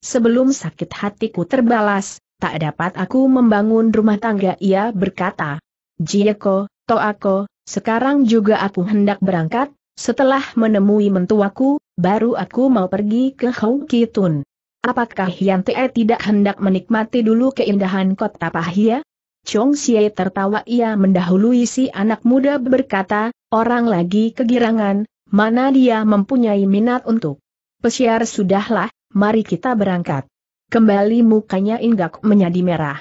Sebelum sakit hatiku terbalas, tak dapat aku membangun rumah tangga ia berkata. Jieko, Toako, sekarang juga aku hendak berangkat, setelah menemui mentuaku, baru aku mau pergi ke Hong Kitun. Apakah Yan Te tidak hendak menikmati dulu keindahan kota Pahia? Chong Xie tertawa ia mendahului si anak muda berkata, orang lagi kegirangan, mana dia mempunyai minat untuk. Pesiar sudahlah, mari kita berangkat. Kembali mukanya inggak menjadi merah.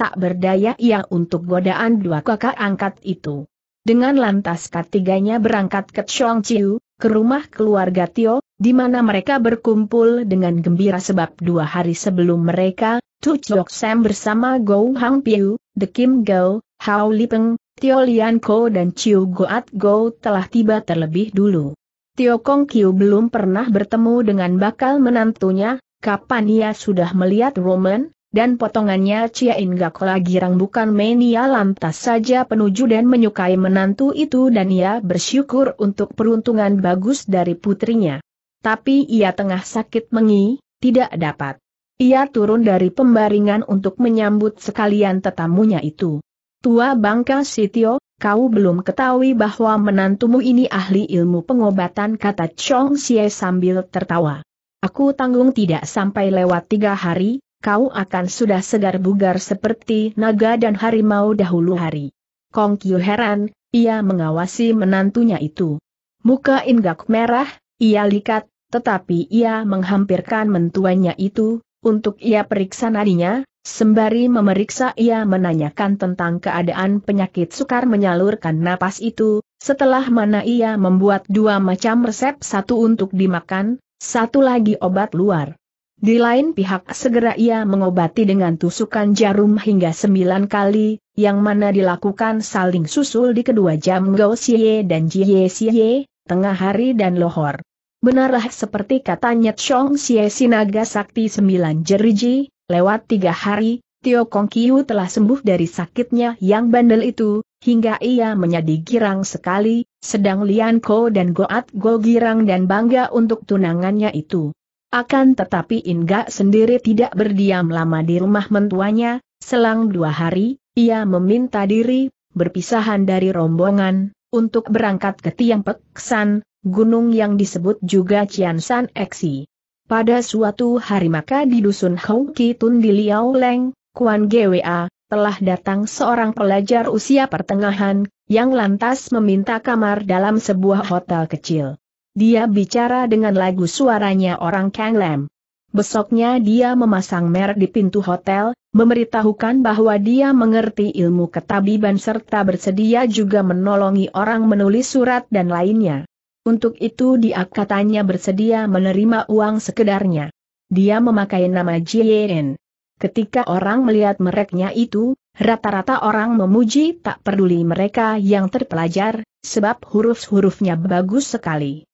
Tak berdaya ia untuk godaan dua kakak angkat itu. Dengan lantas ketiganya berangkat ke Chong Chiu, ke rumah keluarga Tio, di mana mereka berkumpul dengan gembira sebab dua hari sebelum mereka, Tu Chok Sam bersama Go Hang Piu, The Kim Go, Hao Lipeng, Peng, Tio Lian Ko dan Chiu Goat Go telah tiba terlebih dulu. Tio Kong Kiu belum pernah bertemu dengan bakal menantunya, kapan ia sudah melihat Roman, dan potongannya Cia lagi girang bukan ia lantas saja penuju dan menyukai menantu itu dan ia bersyukur untuk peruntungan bagus dari putrinya. Tapi ia tengah sakit mengi, tidak dapat. Ia turun dari pembaringan untuk menyambut sekalian tetamunya itu. Tua Bangka Sitio, kau belum ketahui bahwa menantumu ini ahli ilmu pengobatan kata Chong Xie sambil tertawa. Aku tanggung tidak sampai lewat tiga hari, kau akan sudah segar bugar seperti naga dan harimau dahulu hari. Kong Kyu heran, ia mengawasi menantunya itu. Muka Inggak merah, ia likat, tetapi ia menghampirkan mentuanya itu, untuk ia periksa nadinya, sembari memeriksa ia menanyakan tentang keadaan penyakit sukar menyalurkan napas itu, setelah mana ia membuat dua macam resep satu untuk dimakan, satu lagi obat luar. Di lain pihak segera ia mengobati dengan tusukan jarum hingga sembilan kali, yang mana dilakukan saling susul di kedua jam Gao Xie dan Jie Xie, tengah hari dan lohor. Benarlah seperti katanya Chong Xie Sinaga Sakti sembilan jeriji, lewat tiga hari, Tio Kong Kiu telah sembuh dari sakitnya yang bandel itu, hingga ia menjadi girang sekali, sedang Lian Ko dan Goat Go girang dan bangga untuk tunangannya itu. Akan tetapi Inga sendiri tidak berdiam lama di rumah mentuanya, selang dua hari, ia meminta diri, berpisahan dari rombongan, untuk berangkat ke Tiang Peksan, gunung yang disebut juga Cian San Eksi. Pada suatu hari maka di dusun Hou Kitun di Liao Leng, Kuan Gwa, telah datang seorang pelajar usia pertengahan, yang lantas meminta kamar dalam sebuah hotel kecil. Dia bicara dengan lagu suaranya orang Kanglem. Besoknya dia memasang merek di pintu hotel, memberitahukan bahwa dia mengerti ilmu ketabiban serta bersedia juga menolongi orang menulis surat dan lainnya. Untuk itu dia katanya bersedia menerima uang sekedarnya. Dia memakai nama Jien. Ketika orang melihat mereknya itu, rata-rata orang memuji tak peduli mereka yang terpelajar, sebab huruf-hurufnya bagus sekali.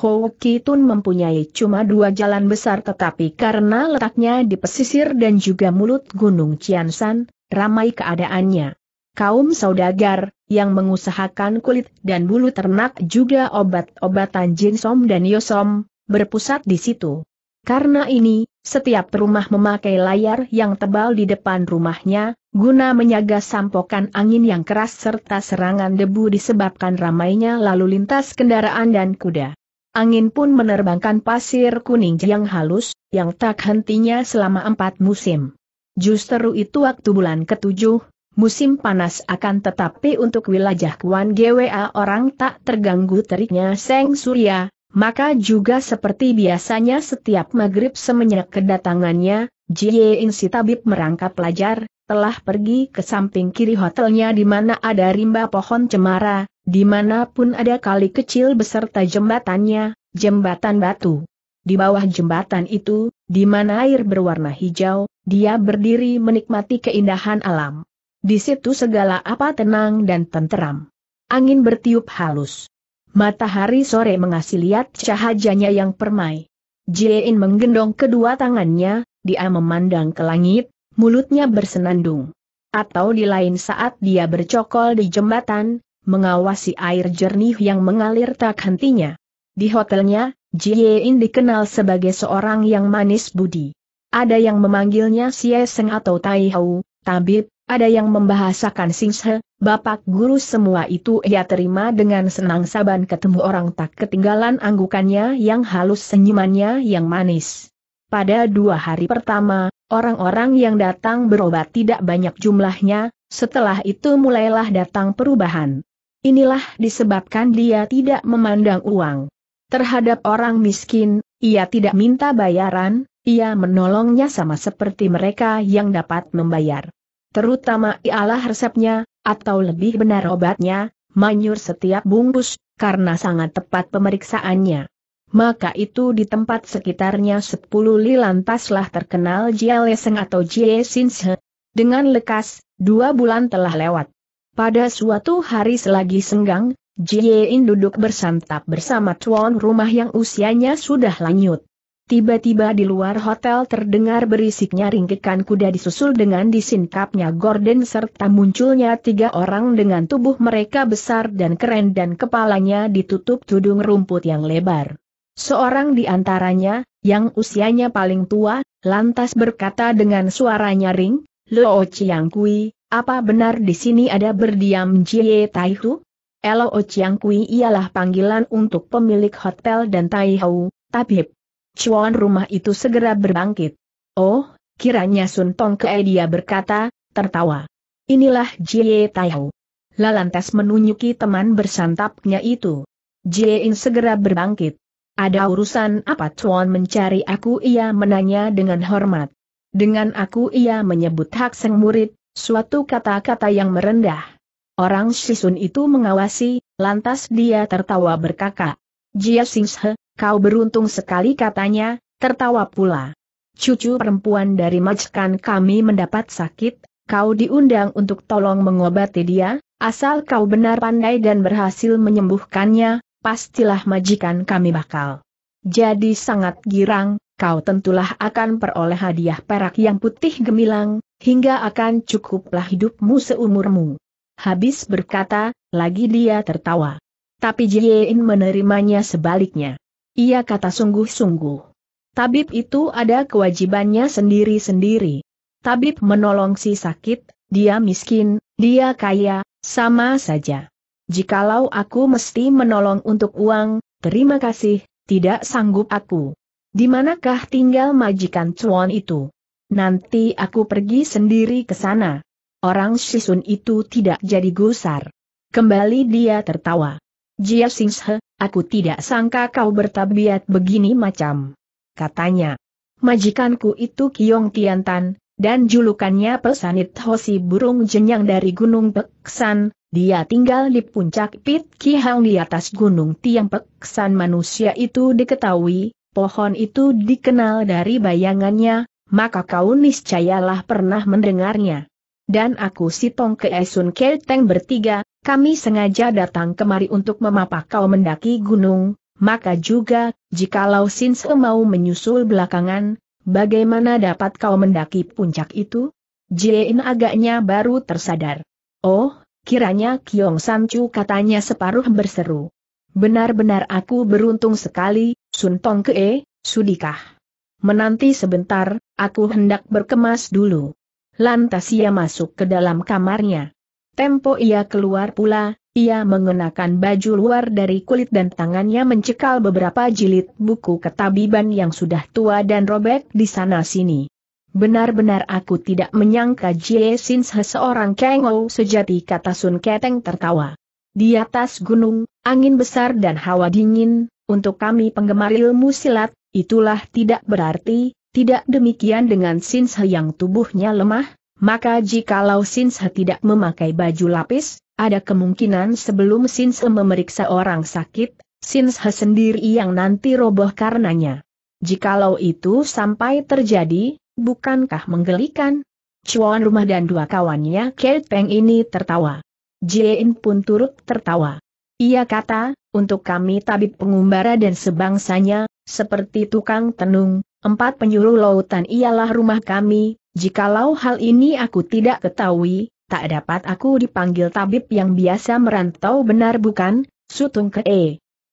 Ho Kitun mempunyai cuma dua jalan besar tetapi karena letaknya di pesisir dan juga mulut Gunung Ciansan, ramai keadaannya. Kaum saudagar, yang mengusahakan kulit dan bulu ternak juga obat-obatan jinsom dan yosom, berpusat di situ. Karena ini, setiap rumah memakai layar yang tebal di depan rumahnya, guna menyaga sampokan angin yang keras serta serangan debu disebabkan ramainya lalu lintas kendaraan dan kuda. Angin pun menerbangkan pasir kuning yang halus, yang tak hentinya selama empat musim. Justru itu waktu bulan ketujuh, musim panas akan tetapi untuk wilayah Kuan Gwa orang tak terganggu teriknya Seng Surya, maka juga seperti biasanya setiap maghrib semenyak kedatangannya, Jie Insi Tabib merangkap pelajar, telah pergi ke samping kiri hotelnya di mana ada rimba pohon cemara, Dimanapun ada kali kecil beserta jembatannya, jembatan batu. Di bawah jembatan itu, di mana air berwarna hijau, dia berdiri menikmati keindahan alam. Di situ segala apa tenang dan tenteram. Angin bertiup halus. Matahari sore mengasih lihat cahajanya yang permai. Jiein menggendong kedua tangannya, dia memandang ke langit, mulutnya bersenandung. Atau di lain saat dia bercokol di jembatan, mengawasi air jernih yang mengalir tak hentinya. Di hotelnya, Jie In dikenal sebagai seorang yang manis budi. Ada yang memanggilnya Sieseng atau Tai Hau, tabib, ada yang membahasakan Singshe, bapak guru semua itu ia terima dengan senang saban ketemu orang tak ketinggalan anggukannya yang halus senyumannya yang manis. Pada dua hari pertama, orang-orang yang datang berobat tidak banyak jumlahnya, setelah itu mulailah datang perubahan. Inilah disebabkan dia tidak memandang uang. Terhadap orang miskin, ia tidak minta bayaran, ia menolongnya sama seperti mereka yang dapat membayar. Terutama ialah resepnya, atau lebih benar obatnya, manyur setiap bungkus, karena sangat tepat pemeriksaannya. Maka itu di tempat sekitarnya sepuluh li lantaslah terkenal Jia atau Jie Dengan lekas, dua bulan telah lewat. Pada suatu hari selagi senggang, Jiein duduk bersantap bersama tuan rumah yang usianya sudah lanjut. Tiba-tiba di luar hotel terdengar berisiknya ringkikan kuda disusul dengan disingkapnya Gordon serta munculnya tiga orang dengan tubuh mereka besar dan keren dan kepalanya ditutup tudung rumput yang lebar. Seorang di antaranya, yang usianya paling tua, lantas berkata dengan suara nyaring, Luo Chiang Kui, apa benar di sini ada berdiam Jie Taihu? Elo Chiang Kui ialah panggilan untuk pemilik hotel dan Hu, Tabib. Chuan rumah itu segera berbangkit. Oh, kiranya Sun Tong Kei dia berkata, tertawa. Inilah Jie Taihu. Lalantas menunjuki teman bersantapnya itu. Jie In segera berbangkit. Ada urusan apa Chuan mencari aku ia menanya dengan hormat. Dengan aku ia menyebut hak sang murid, Suatu kata-kata yang merendah. Orang sisun itu mengawasi, lantas dia tertawa berkata, Jia Singshe, kau beruntung sekali katanya, tertawa pula. Cucu perempuan dari majikan kami mendapat sakit, kau diundang untuk tolong mengobati dia, asal kau benar pandai dan berhasil menyembuhkannya, pastilah majikan kami bakal. Jadi sangat girang, kau tentulah akan peroleh hadiah perak yang putih gemilang, hingga akan cukuplah hidupmu seumurmu. Habis berkata, lagi dia tertawa. Tapi Jiein menerimanya sebaliknya. Ia kata sungguh-sungguh. Tabib itu ada kewajibannya sendiri-sendiri. Tabib menolong si sakit, dia miskin, dia kaya, sama saja. Jikalau aku mesti menolong untuk uang, terima kasih, tidak sanggup aku. Di manakah tinggal majikan cuan itu? Nanti aku pergi sendiri ke sana. Orang Shisun itu tidak jadi gusar. Kembali dia tertawa. Jia Singhe, aku tidak sangka kau bertabiat begini macam. Katanya. Majikanku itu Kiong Tiantan, dan julukannya Pesanit Hosi Burung Jenyang dari Gunung Peksan, dia tinggal di puncak Pit Kihang di atas Gunung Tiang Peksan manusia itu diketahui, pohon itu dikenal dari bayangannya, maka kau niscayalah pernah mendengarnya. Dan aku Sitong ke Esun Teng bertiga, kami sengaja datang kemari untuk memapah kau mendaki gunung, maka juga, jikalau Sinse mau menyusul belakangan, bagaimana dapat kau mendaki puncak itu? Jiein agaknya baru tersadar. Oh, kiranya Kiong Sancu katanya separuh berseru. Benar-benar aku beruntung sekali, Sun Tong Kee, sudikah? menanti sebentar, aku hendak berkemas dulu. Lantas ia masuk ke dalam kamarnya. Tempo ia keluar pula, ia mengenakan baju luar dari kulit dan tangannya mencekal beberapa jilid buku ketabiban yang sudah tua dan robek di sana-sini. Benar-benar aku tidak menyangka Jie Sin seorang kengou sejati kata Sun Keteng tertawa. Di atas gunung, angin besar dan hawa dingin, untuk kami penggemar ilmu silat, Itulah tidak berarti, tidak demikian dengan Sinse yang tubuhnya lemah, maka jikalau Sinse tidak memakai baju lapis, ada kemungkinan sebelum Sinse memeriksa orang sakit, Sinse sendiri yang nanti roboh karenanya. Jikalau itu sampai terjadi, bukankah menggelikan? Cuan rumah dan dua kawannya Kate Peng ini tertawa. Jiein pun turut tertawa. Ia kata, untuk kami tabib pengumbara dan sebangsanya, seperti tukang tenung, empat penyuruh lautan ialah rumah kami, jikalau hal ini aku tidak ketahui, tak dapat aku dipanggil tabib yang biasa merantau benar bukan, sutung ke E.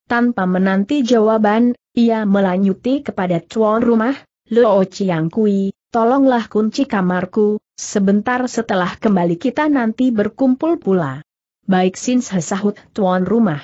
Tanpa menanti jawaban, ia melanjuti kepada tuan rumah, Lo Chiang Kui, tolonglah kunci kamarku, sebentar setelah kembali kita nanti berkumpul pula. Baik Sin sesahut tuan rumah.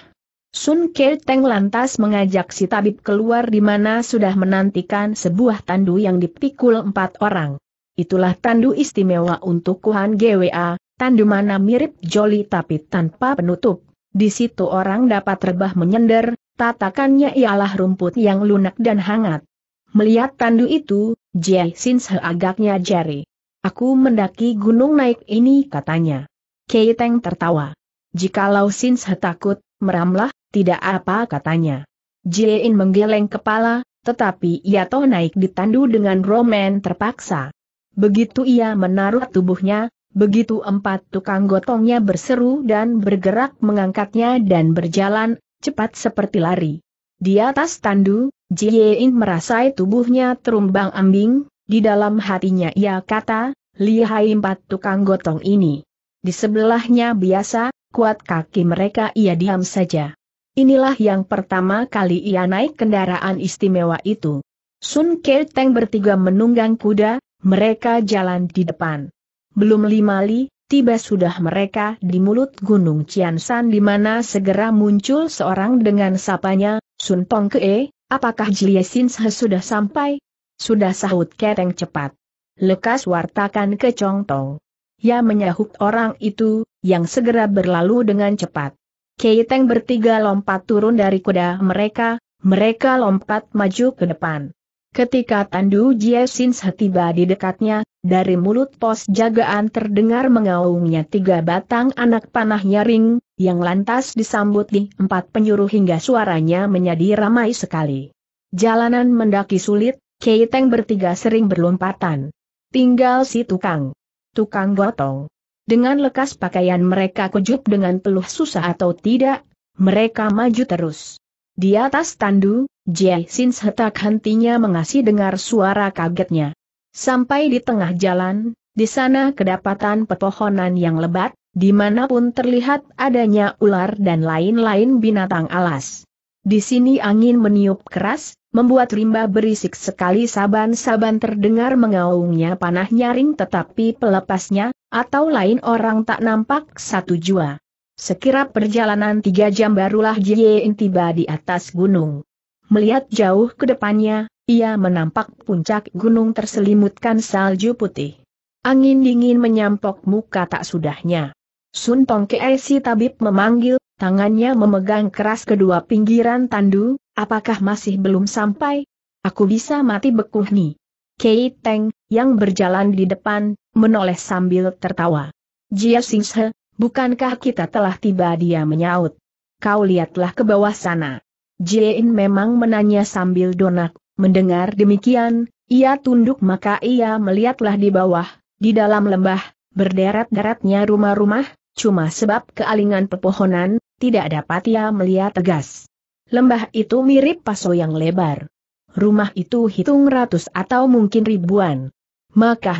Sun Teng lantas mengajak si tabib keluar di mana sudah menantikan sebuah tandu yang dipikul empat orang. Itulah tandu istimewa untuk Kuhan GWA, tandu mana mirip joli tapi tanpa penutup. Di situ orang dapat rebah menyender, tatakannya ialah rumput yang lunak dan hangat. Melihat tandu itu, Jie Sin seagaknya jari. Aku mendaki gunung naik ini katanya. Kei Teng tertawa. Jikalau Sin takut, meramlah, tidak apa katanya. Jein menggeleng kepala, tetapi ia toh naik ditandu dengan Roman terpaksa. Begitu ia menaruh tubuhnya, begitu empat tukang gotongnya berseru dan bergerak mengangkatnya dan berjalan, cepat seperti lari. Di atas tandu, Jein merasai tubuhnya terumbang ambing, di dalam hatinya ia kata, lihai empat tukang gotong ini. Di sebelahnya biasa, kuat kaki mereka ia diam saja. Inilah yang pertama kali ia naik kendaraan istimewa itu. Sun Keteng bertiga menunggang kuda, mereka jalan di depan. Belum lima li, tiba sudah mereka di mulut Gunung Ciansan di mana segera muncul seorang dengan sapanya, Sun Tong Kee, apakah Jiliesin sudah sampai? Sudah sahut Keteng cepat. Lekas wartakan ke Chong Tong. Ia menyahut orang itu, yang segera berlalu dengan cepat. Keiteng bertiga lompat turun dari kuda mereka, mereka lompat maju ke depan. Ketika Tandu Jiesin tiba di dekatnya, dari mulut pos jagaan terdengar mengaumnya tiga batang anak panah nyaring, yang lantas disambut di empat penyuruh hingga suaranya menjadi ramai sekali. Jalanan mendaki sulit, Keiteng bertiga sering berlompatan. Tinggal si tukang. Tukang gotong. Dengan lekas pakaian mereka kejut dengan peluh susah atau tidak, mereka maju terus. Di atas tandu, Jie Sin setak hentinya mengasih dengar suara kagetnya. Sampai di tengah jalan, di sana kedapatan pepohonan yang lebat, dimanapun terlihat adanya ular dan lain-lain binatang alas. Di sini angin meniup keras, membuat rimba berisik sekali saban-saban terdengar mengaungnya panah nyaring tetapi pelepasnya, atau lain orang tak nampak satu jua. Sekira perjalanan tiga jam barulah Jiein tiba di atas gunung. Melihat jauh ke depannya, ia menampak puncak gunung terselimutkan salju putih. Angin dingin menyampok muka tak sudahnya. Sun Tong Kee si tabib memanggil, tangannya memegang keras kedua pinggiran tandu, apakah masih belum sampai? Aku bisa mati bekuh nih. Kei Teng, yang berjalan di depan, menoleh sambil tertawa. Jia Singshe, bukankah kita telah tiba dia menyaut. Kau lihatlah ke bawah sana. Jie In memang menanya sambil donak, mendengar demikian, ia tunduk maka ia melihatlah di bawah, di dalam lembah, berderet-deretnya rumah-rumah, cuma sebab kealingan pepohonan, tidak dapat ia melihat tegas. Lembah itu mirip paso yang lebar rumah itu hitung ratus atau mungkin ribuan. Maka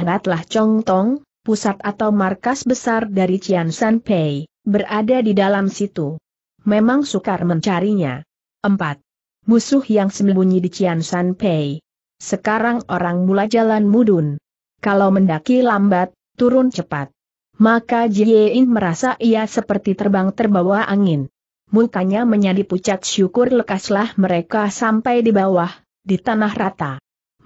Chong tong, pusat atau markas besar dari Cian San Pei, berada di dalam situ. Memang sukar mencarinya. 4. Musuh yang sembunyi di Cian San Pei. Sekarang orang mula jalan mudun. Kalau mendaki lambat, turun cepat. Maka Jiein merasa ia seperti terbang terbawa angin. Mukanya menjadi pucat syukur lekaslah mereka sampai di bawah, di tanah rata.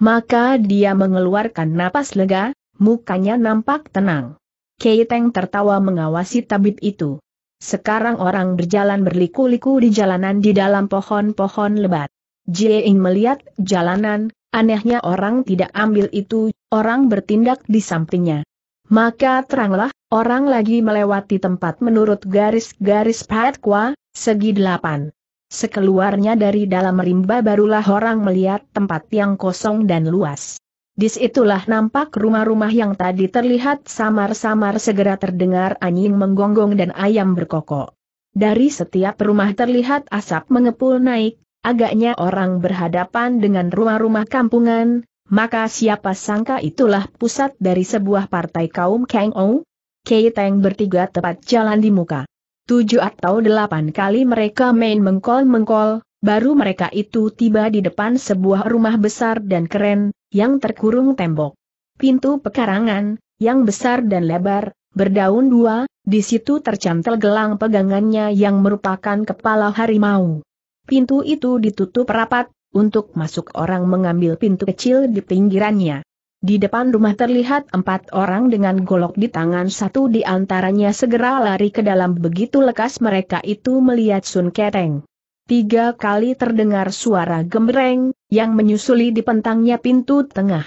Maka dia mengeluarkan napas lega, mukanya nampak tenang. Keiteng tertawa mengawasi tabib itu. Sekarang orang berjalan berliku-liku di jalanan di dalam pohon-pohon lebat. Jiein melihat jalanan, anehnya orang tidak ambil itu, orang bertindak di sampingnya. Maka teranglah, orang lagi melewati tempat menurut garis-garis Patkwa, segi delapan. Sekeluarnya dari dalam rimba barulah orang melihat tempat yang kosong dan luas. Disitulah nampak rumah-rumah yang tadi terlihat samar-samar segera terdengar anjing menggonggong dan ayam berkokok. Dari setiap rumah terlihat asap mengepul naik, agaknya orang berhadapan dengan rumah-rumah kampungan, maka siapa sangka itulah pusat dari sebuah partai kaum Kang Ou? Kei Teng bertiga tepat jalan di muka. Tujuh atau delapan kali mereka main mengkol-mengkol, baru mereka itu tiba di depan sebuah rumah besar dan keren, yang terkurung tembok. Pintu pekarangan, yang besar dan lebar, berdaun dua, di situ tercantel gelang pegangannya yang merupakan kepala harimau. Pintu itu ditutup rapat, untuk masuk orang mengambil pintu kecil di pinggirannya. Di depan rumah terlihat empat orang dengan golok di tangan satu di antaranya segera lari ke dalam begitu lekas mereka itu melihat Sun Kereng. Tiga kali terdengar suara gembreng, yang menyusuli di pentangnya pintu tengah.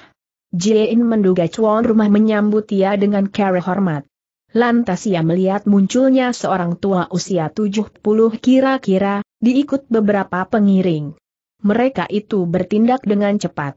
Jin menduga cuan rumah menyambut ia dengan cara hormat. Lantas ia melihat munculnya seorang tua usia 70 kira-kira, diikut beberapa pengiring. Mereka itu bertindak dengan cepat.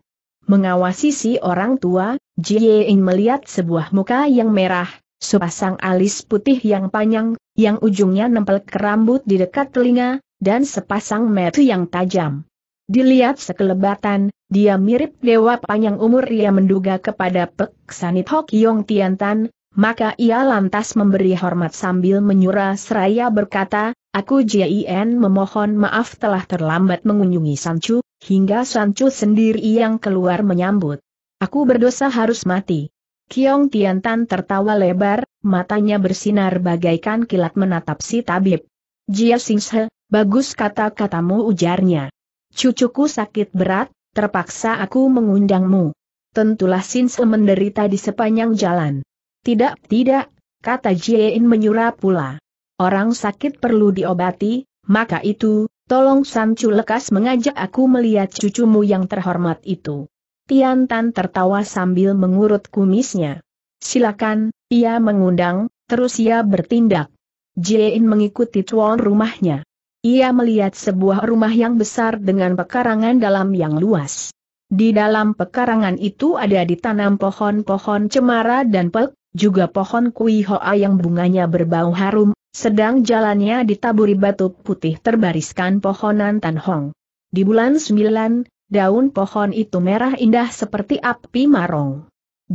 Mengawasi si orang tua, Jie In melihat sebuah muka yang merah, sepasang alis putih yang panjang, yang ujungnya nempel ke rambut di dekat telinga, dan sepasang mata yang tajam. Dilihat sekelebatan, dia mirip dewa panjang umur ia menduga kepada Pek Sanit Hok Yong Tiantan, maka ia lantas memberi hormat sambil menyura seraya berkata, Aku Jien memohon maaf telah terlambat mengunjungi Sanchu, Hingga Sancu sendiri yang keluar menyambut. Aku berdosa harus mati. Kiong Tiantan tertawa lebar, matanya bersinar bagaikan kilat menatap si tabib. Jia Singse, bagus kata-katamu ujarnya. Cucuku sakit berat, terpaksa aku mengundangmu. Tentulah Sinse menderita di sepanjang jalan. Tidak, tidak, kata Jiein menyura pula. Orang sakit perlu diobati, maka itu, Tolong Sancu Lekas mengajak aku melihat cucumu yang terhormat itu. Tian Tan tertawa sambil mengurut kumisnya. Silakan, ia mengundang, terus ia bertindak. Jin mengikuti tuan rumahnya. Ia melihat sebuah rumah yang besar dengan pekarangan dalam yang luas. Di dalam pekarangan itu ada ditanam pohon-pohon cemara dan pek, juga pohon kui hoa yang bunganya berbau harum, sedang jalannya ditaburi batu putih terbariskan pohonan tan Hong. Di bulan sembilan, daun pohon itu merah indah seperti api marong.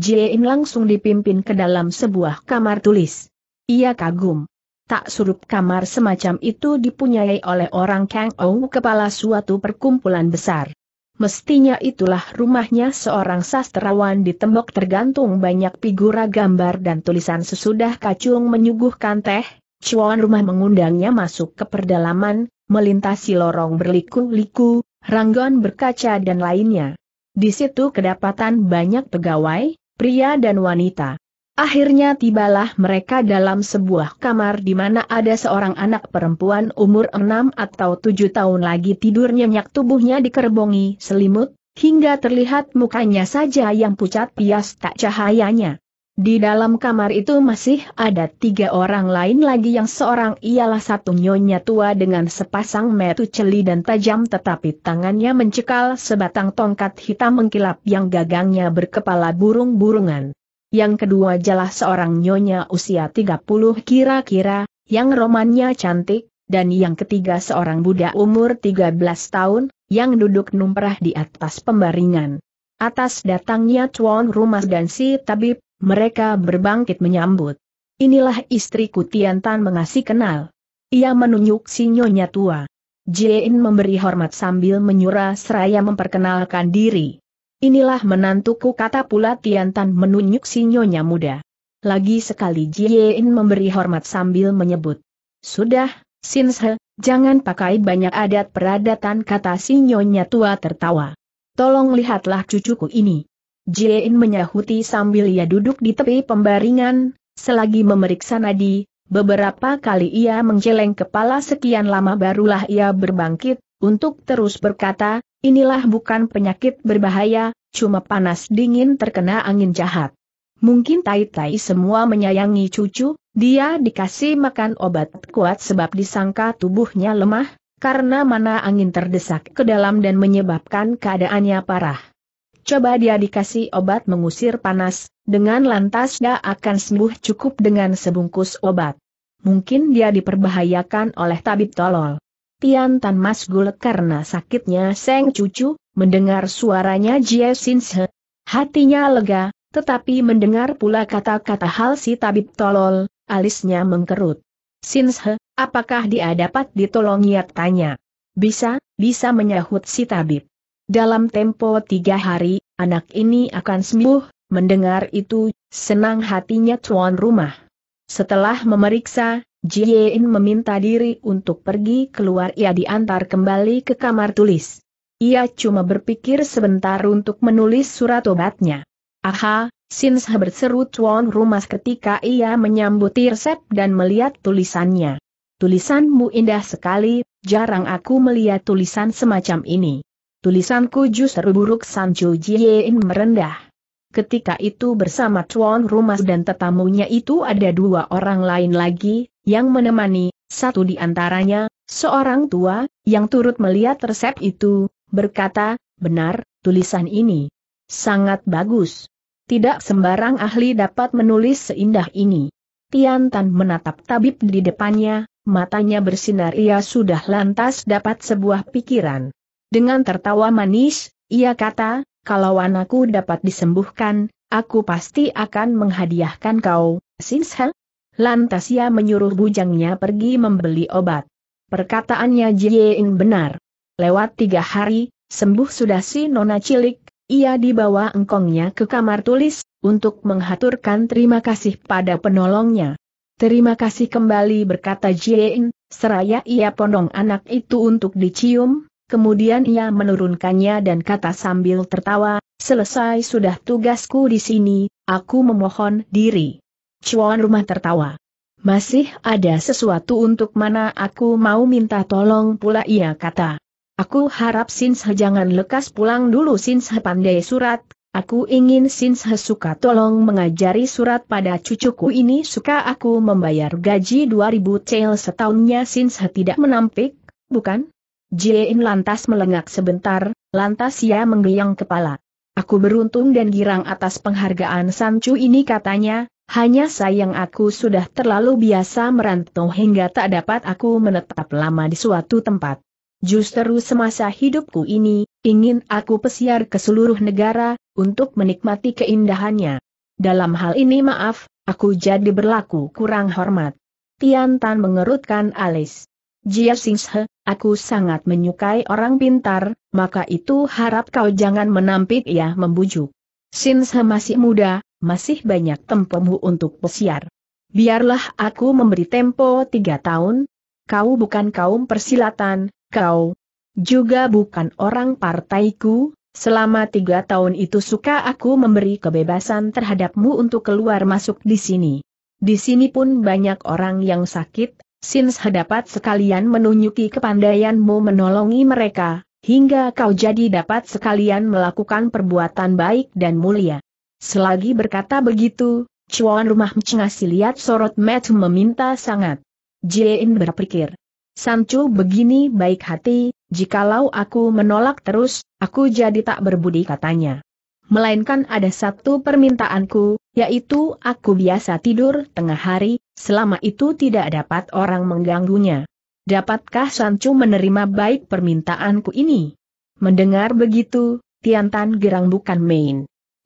In langsung dipimpin ke dalam sebuah kamar tulis. Ia kagum. Tak surup kamar semacam itu dipunyai oleh orang Kang Ou kepala suatu perkumpulan besar. Mestinya itulah rumahnya seorang sastrawan di tembok tergantung banyak figura gambar dan tulisan sesudah kacung menyuguhkan teh, Cuan rumah mengundangnya masuk ke perdalaman, melintasi lorong berliku-liku, ranggon berkaca dan lainnya. Di situ kedapatan banyak pegawai, pria dan wanita. Akhirnya tibalah mereka dalam sebuah kamar di mana ada seorang anak perempuan umur enam atau tujuh tahun lagi tidur nyenyak tubuhnya dikerbongi selimut, hingga terlihat mukanya saja yang pucat pias tak cahayanya. Di dalam kamar itu masih ada tiga orang lain lagi yang seorang ialah satu nyonya tua dengan sepasang metu celi dan tajam tetapi tangannya mencekal sebatang tongkat hitam mengkilap yang gagangnya berkepala burung-burungan. Yang kedua jelas seorang nyonya usia 30 kira-kira, yang romannya cantik, dan yang ketiga seorang budak umur 13 tahun, yang duduk numprah di atas pembaringan. Atas datangnya tuan rumah dan si tabib, mereka berbangkit menyambut. Inilah istriku Tan mengasih kenal. Ia menunjuk si nyonya tua. Jiein memberi hormat sambil menyura seraya memperkenalkan diri. Inilah menantuku kata pula Tian Tan menunjuk si nyonya muda. Lagi sekali Jiein memberi hormat sambil menyebut. Sudah, Sinshe, jangan pakai banyak adat peradatan kata si nyonya tua tertawa. Tolong lihatlah cucuku ini. Jiein menyahuti sambil ia duduk di tepi pembaringan, selagi memeriksa nadi, beberapa kali ia menggeleng kepala sekian lama barulah ia berbangkit, untuk terus berkata, inilah bukan penyakit berbahaya, cuma panas dingin terkena angin jahat. Mungkin tai-tai semua menyayangi cucu, dia dikasih makan obat kuat sebab disangka tubuhnya lemah, karena mana angin terdesak ke dalam dan menyebabkan keadaannya parah coba dia dikasih obat mengusir panas, dengan lantas dia akan sembuh cukup dengan sebungkus obat. Mungkin dia diperbahayakan oleh tabib tolol. Tian Tan masgul karena sakitnya Seng Cucu, mendengar suaranya Jie Sin Se. Hatinya lega, tetapi mendengar pula kata-kata hal si tabib tolol, alisnya mengkerut. Sin Se, apakah dia dapat ditolong ya tanya. Bisa, bisa menyahut si tabib. Dalam tempo tiga hari, anak ini akan sembuh, mendengar itu, senang hatinya tuan rumah. Setelah memeriksa, Jiein meminta diri untuk pergi keluar ia diantar kembali ke kamar tulis. Ia cuma berpikir sebentar untuk menulis surat obatnya. Aha, Sinsha berseru tuan rumah ketika ia menyambut resep dan melihat tulisannya. Tulisanmu indah sekali, jarang aku melihat tulisan semacam ini tulisanku justru buruk Sancho Jiein merendah. Ketika itu bersama tuan rumah dan tetamunya itu ada dua orang lain lagi, yang menemani, satu di antaranya, seorang tua, yang turut melihat resep itu, berkata, benar, tulisan ini sangat bagus. Tidak sembarang ahli dapat menulis seindah ini. Tian Tan menatap tabib di depannya, matanya bersinar ia sudah lantas dapat sebuah pikiran. Dengan tertawa manis, ia kata, kalau anakku dapat disembuhkan, aku pasti akan menghadiahkan kau, Sinsha. Lantas ia menyuruh bujangnya pergi membeli obat. Perkataannya Jieing benar. Lewat tiga hari, sembuh sudah si nona cilik, ia dibawa engkongnya ke kamar tulis, untuk menghaturkan terima kasih pada penolongnya. Terima kasih kembali berkata Jieing, seraya ia pondong anak itu untuk dicium, Kemudian ia menurunkannya dan kata sambil tertawa, selesai sudah tugasku di sini, aku memohon diri. Cuan rumah tertawa. Masih ada sesuatu untuk mana aku mau minta tolong pula ia kata. Aku harap Sinshe jangan lekas pulang dulu Sinshe pandai surat, aku ingin Sinshe suka tolong mengajari surat pada cucuku ini suka aku membayar gaji 2000 cel setahunnya Sinshe tidak menampik, bukan? Jiein lantas melengak sebentar, lantas ia menggoyang kepala. Aku beruntung dan girang atas penghargaan Sancu ini katanya, hanya sayang aku sudah terlalu biasa merantau hingga tak dapat aku menetap lama di suatu tempat. Justru semasa hidupku ini, ingin aku pesiar ke seluruh negara, untuk menikmati keindahannya. Dalam hal ini maaf, aku jadi berlaku kurang hormat. Tian Tan mengerutkan alis. Jia Singshe, aku sangat menyukai orang pintar, maka itu harap kau jangan menampik ia membujuk. Singhe masih muda, masih banyak tempomu untuk pesiar. Biarlah aku memberi tempo tiga tahun, kau bukan kaum persilatan, kau juga bukan orang partaiku, Selama tiga tahun itu suka aku memberi kebebasan terhadapmu untuk keluar masuk di sini. Di sini pun banyak orang yang sakit, Sinsha dapat sekalian menunjuki kepandaianmu menolongi mereka, hingga kau jadi dapat sekalian melakukan perbuatan baik dan mulia. Selagi berkata begitu, Cuan rumah mengasih lihat sorot Matt meminta sangat. Jiein berpikir. Sancu begini baik hati, jikalau aku menolak terus, aku jadi tak berbudi katanya melainkan ada satu permintaanku, yaitu aku biasa tidur tengah hari, selama itu tidak dapat orang mengganggunya. Dapatkah Sancu menerima baik permintaanku ini? Mendengar begitu, Tiantan girang bukan main.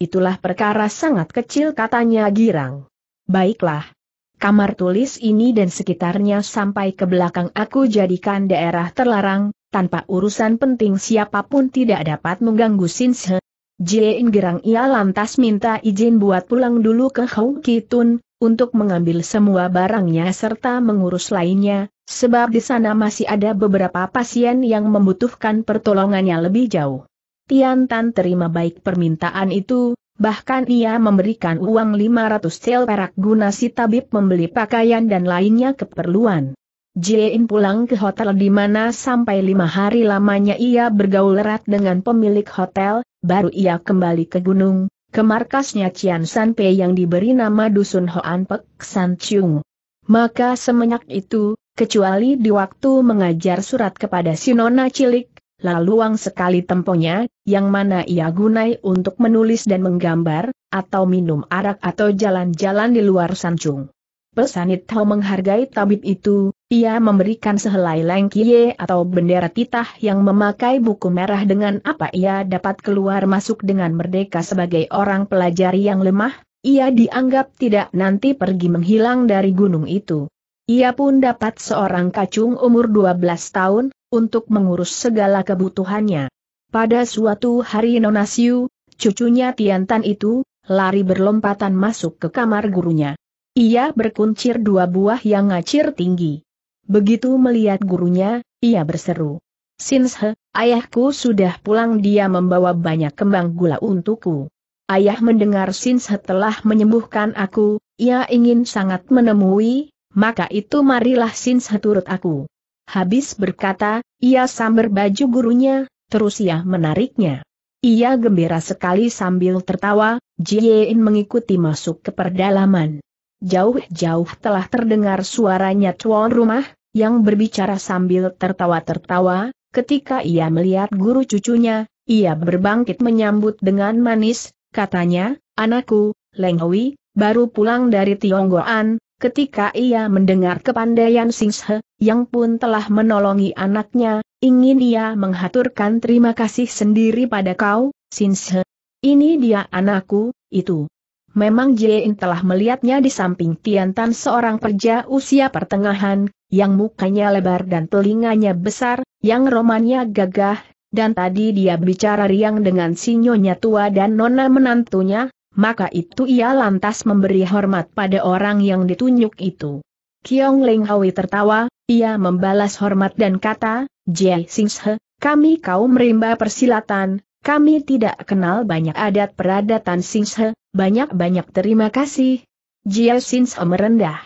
Itulah perkara sangat kecil katanya girang. Baiklah. Kamar tulis ini dan sekitarnya sampai ke belakang aku jadikan daerah terlarang, tanpa urusan penting siapapun tidak dapat mengganggu Sinshe. Jie Gerang ia lantas minta izin buat pulang dulu ke Hou Kitun, untuk mengambil semua barangnya serta mengurus lainnya, sebab di sana masih ada beberapa pasien yang membutuhkan pertolongannya lebih jauh. Tian Tan terima baik permintaan itu, bahkan ia memberikan uang 500 sel perak guna si tabib membeli pakaian dan lainnya keperluan. Jiein pulang ke hotel di mana sampai lima hari lamanya ia bergaul erat dengan pemilik hotel, baru ia kembali ke gunung, ke markasnya Cian San Pei yang diberi nama Dusun Hoan Pek San Chung. Maka semenjak itu, kecuali di waktu mengajar surat kepada si nona cilik, laluang sekali temponya, yang mana ia gunai untuk menulis dan menggambar, atau minum arak atau jalan-jalan di luar San Chung. Pesanit Tao menghargai tabib itu, ia memberikan sehelai lengkie atau bendera titah yang memakai buku merah dengan apa ia dapat keluar masuk dengan merdeka sebagai orang pelajari yang lemah, ia dianggap tidak nanti pergi menghilang dari gunung itu. Ia pun dapat seorang kacung umur 12 tahun, untuk mengurus segala kebutuhannya. Pada suatu hari Nonasiu, cucunya Tiantan itu, lari berlompatan masuk ke kamar gurunya. Ia berkuncir dua buah yang ngacir tinggi. Begitu melihat gurunya, ia berseru. Sinshe, ayahku sudah pulang dia membawa banyak kembang gula untukku. Ayah mendengar Sinshe telah menyembuhkan aku, ia ingin sangat menemui, maka itu marilah Sinshe turut aku. Habis berkata, ia sambar baju gurunya, terus ia menariknya. Ia gembira sekali sambil tertawa, Jiein mengikuti masuk ke perdalaman jauh-jauh telah terdengar suaranya tuan rumah, yang berbicara sambil tertawa-tertawa, ketika ia melihat guru cucunya, ia berbangkit menyambut dengan manis, katanya, anakku, Lenghui, baru pulang dari Tionggoan, ketika ia mendengar kepandaian Singhe, yang pun telah menolongi anaknya, ingin ia menghaturkan terima kasih sendiri pada kau, Singhe. Ini dia anakku, itu. Memang Jiein telah melihatnya di samping Tian Tan seorang perja usia pertengahan, yang mukanya lebar dan telinganya besar, yang romannya gagah, dan tadi dia bicara riang dengan si nyonya tua dan nona menantunya, maka itu ia lantas memberi hormat pada orang yang ditunjuk itu. Kiong Ling Hui tertawa, ia membalas hormat dan kata, Jie Singshe, kami kaum rimba persilatan, kami tidak kenal banyak adat peradatan Singshe, banyak-banyak terima kasih. Jia Sinse merendah.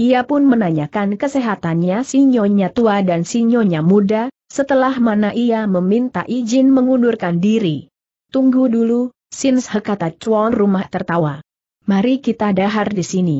Ia pun menanyakan kesehatannya si nyonya tua dan si nyonya muda, setelah mana ia meminta izin mengundurkan diri. Tunggu dulu, Sinse kata cuan rumah tertawa. Mari kita dahar di sini.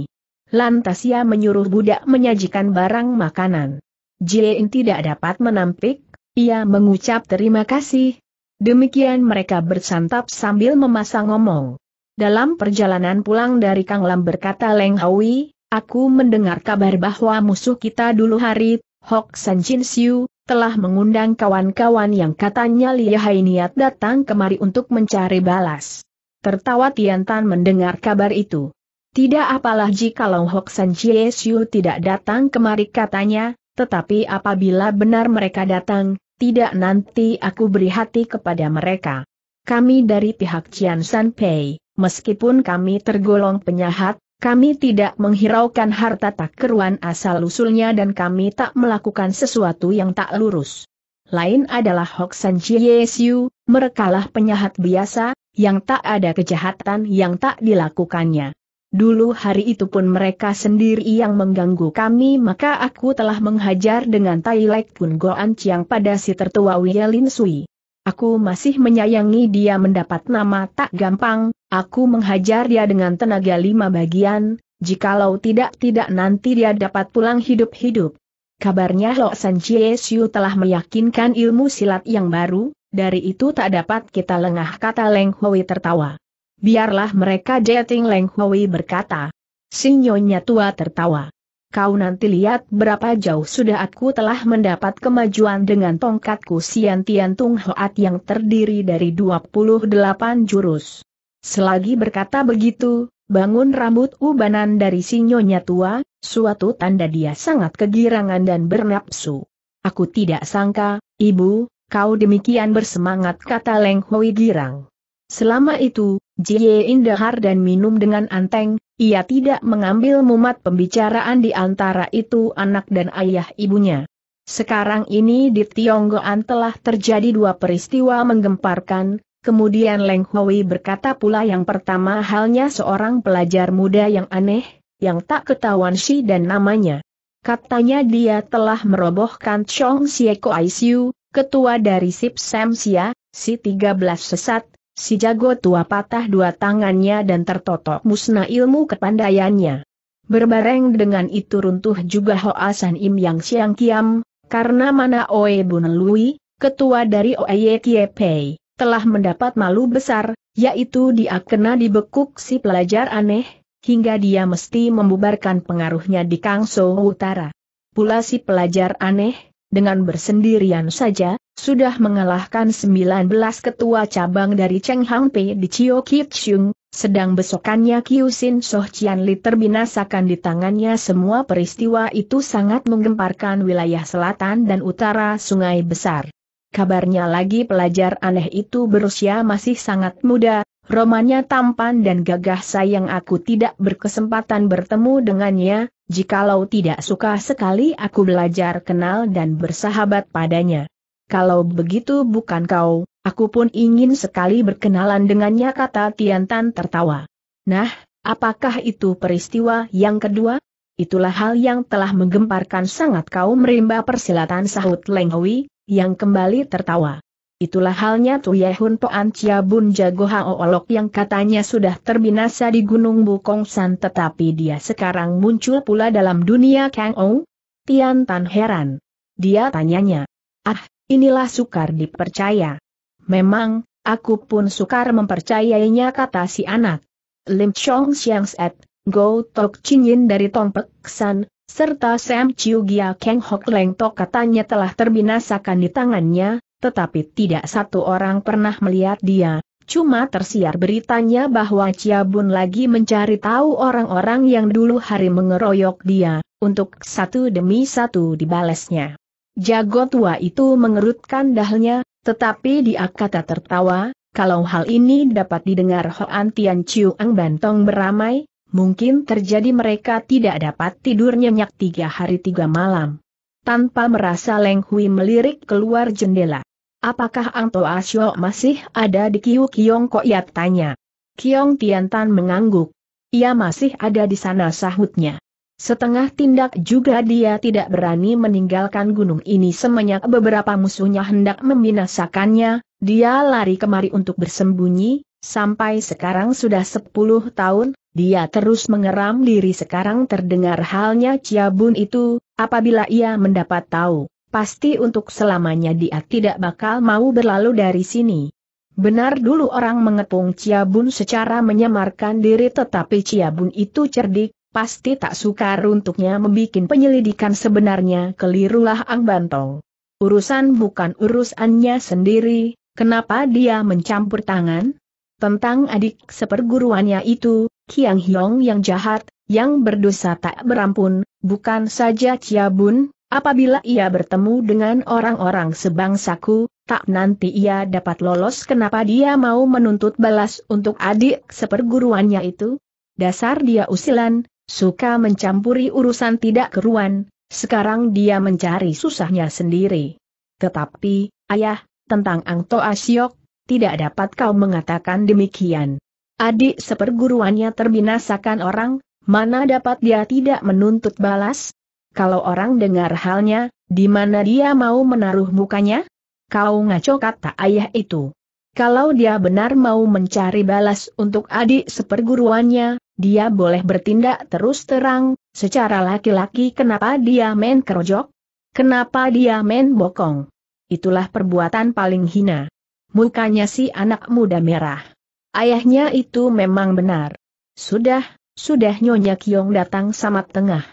Lantas ia menyuruh budak menyajikan barang makanan. Jiein tidak dapat menampik, ia mengucap terima kasih. Demikian mereka bersantap sambil memasang ngomong. Dalam perjalanan pulang dari Kang Lam berkata Leng Hawi, aku mendengar kabar bahwa musuh kita dulu hari, Hok San Jin Siu, telah mengundang kawan-kawan yang katanya lihai niat datang kemari untuk mencari balas. Tertawa Tian Tan mendengar kabar itu. Tidak apalah jikalau Hok San Jie Siu tidak datang kemari katanya, tetapi apabila benar mereka datang, tidak nanti aku beri hati kepada mereka. Kami dari pihak Jian San Pei meskipun kami tergolong penyahat, kami tidak menghiraukan harta tak keruan asal-usulnya dan kami tak melakukan sesuatu yang tak lurus. Lain adalah Hok Hoksan Yesu, merekalah penyahat biasa, yang tak ada kejahatan yang tak dilakukannya. Dulu hari itu pun mereka sendiri yang mengganggu kami maka aku telah menghajar dengan Tai Lek Pun Goan Chiang pada si tertua Wielin Sui. Aku masih menyayangi dia mendapat nama tak gampang, aku menghajar dia dengan tenaga lima bagian, jikalau tidak-tidak nanti dia dapat pulang hidup-hidup. Kabarnya Lo San Siu telah meyakinkan ilmu silat yang baru, dari itu tak dapat kita lengah kata Leng Hui tertawa. Biarlah mereka Jating Leng Hui berkata. Sinyonya tua tertawa. Kau nanti lihat berapa jauh sudah aku telah mendapat kemajuan dengan tongkatku Sian Tian Tung Hoat yang terdiri dari 28 jurus. Selagi berkata begitu, bangun rambut ubanan dari sinyonya tua, suatu tanda dia sangat kegirangan dan bernapsu. Aku tidak sangka, ibu, kau demikian bersemangat kata Leng Hui girang. Selama itu, Jie Indahar dan minum dengan anteng, ia tidak mengambil mumat pembicaraan di antara itu anak dan ayah ibunya. Sekarang ini di Tionggoan telah terjadi dua peristiwa menggemparkan, kemudian Leng Hui berkata pula yang pertama halnya seorang pelajar muda yang aneh, yang tak ketahuan si dan namanya. Katanya dia telah merobohkan Chong Sieko Aisyu, ketua dari Sip Sam Sia, si 13 sesat, Si jago tua patah dua tangannya dan tertotok musnah ilmu kepandaiannya. Berbareng dengan itu runtuh juga Hoa San Im yang siang kiam, karena mana Oe Bun Lui, ketua dari Oe Kie Pei, telah mendapat malu besar, yaitu dia kena dibekuk si pelajar aneh, hingga dia mesti membubarkan pengaruhnya di Kangso Utara. Pula si pelajar aneh, dengan bersendirian saja, sudah mengalahkan 19 ketua cabang dari Cheng Hang Pei di Chio Kip sedang besokannya Sin Soh Chian Li terbinasakan di tangannya semua peristiwa itu sangat menggemparkan wilayah selatan dan utara sungai besar. Kabarnya lagi pelajar aneh itu berusia masih sangat muda, romanya tampan dan gagah sayang aku tidak berkesempatan bertemu dengannya, jikalau tidak suka sekali aku belajar kenal dan bersahabat padanya. Kalau begitu bukan kau, aku pun ingin sekali berkenalan dengannya kata Tian Tan tertawa. Nah, apakah itu peristiwa yang kedua? Itulah hal yang telah menggemparkan sangat kau merimba persilatan sahut Leng Hui, yang kembali tertawa. Itulah halnya po Poan Chia Bun Jago Haoolok yang katanya sudah terbinasa di Gunung bukong san tetapi dia sekarang muncul pula dalam dunia Kang Ou. Tian Tan heran. Dia tanyanya, ah, Inilah sukar dipercaya. Memang, aku pun sukar mempercayainya kata si anak. Lim Chong Siang Set, Go Tok Yin dari Tong Pek San, serta Sam Chiu Gia Keng Hok Leng Tok katanya telah terbinasakan di tangannya, tetapi tidak satu orang pernah melihat dia, Cuma tersiar beritanya bahwa Chia Bun lagi mencari tahu orang-orang yang dulu hari mengeroyok dia, untuk satu demi satu dibalasnya. Jago tua itu mengerutkan dahlnya, tetapi dia kata tertawa, kalau hal ini dapat didengar Hoan Tian Chiu Ang Bantong beramai, mungkin terjadi mereka tidak dapat tidur nyenyak tiga hari tiga malam. Tanpa merasa Leng Hui melirik keluar jendela. Apakah Ang Toa Asyo masih ada di Kiu Kiong Kok ya tanya. Kiong tian tan mengangguk. Ia masih ada di sana sahutnya. Setengah tindak juga dia tidak berani meninggalkan gunung ini semenjak beberapa musuhnya hendak membinasakannya, dia lari kemari untuk bersembunyi, sampai sekarang sudah 10 tahun, dia terus mengeram diri sekarang terdengar halnya Ciabun itu, apabila ia mendapat tahu, pasti untuk selamanya dia tidak bakal mau berlalu dari sini. Benar dulu orang mengepung Ciabun secara menyamarkan diri tetapi Ciabun itu cerdik, pasti tak sukar untuknya membuat penyelidikan sebenarnya kelirulah Ang Bantong. Urusan bukan urusannya sendiri, kenapa dia mencampur tangan? Tentang adik seperguruannya itu, Kiang Hiong yang jahat, yang berdosa tak berampun, bukan saja Chia Bun, apabila ia bertemu dengan orang-orang sebangsaku, tak nanti ia dapat lolos kenapa dia mau menuntut balas untuk adik seperguruannya itu? Dasar dia usilan, suka mencampuri urusan tidak keruan, sekarang dia mencari susahnya sendiri. Tetapi, ayah, tentang Ang Toa Siok, tidak dapat kau mengatakan demikian. Adik seperguruannya terbinasakan orang, mana dapat dia tidak menuntut balas? Kalau orang dengar halnya, di mana dia mau menaruh mukanya? Kau ngaco kata ayah itu. Kalau dia benar mau mencari balas untuk adik seperguruannya, dia boleh bertindak terus terang, secara laki-laki kenapa dia main kerojok? Kenapa dia main bokong? Itulah perbuatan paling hina. Mukanya si anak muda merah. Ayahnya itu memang benar. Sudah, sudah Nyonya Kiong datang sama tengah.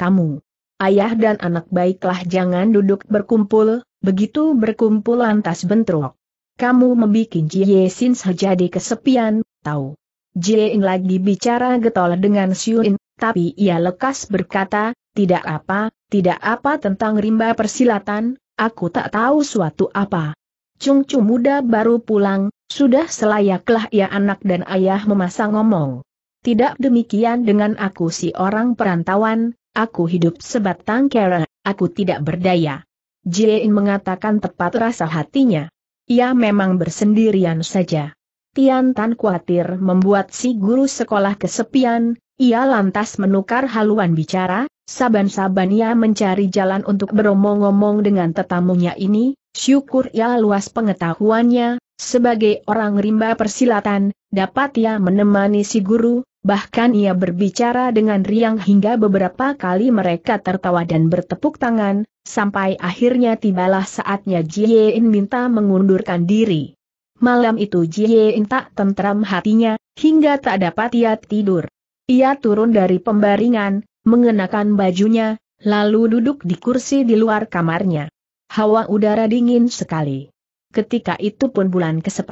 Kamu, ayah dan anak baiklah jangan duduk berkumpul, begitu berkumpul lantas bentrok. Kamu membuat Jie Sin jadi kesepian, tahu. Jie Ying lagi bicara getol dengan Xiuin, tapi ia lekas berkata, tidak apa, tidak apa tentang rimba persilatan, aku tak tahu suatu apa. Cung Cung muda baru pulang, sudah selayaklah ia anak dan ayah memasang ngomong. Tidak demikian dengan aku si orang perantauan, aku hidup sebatang kera, aku tidak berdaya. Jie Ying mengatakan tepat rasa hatinya. Ia memang bersendirian saja. Tian Tan khawatir membuat si guru sekolah kesepian, ia lantas menukar haluan bicara, saban-saban ia mencari jalan untuk beromong-omong dengan tetamunya ini, syukur ia luas pengetahuannya, sebagai orang rimba persilatan, dapat ia menemani si guru, bahkan ia berbicara dengan riang hingga beberapa kali mereka tertawa dan bertepuk tangan, sampai akhirnya tibalah saatnya Jie Yin minta mengundurkan diri. Malam itu In tak tentram hatinya, hingga tak dapat ia tidur. Ia turun dari pembaringan, mengenakan bajunya, lalu duduk di kursi di luar kamarnya. Hawa udara dingin sekali. Ketika itu pun bulan ke-10.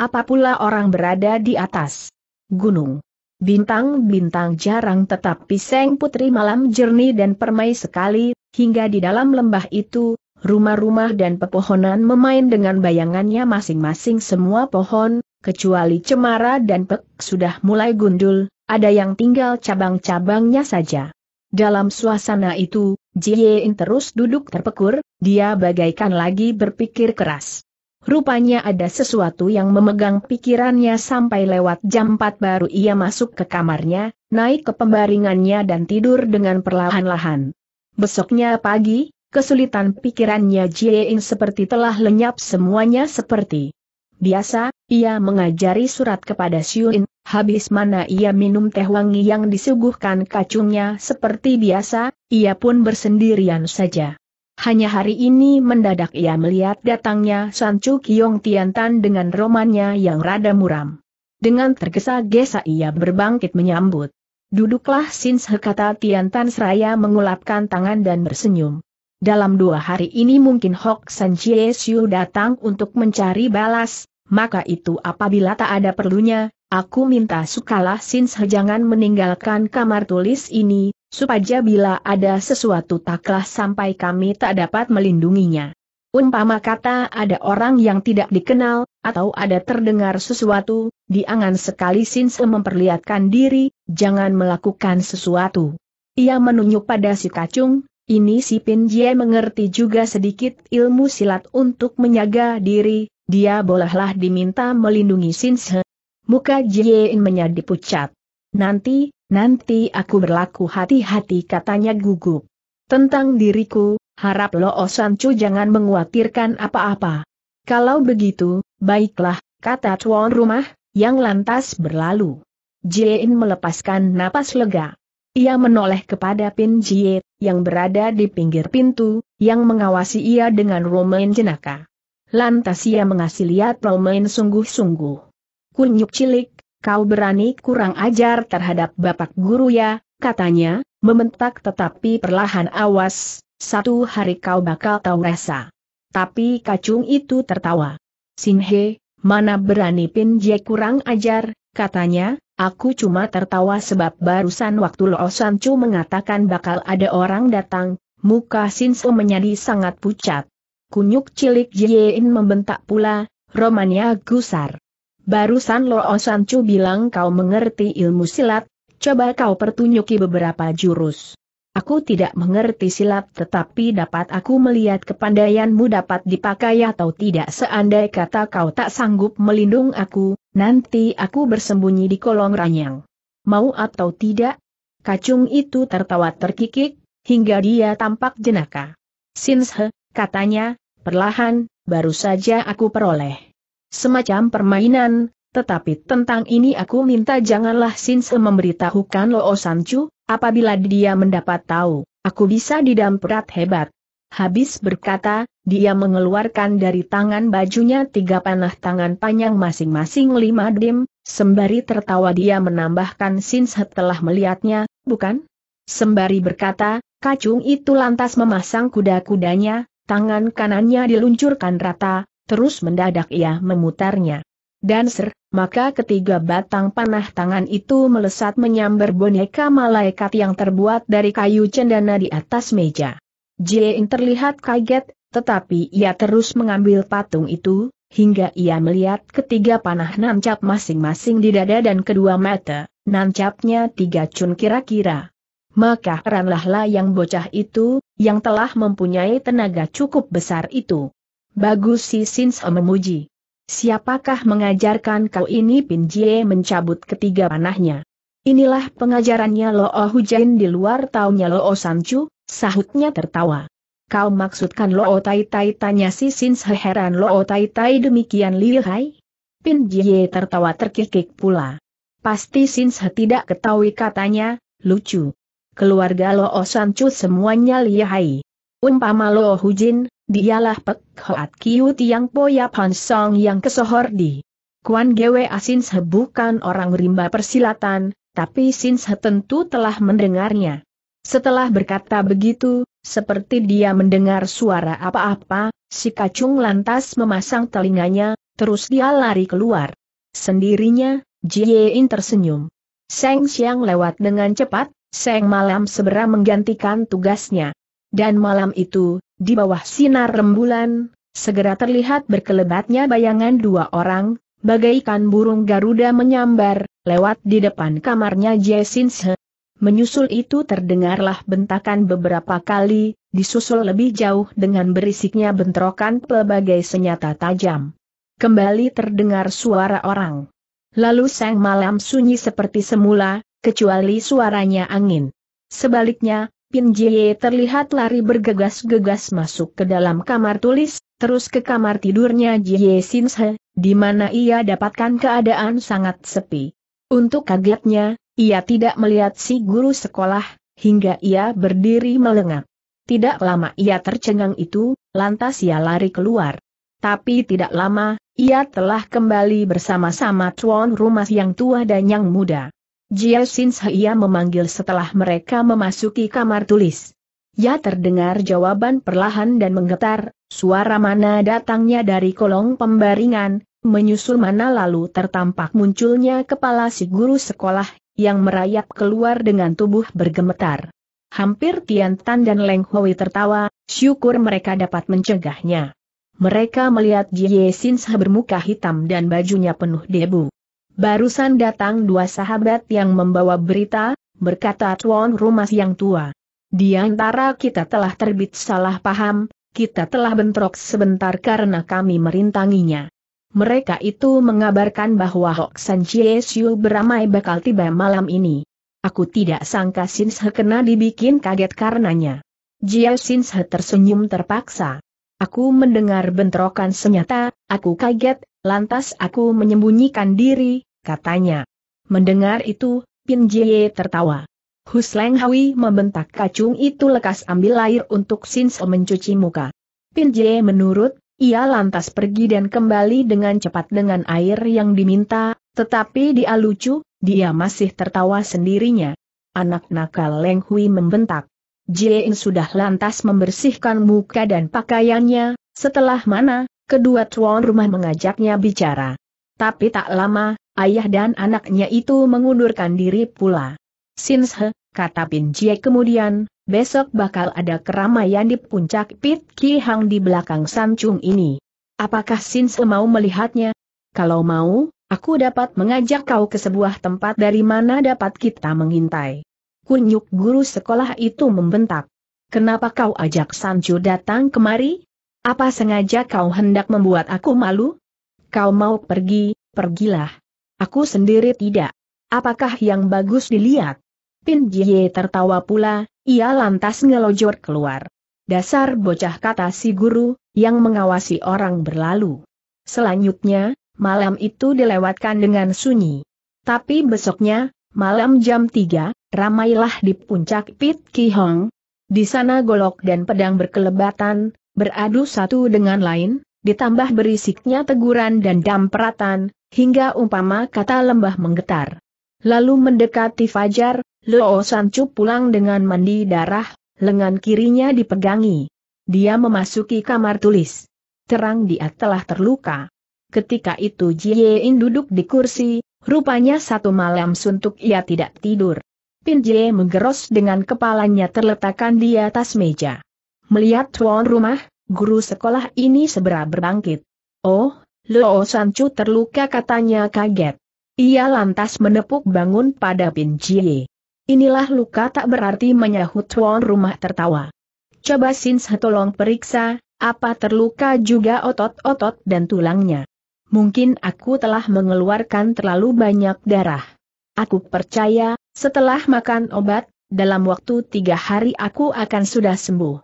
Apa pula orang berada di atas gunung. Bintang-bintang jarang tetapi Seng Putri malam jernih dan permai sekali, hingga di dalam lembah itu, Rumah-rumah dan pepohonan memain dengan bayangannya masing-masing semua pohon, kecuali cemara dan pek sudah mulai gundul, ada yang tinggal cabang-cabangnya saja. Dalam suasana itu, Jiein terus duduk terpekur, dia bagaikan lagi berpikir keras. Rupanya ada sesuatu yang memegang pikirannya sampai lewat jam 4 baru ia masuk ke kamarnya, naik ke pembaringannya dan tidur dengan perlahan-lahan. Besoknya pagi, kesulitan pikirannya Jieing seperti telah lenyap semuanya seperti biasa, ia mengajari surat kepada Xiuin, habis mana ia minum teh wangi yang disuguhkan kacungnya seperti biasa, ia pun bersendirian saja. Hanya hari ini mendadak ia melihat datangnya Sancu Kiong Tiantan dengan romannya yang rada muram. Dengan tergesa-gesa ia berbangkit menyambut. Duduklah Sin kata Tiantan seraya mengulapkan tangan dan bersenyum dalam dua hari ini mungkin Hok San Chie Siu datang untuk mencari balas, maka itu apabila tak ada perlunya, aku minta sukalah Sin jangan meninggalkan kamar tulis ini, supaya bila ada sesuatu taklah sampai kami tak dapat melindunginya. Umpama kata ada orang yang tidak dikenal, atau ada terdengar sesuatu, diangan sekali Sinse memperlihatkan diri, jangan melakukan sesuatu. Ia menunjuk pada si kacung, ini si Pin Jie mengerti juga sedikit ilmu silat untuk menyaga diri, dia bolehlah diminta melindungi Sin Se. Muka Jie In menjadi pucat. Nanti, nanti aku berlaku hati-hati katanya gugup. Tentang diriku, harap Lo Chu jangan menguatirkan apa-apa. Kalau begitu, baiklah, kata tuan rumah, yang lantas berlalu. Jie In melepaskan napas lega. Ia menoleh kepada Pin Jie, yang berada di pinggir pintu, yang mengawasi ia dengan Romain jenaka. Lantas ia mengasih lihat Romain sungguh-sungguh. Kunyuk cilik, kau berani kurang ajar terhadap bapak guru ya, katanya, mementak tetapi perlahan awas, satu hari kau bakal tahu rasa. Tapi kacung itu tertawa. Sinhe, mana berani Pin Jie kurang ajar, katanya, Aku cuma tertawa sebab barusan waktu Lo Chu mengatakan bakal ada orang datang, muka Sin Su menjadi sangat pucat. Kunyuk cilik Jiein membentak pula, Romania gusar. Barusan Lo Chu bilang kau mengerti ilmu silat, coba kau pertunjuki beberapa jurus. Aku tidak mengerti silat tetapi dapat aku melihat kepandaianmu dapat dipakai atau tidak seandai kata kau tak sanggup melindung aku, Nanti aku bersembunyi di kolong ranyang. Mau atau tidak? Kacung itu tertawa terkikik, hingga dia tampak jenaka. Sinshe, katanya, perlahan, baru saja aku peroleh. Semacam permainan, tetapi tentang ini aku minta janganlah Sinshe memberitahukan Loosancu. apabila dia mendapat tahu, aku bisa didamprat hebat. Habis berkata, dia mengeluarkan dari tangan bajunya tiga panah tangan panjang masing-masing lima dim, sembari tertawa dia menambahkan Sin telah melihatnya, bukan? Sembari berkata, kacung itu lantas memasang kuda-kudanya, tangan kanannya diluncurkan rata, terus mendadak ia memutarnya. Dan ser, maka ketiga batang panah tangan itu melesat menyambar boneka malaikat yang terbuat dari kayu cendana di atas meja. Jieng terlihat kaget, tetapi ia terus mengambil patung itu, hingga ia melihat ketiga panah nancap masing-masing di dada dan kedua mata, nancapnya tiga cun kira-kira. Maka lah yang bocah itu, yang telah mempunyai tenaga cukup besar itu. Bagus si Sins memuji. Siapakah mengajarkan kau ini Pin Jie mencabut ketiga panahnya. Inilah pengajarannya Lo oh Hujain di luar taunya Lo oh Sancu? Sahutnya tertawa. Kau maksudkan Lo Tai Tai tanya si Sin heran Lo Tai Tai demikian lihai? Pin Jie tertawa terkikik pula. Pasti Sin tidak ketahui katanya, lucu. Keluarga Lo Sancu semuanya lihai. Umpama Lo Hujin, dialah Pek Hoat Kiu Tiang Poya Pan Song yang kesohor di. Kuan Gwe Asin bukan orang rimba persilatan, tapi Sin tentu telah mendengarnya. Setelah berkata begitu, seperti dia mendengar suara apa-apa, si kacung lantas memasang telinganya, terus dia lari keluar. Sendirinya, Jiein tersenyum. Seng siang lewat dengan cepat, Seng Malam segera menggantikan tugasnya. Dan malam itu, di bawah sinar rembulan, segera terlihat berkelebatnya bayangan dua orang, bagaikan burung Garuda menyambar, lewat di depan kamarnya Jie Sin Menyusul itu terdengarlah bentakan beberapa kali, disusul lebih jauh dengan berisiknya bentrokan pelbagai senjata tajam. Kembali terdengar suara orang. Lalu sang malam sunyi seperti semula, kecuali suaranya angin. Sebaliknya, Pin Jie terlihat lari bergegas-gegas masuk ke dalam kamar tulis, terus ke kamar tidurnya Jie Sin di mana ia dapatkan keadaan sangat sepi. Untuk kagetnya, ia tidak melihat si guru sekolah, hingga ia berdiri melengak. Tidak lama ia tercengang itu, lantas ia lari keluar. Tapi tidak lama, ia telah kembali bersama-sama tuan rumah yang tua dan yang muda. Jia Sin ia memanggil setelah mereka memasuki kamar tulis. Ia terdengar jawaban perlahan dan menggetar, suara mana datangnya dari kolong pembaringan, menyusul mana lalu tertampak munculnya kepala si guru sekolah yang merayap keluar dengan tubuh bergemetar. Hampir Tian Tan dan Leng Hui tertawa, syukur mereka dapat mencegahnya. Mereka melihat Jie Sin bermuka hitam dan bajunya penuh debu. Barusan datang dua sahabat yang membawa berita, berkata Tuan Rumah yang tua. Di antara kita telah terbit salah paham, kita telah bentrok sebentar karena kami merintanginya mereka itu mengabarkan bahwa San Chie Siu beramai bakal tiba malam ini. Aku tidak sangka Sin Se kena dibikin kaget karenanya. Jia Sin Se tersenyum terpaksa. Aku mendengar bentrokan senyata, aku kaget, lantas aku menyembunyikan diri, katanya. Mendengar itu, Pin Jie tertawa. Husleng Hawi membentak kacung itu lekas ambil air untuk Sin Se mencuci muka. Pin Jie menurut ia lantas pergi dan kembali dengan cepat dengan air yang diminta, tetapi dia lucu, dia masih tertawa sendirinya. Anak nakal Leng Hui membentak. Jin sudah lantas membersihkan muka dan pakaiannya, setelah mana, kedua tuan rumah mengajaknya bicara. Tapi tak lama, ayah dan anaknya itu mengundurkan diri pula. Sinshe, kata Pin Jie kemudian, besok bakal ada keramaian di puncak Pit Ki Hang di belakang Sancung ini. Apakah Sin Se mau melihatnya? Kalau mau, aku dapat mengajak kau ke sebuah tempat dari mana dapat kita mengintai. Kunyuk guru sekolah itu membentak. Kenapa kau ajak Sancho datang kemari? Apa sengaja kau hendak membuat aku malu? Kau mau pergi, pergilah. Aku sendiri tidak. Apakah yang bagus dilihat? Pin Jie tertawa pula, ia lantas ngelojor keluar. Dasar bocah kata si guru, yang mengawasi orang berlalu. Selanjutnya, malam itu dilewatkan dengan sunyi. Tapi besoknya, malam jam 3, ramailah di puncak Pit Ki Hong. Di sana golok dan pedang berkelebatan, beradu satu dengan lain, ditambah berisiknya teguran dan dampratan, hingga umpama kata lembah menggetar. Lalu mendekati Fajar, Luo Sancu pulang dengan mandi darah, lengan kirinya dipegangi. Dia memasuki kamar tulis. Terang dia telah terluka. Ketika itu Jiein duduk di kursi, rupanya satu malam suntuk ia tidak tidur. Pin Jie menggeros dengan kepalanya terletakkan di atas meja. Melihat tuan rumah, guru sekolah ini seberat berbangkit. Oh, Luo Sancu terluka katanya kaget. Ia lantas menepuk bangun pada Bin Jie. Inilah luka tak berarti menyahut tuan rumah tertawa. Coba Sins tolong periksa, apa terluka juga otot-otot dan tulangnya. Mungkin aku telah mengeluarkan terlalu banyak darah. Aku percaya, setelah makan obat, dalam waktu tiga hari aku akan sudah sembuh.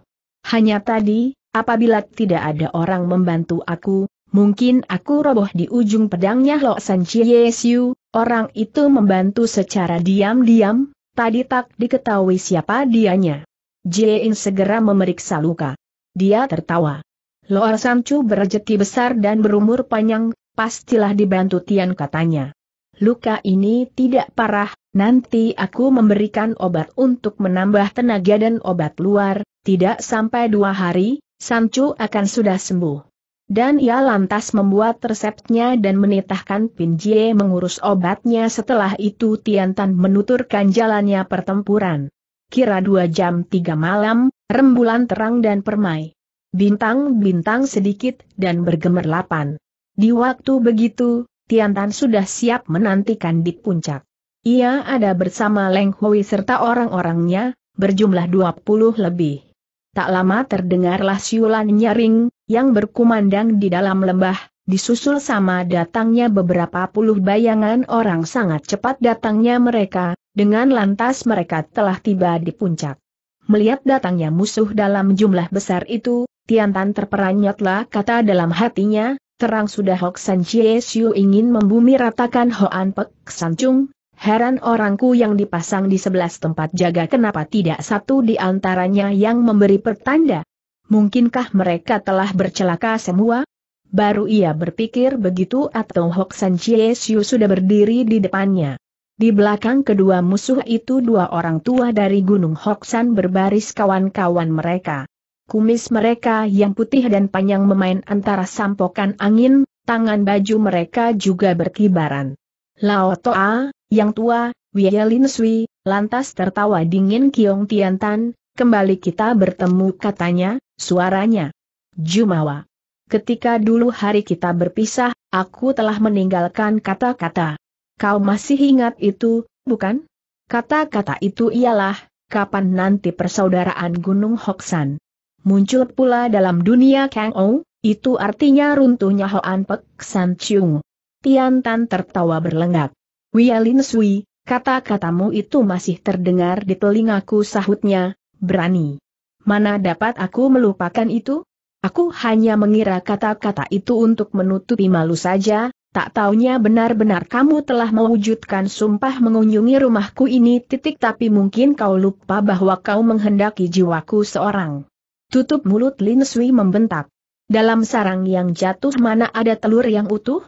Hanya tadi, apabila tidak ada orang membantu aku, mungkin aku roboh di ujung pedangnya Lo San Chie Siu, orang itu membantu secara diam-diam, tadi tak diketahui siapa dianya. In segera memeriksa luka. Dia tertawa. Loar Chu berjeti besar dan berumur panjang, pastilah dibantu Tian katanya. Luka ini tidak parah, nanti aku memberikan obat untuk menambah tenaga dan obat luar, tidak sampai dua hari, Chu akan sudah sembuh. Dan ia lantas membuat resepnya dan menitahkan Pinjie mengurus obatnya setelah itu Tian Tan menuturkan jalannya pertempuran. Kira dua jam tiga malam, rembulan terang dan permai. Bintang-bintang sedikit dan bergemerlapan. Di waktu begitu, Tian Tan sudah siap menantikan di puncak. Ia ada bersama Leng Hui serta orang-orangnya, berjumlah 20 lebih. Tak lama terdengarlah siulan nyaring, yang berkumandang di dalam lembah, disusul sama datangnya beberapa puluh bayangan orang sangat cepat datangnya mereka, dengan lantas mereka telah tiba di puncak. Melihat datangnya musuh dalam jumlah besar itu, Tiantan terperanyatlah kata dalam hatinya, terang sudah Hok San Chie Siu ingin membumi ratakan Hoan Pek San Chung, Heran orangku yang dipasang di sebelas tempat jaga kenapa tidak satu di antaranya yang memberi pertanda. Mungkinkah mereka telah bercelaka semua? Baru ia berpikir begitu atau Hok San Chiesiu sudah berdiri di depannya. Di belakang kedua musuh itu dua orang tua dari Gunung San berbaris kawan-kawan mereka. Kumis mereka yang putih dan panjang memain antara sampokan angin, tangan baju mereka juga berkibaran. Lao Toa, yang tua, Wia Lin Sui, lantas tertawa dingin Kiong Tian Tan. kembali kita bertemu katanya, suaranya. Jumawa. Ketika dulu hari kita berpisah, aku telah meninggalkan kata-kata. Kau masih ingat itu, bukan? Kata-kata itu ialah, kapan nanti persaudaraan Gunung Hoksan. Muncul pula dalam dunia Kang Ou, itu artinya runtuhnya Hoan Pek San Chung. Tian Tan tertawa berlengak. Wialin Sui, kata-katamu itu masih terdengar di telingaku sahutnya, berani. Mana dapat aku melupakan itu? Aku hanya mengira kata-kata itu untuk menutupi malu saja, tak taunya benar-benar kamu telah mewujudkan sumpah mengunjungi rumahku ini titik tapi mungkin kau lupa bahwa kau menghendaki jiwaku seorang. Tutup mulut Lin Sui membentak. Dalam sarang yang jatuh mana ada telur yang utuh?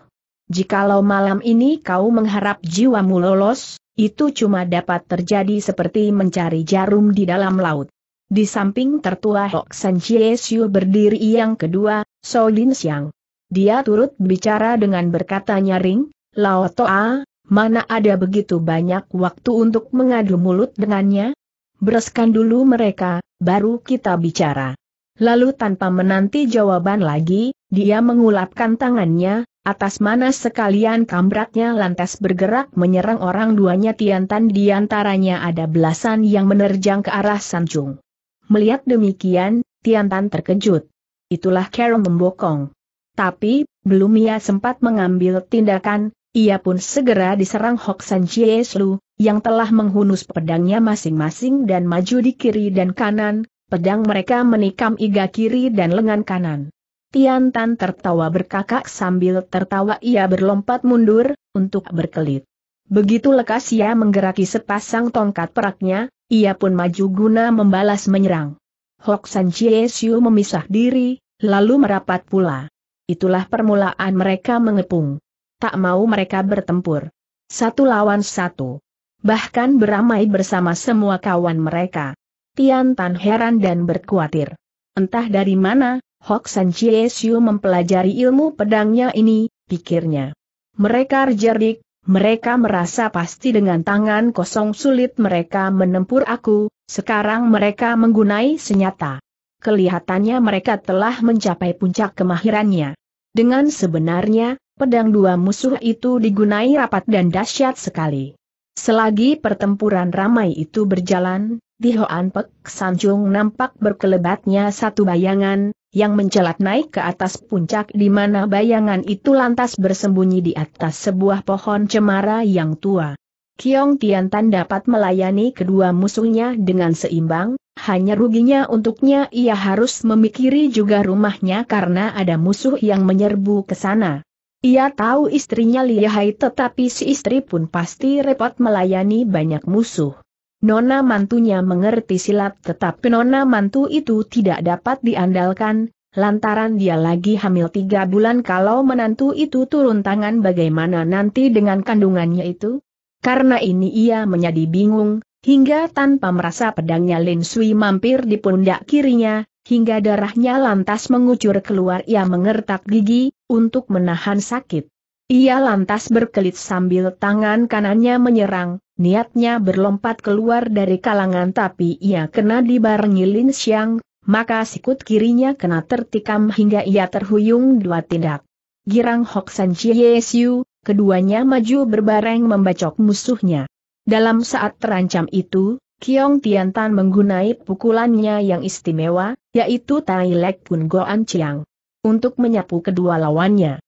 Jikalau malam ini kau mengharap jiwamu lolos, itu cuma dapat terjadi seperti mencari jarum di dalam laut. Di samping tertua Hok San Siu berdiri yang kedua, Lin Siang. Dia turut bicara dengan berkata nyaring, Lao Toa, mana ada begitu banyak waktu untuk mengadu mulut dengannya? Bereskan dulu mereka, baru kita bicara. Lalu tanpa menanti jawaban lagi, dia mengulapkan tangannya, Atas mana sekalian kambratnya lantas bergerak menyerang orang duanya Tiantan di antaranya ada belasan yang menerjang ke arah Sanjung. Melihat demikian, Tiantan terkejut. Itulah Carol membokong. Tapi, belum ia sempat mengambil tindakan, ia pun segera diserang Hok San Chieslu, yang telah menghunus pedangnya masing-masing dan maju di kiri dan kanan, pedang mereka menikam iga kiri dan lengan kanan. Tian Tan tertawa berkakak sambil tertawa ia berlompat mundur, untuk berkelit. Begitu lekas ia menggeraki sepasang tongkat peraknya, ia pun maju guna membalas menyerang. Hok San Chie Siu memisah diri, lalu merapat pula. Itulah permulaan mereka mengepung. Tak mau mereka bertempur. Satu lawan satu. Bahkan beramai bersama semua kawan mereka. Tian Tan heran dan berkuatir. Entah dari mana, Hok San Chie Siu mempelajari ilmu pedangnya ini, pikirnya. Mereka jerdik, mereka merasa pasti dengan tangan kosong sulit mereka menempur aku, sekarang mereka menggunai senjata. Kelihatannya mereka telah mencapai puncak kemahirannya. Dengan sebenarnya, pedang dua musuh itu digunai rapat dan dahsyat sekali. Selagi pertempuran ramai itu berjalan, di Hoan Pek Sanjung nampak berkelebatnya satu bayangan, yang mencelat naik ke atas puncak di mana bayangan itu lantas bersembunyi di atas sebuah pohon cemara yang tua. Kiong Tan dapat melayani kedua musuhnya dengan seimbang, hanya ruginya untuknya ia harus memikiri juga rumahnya karena ada musuh yang menyerbu ke sana. Ia tahu istrinya lihai tetapi si istri pun pasti repot melayani banyak musuh. Nona mantunya mengerti silat tetapi nona mantu itu tidak dapat diandalkan, lantaran dia lagi hamil tiga bulan kalau menantu itu turun tangan bagaimana nanti dengan kandungannya itu? Karena ini ia menjadi bingung, hingga tanpa merasa pedangnya Lin Sui mampir di pundak kirinya, hingga darahnya lantas mengucur keluar ia mengertak gigi, untuk menahan sakit. Ia lantas berkelit sambil tangan kanannya menyerang, niatnya berlompat keluar dari kalangan tapi ia kena dibarengi Lin Xiang, maka sikut kirinya kena tertikam hingga ia terhuyung dua tindak. Girang Hok San Chie Siu, keduanya maju berbareng membacok musuhnya. Dalam saat terancam itu, Kiong Tan menggunai pukulannya yang istimewa, yaitu Tai Lek Kun Goan Chiang. Untuk menyapu kedua lawannya.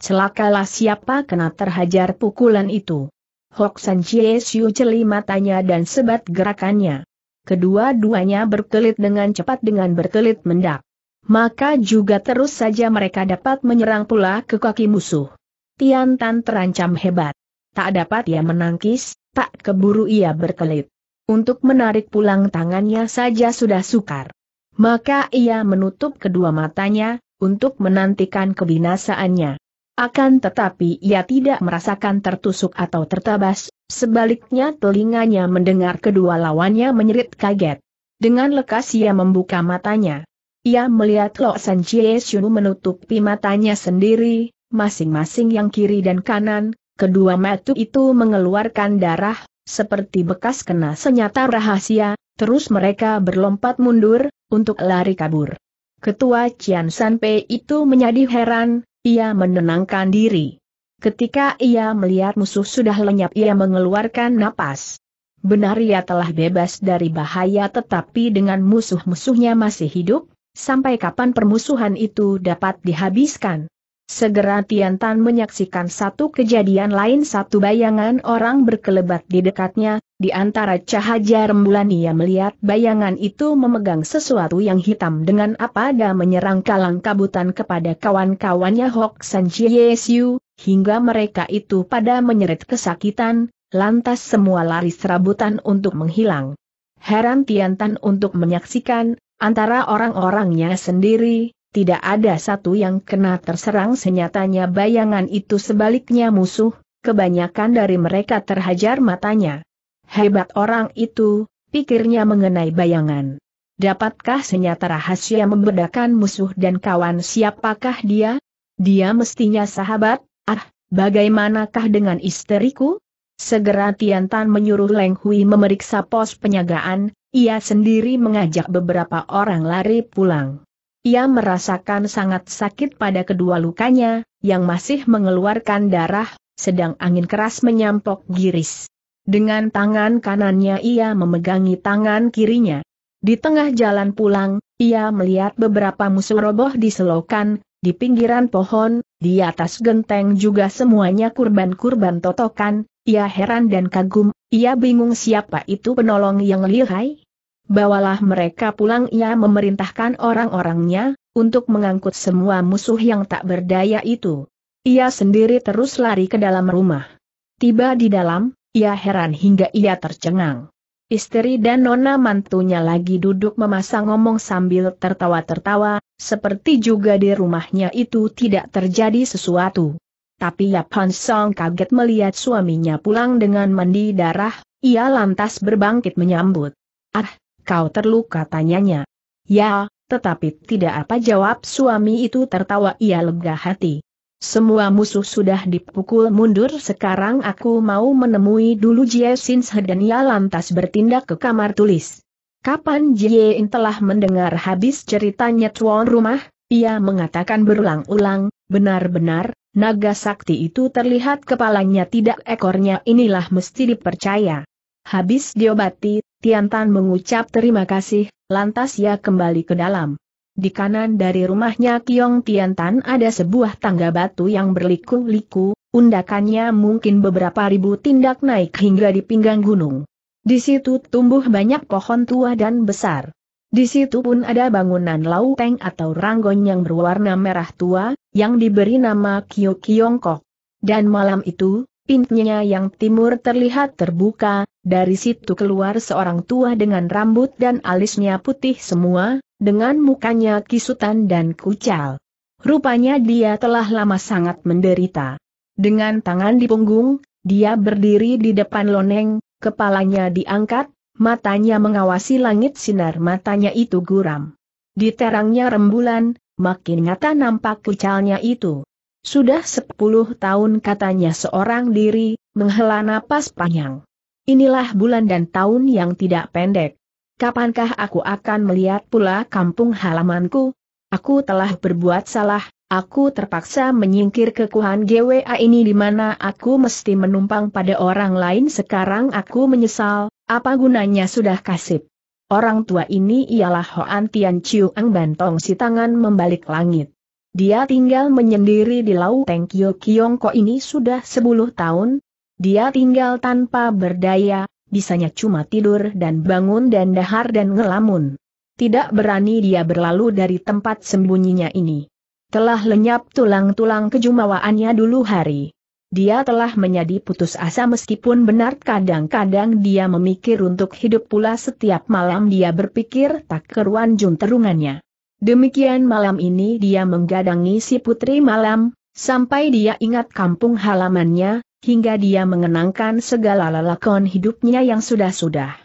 Celakalah siapa kena terhajar pukulan itu. Hok San Chie Siu celi matanya dan sebat gerakannya. Kedua-duanya berkelit dengan cepat dengan berkelit mendak. Maka juga terus saja mereka dapat menyerang pula ke kaki musuh. Tian Tan terancam hebat. Tak dapat ia menangkis, tak keburu ia berkelit. Untuk menarik pulang tangannya saja sudah sukar. Maka ia menutup kedua matanya, untuk menantikan kebinasaannya. Akan tetapi ia tidak merasakan tertusuk atau tertabas, sebaliknya telinganya mendengar kedua lawannya menyerit kaget. Dengan lekas ia membuka matanya. Ia melihat Lo San Chie Shunu menutupi matanya sendiri, masing-masing yang kiri dan kanan, kedua mata itu mengeluarkan darah, seperti bekas kena senjata rahasia, terus mereka berlompat mundur, untuk lari kabur. Ketua Cian Sanpei itu menjadi heran, ia menenangkan diri. Ketika ia melihat musuh sudah lenyap ia mengeluarkan napas. Benar ia telah bebas dari bahaya tetapi dengan musuh-musuhnya masih hidup, sampai kapan permusuhan itu dapat dihabiskan? Segera tan menyaksikan satu kejadian lain satu bayangan orang berkelebat di dekatnya, di antara cahaya rembulan ia melihat bayangan itu memegang sesuatu yang hitam dengan apa ada menyerang kalang kabutan kepada kawan-kawannya Hok San Yesu, hingga mereka itu pada menyeret kesakitan, lantas semua lari serabutan untuk menghilang. Heran Tiantan untuk menyaksikan, antara orang-orangnya sendiri, tidak ada satu yang kena terserang senyatanya bayangan itu sebaliknya musuh, kebanyakan dari mereka terhajar matanya. Hebat orang itu, pikirnya mengenai bayangan. Dapatkah senyata rahasia membedakan musuh dan kawan siapakah dia? Dia mestinya sahabat, ah, bagaimanakah dengan istriku? Segera Tian Tan menyuruh Leng Hui memeriksa pos penyagaan, ia sendiri mengajak beberapa orang lari pulang. Ia merasakan sangat sakit pada kedua lukanya, yang masih mengeluarkan darah, sedang angin keras menyampok giris. Dengan tangan kanannya ia memegangi tangan kirinya. Di tengah jalan pulang, ia melihat beberapa musuh roboh di selokan, di pinggiran pohon, di atas genteng juga semuanya kurban-kurban totokan, ia heran dan kagum, ia bingung siapa itu penolong yang lihai. Bawalah mereka pulang ia memerintahkan orang-orangnya, untuk mengangkut semua musuh yang tak berdaya itu. Ia sendiri terus lari ke dalam rumah. Tiba di dalam, ia heran hingga ia tercengang. Istri dan nona mantunya lagi duduk memasang ngomong sambil tertawa-tertawa, seperti juga di rumahnya itu tidak terjadi sesuatu. Tapi Yap Han Song kaget melihat suaminya pulang dengan mandi darah, ia lantas berbangkit menyambut. Ah, kau terluka tanyanya. Ya, tetapi tidak apa jawab suami itu tertawa ia lega hati. Semua musuh sudah dipukul mundur sekarang aku mau menemui dulu Jie Sin ia lantas bertindak ke kamar tulis. Kapan Jie In telah mendengar habis ceritanya tuan rumah, ia mengatakan berulang-ulang, benar-benar, naga sakti itu terlihat kepalanya tidak ekornya inilah mesti dipercaya. Habis diobati, Tiantan mengucap terima kasih, lantas ia kembali ke dalam. Di kanan dari rumahnya Kiong Tiantan ada sebuah tangga batu yang berliku-liku, undakannya mungkin beberapa ribu tindak naik hingga di pinggang gunung. Di situ tumbuh banyak pohon tua dan besar. Di situ pun ada bangunan lauteng atau ranggon yang berwarna merah tua, yang diberi nama Kyo Kiongkok. Dan malam itu, pintunya yang timur terlihat terbuka, dari situ keluar seorang tua dengan rambut dan alisnya putih semua, dengan mukanya kisutan dan kucal. Rupanya dia telah lama sangat menderita. Dengan tangan di punggung, dia berdiri di depan loneng, kepalanya diangkat, matanya mengawasi langit sinar matanya itu guram. Di terangnya rembulan, makin nyata nampak kucalnya itu. Sudah sepuluh tahun katanya seorang diri, menghela napas panjang. Inilah bulan dan tahun yang tidak pendek kapankah aku akan melihat pula kampung halamanku? Aku telah berbuat salah, aku terpaksa menyingkir ke Kuhan GWA ini di mana aku mesti menumpang pada orang lain sekarang aku menyesal, apa gunanya sudah kasip? Orang tua ini ialah Hoan Tian Chiu Ang Bantong si tangan membalik langit. Dia tinggal menyendiri di Lau Teng Kyo Kiongko ini sudah 10 tahun, dia tinggal tanpa berdaya, bisanya cuma tidur dan bangun dan dahar dan ngelamun. Tidak berani dia berlalu dari tempat sembunyinya ini. Telah lenyap tulang-tulang kejumawaannya dulu hari. Dia telah menjadi putus asa meskipun benar kadang-kadang dia memikir untuk hidup pula setiap malam dia berpikir tak keruan junterungannya. Demikian malam ini dia menggadangi si putri malam, sampai dia ingat kampung halamannya, hingga dia mengenangkan segala lelakon hidupnya yang sudah-sudah.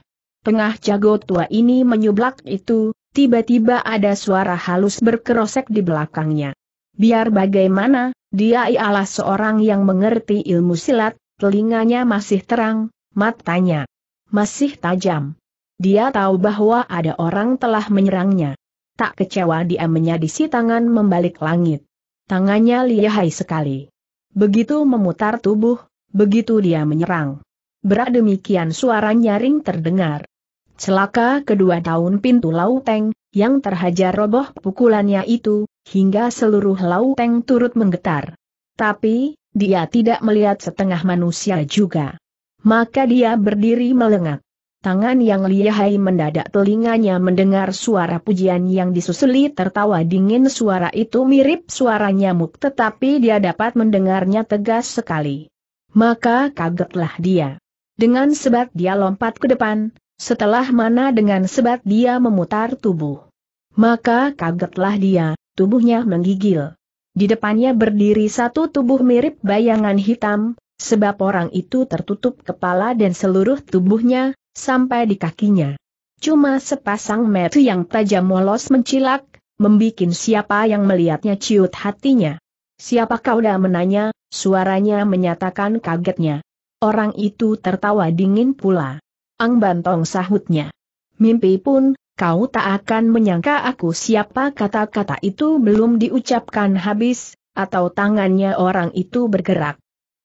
Tengah jago tua ini menyublak itu, tiba-tiba ada suara halus berkerosek di belakangnya. Biar bagaimana, dia ialah seorang yang mengerti ilmu silat, telinganya masih terang, matanya masih tajam. Dia tahu bahwa ada orang telah menyerangnya. Tak kecewa dia menyadisi tangan membalik langit. Tangannya lihai sekali. Begitu memutar tubuh, begitu dia menyerang. Berat demikian suara nyaring terdengar. Celaka kedua tahun pintu Lauteng, yang terhajar roboh pukulannya itu, hingga seluruh Lauteng turut menggetar. Tapi, dia tidak melihat setengah manusia juga. Maka dia berdiri melengak. Tangan yang lihai mendadak telinganya mendengar suara pujian yang disusuli tertawa dingin suara itu mirip suara nyamuk tetapi dia dapat mendengarnya tegas sekali. Maka kagetlah dia. Dengan sebat dia lompat ke depan, setelah mana dengan sebat dia memutar tubuh. Maka kagetlah dia, tubuhnya menggigil. Di depannya berdiri satu tubuh mirip bayangan hitam, sebab orang itu tertutup kepala dan seluruh tubuhnya, sampai di kakinya. Cuma sepasang metu yang tajam molos mencilak, membikin siapa yang melihatnya ciut hatinya. Siapa kau dah menanya, suaranya menyatakan kagetnya. Orang itu tertawa dingin pula. Ang Bantong sahutnya. Mimpi pun, kau tak akan menyangka aku siapa kata-kata itu belum diucapkan habis, atau tangannya orang itu bergerak.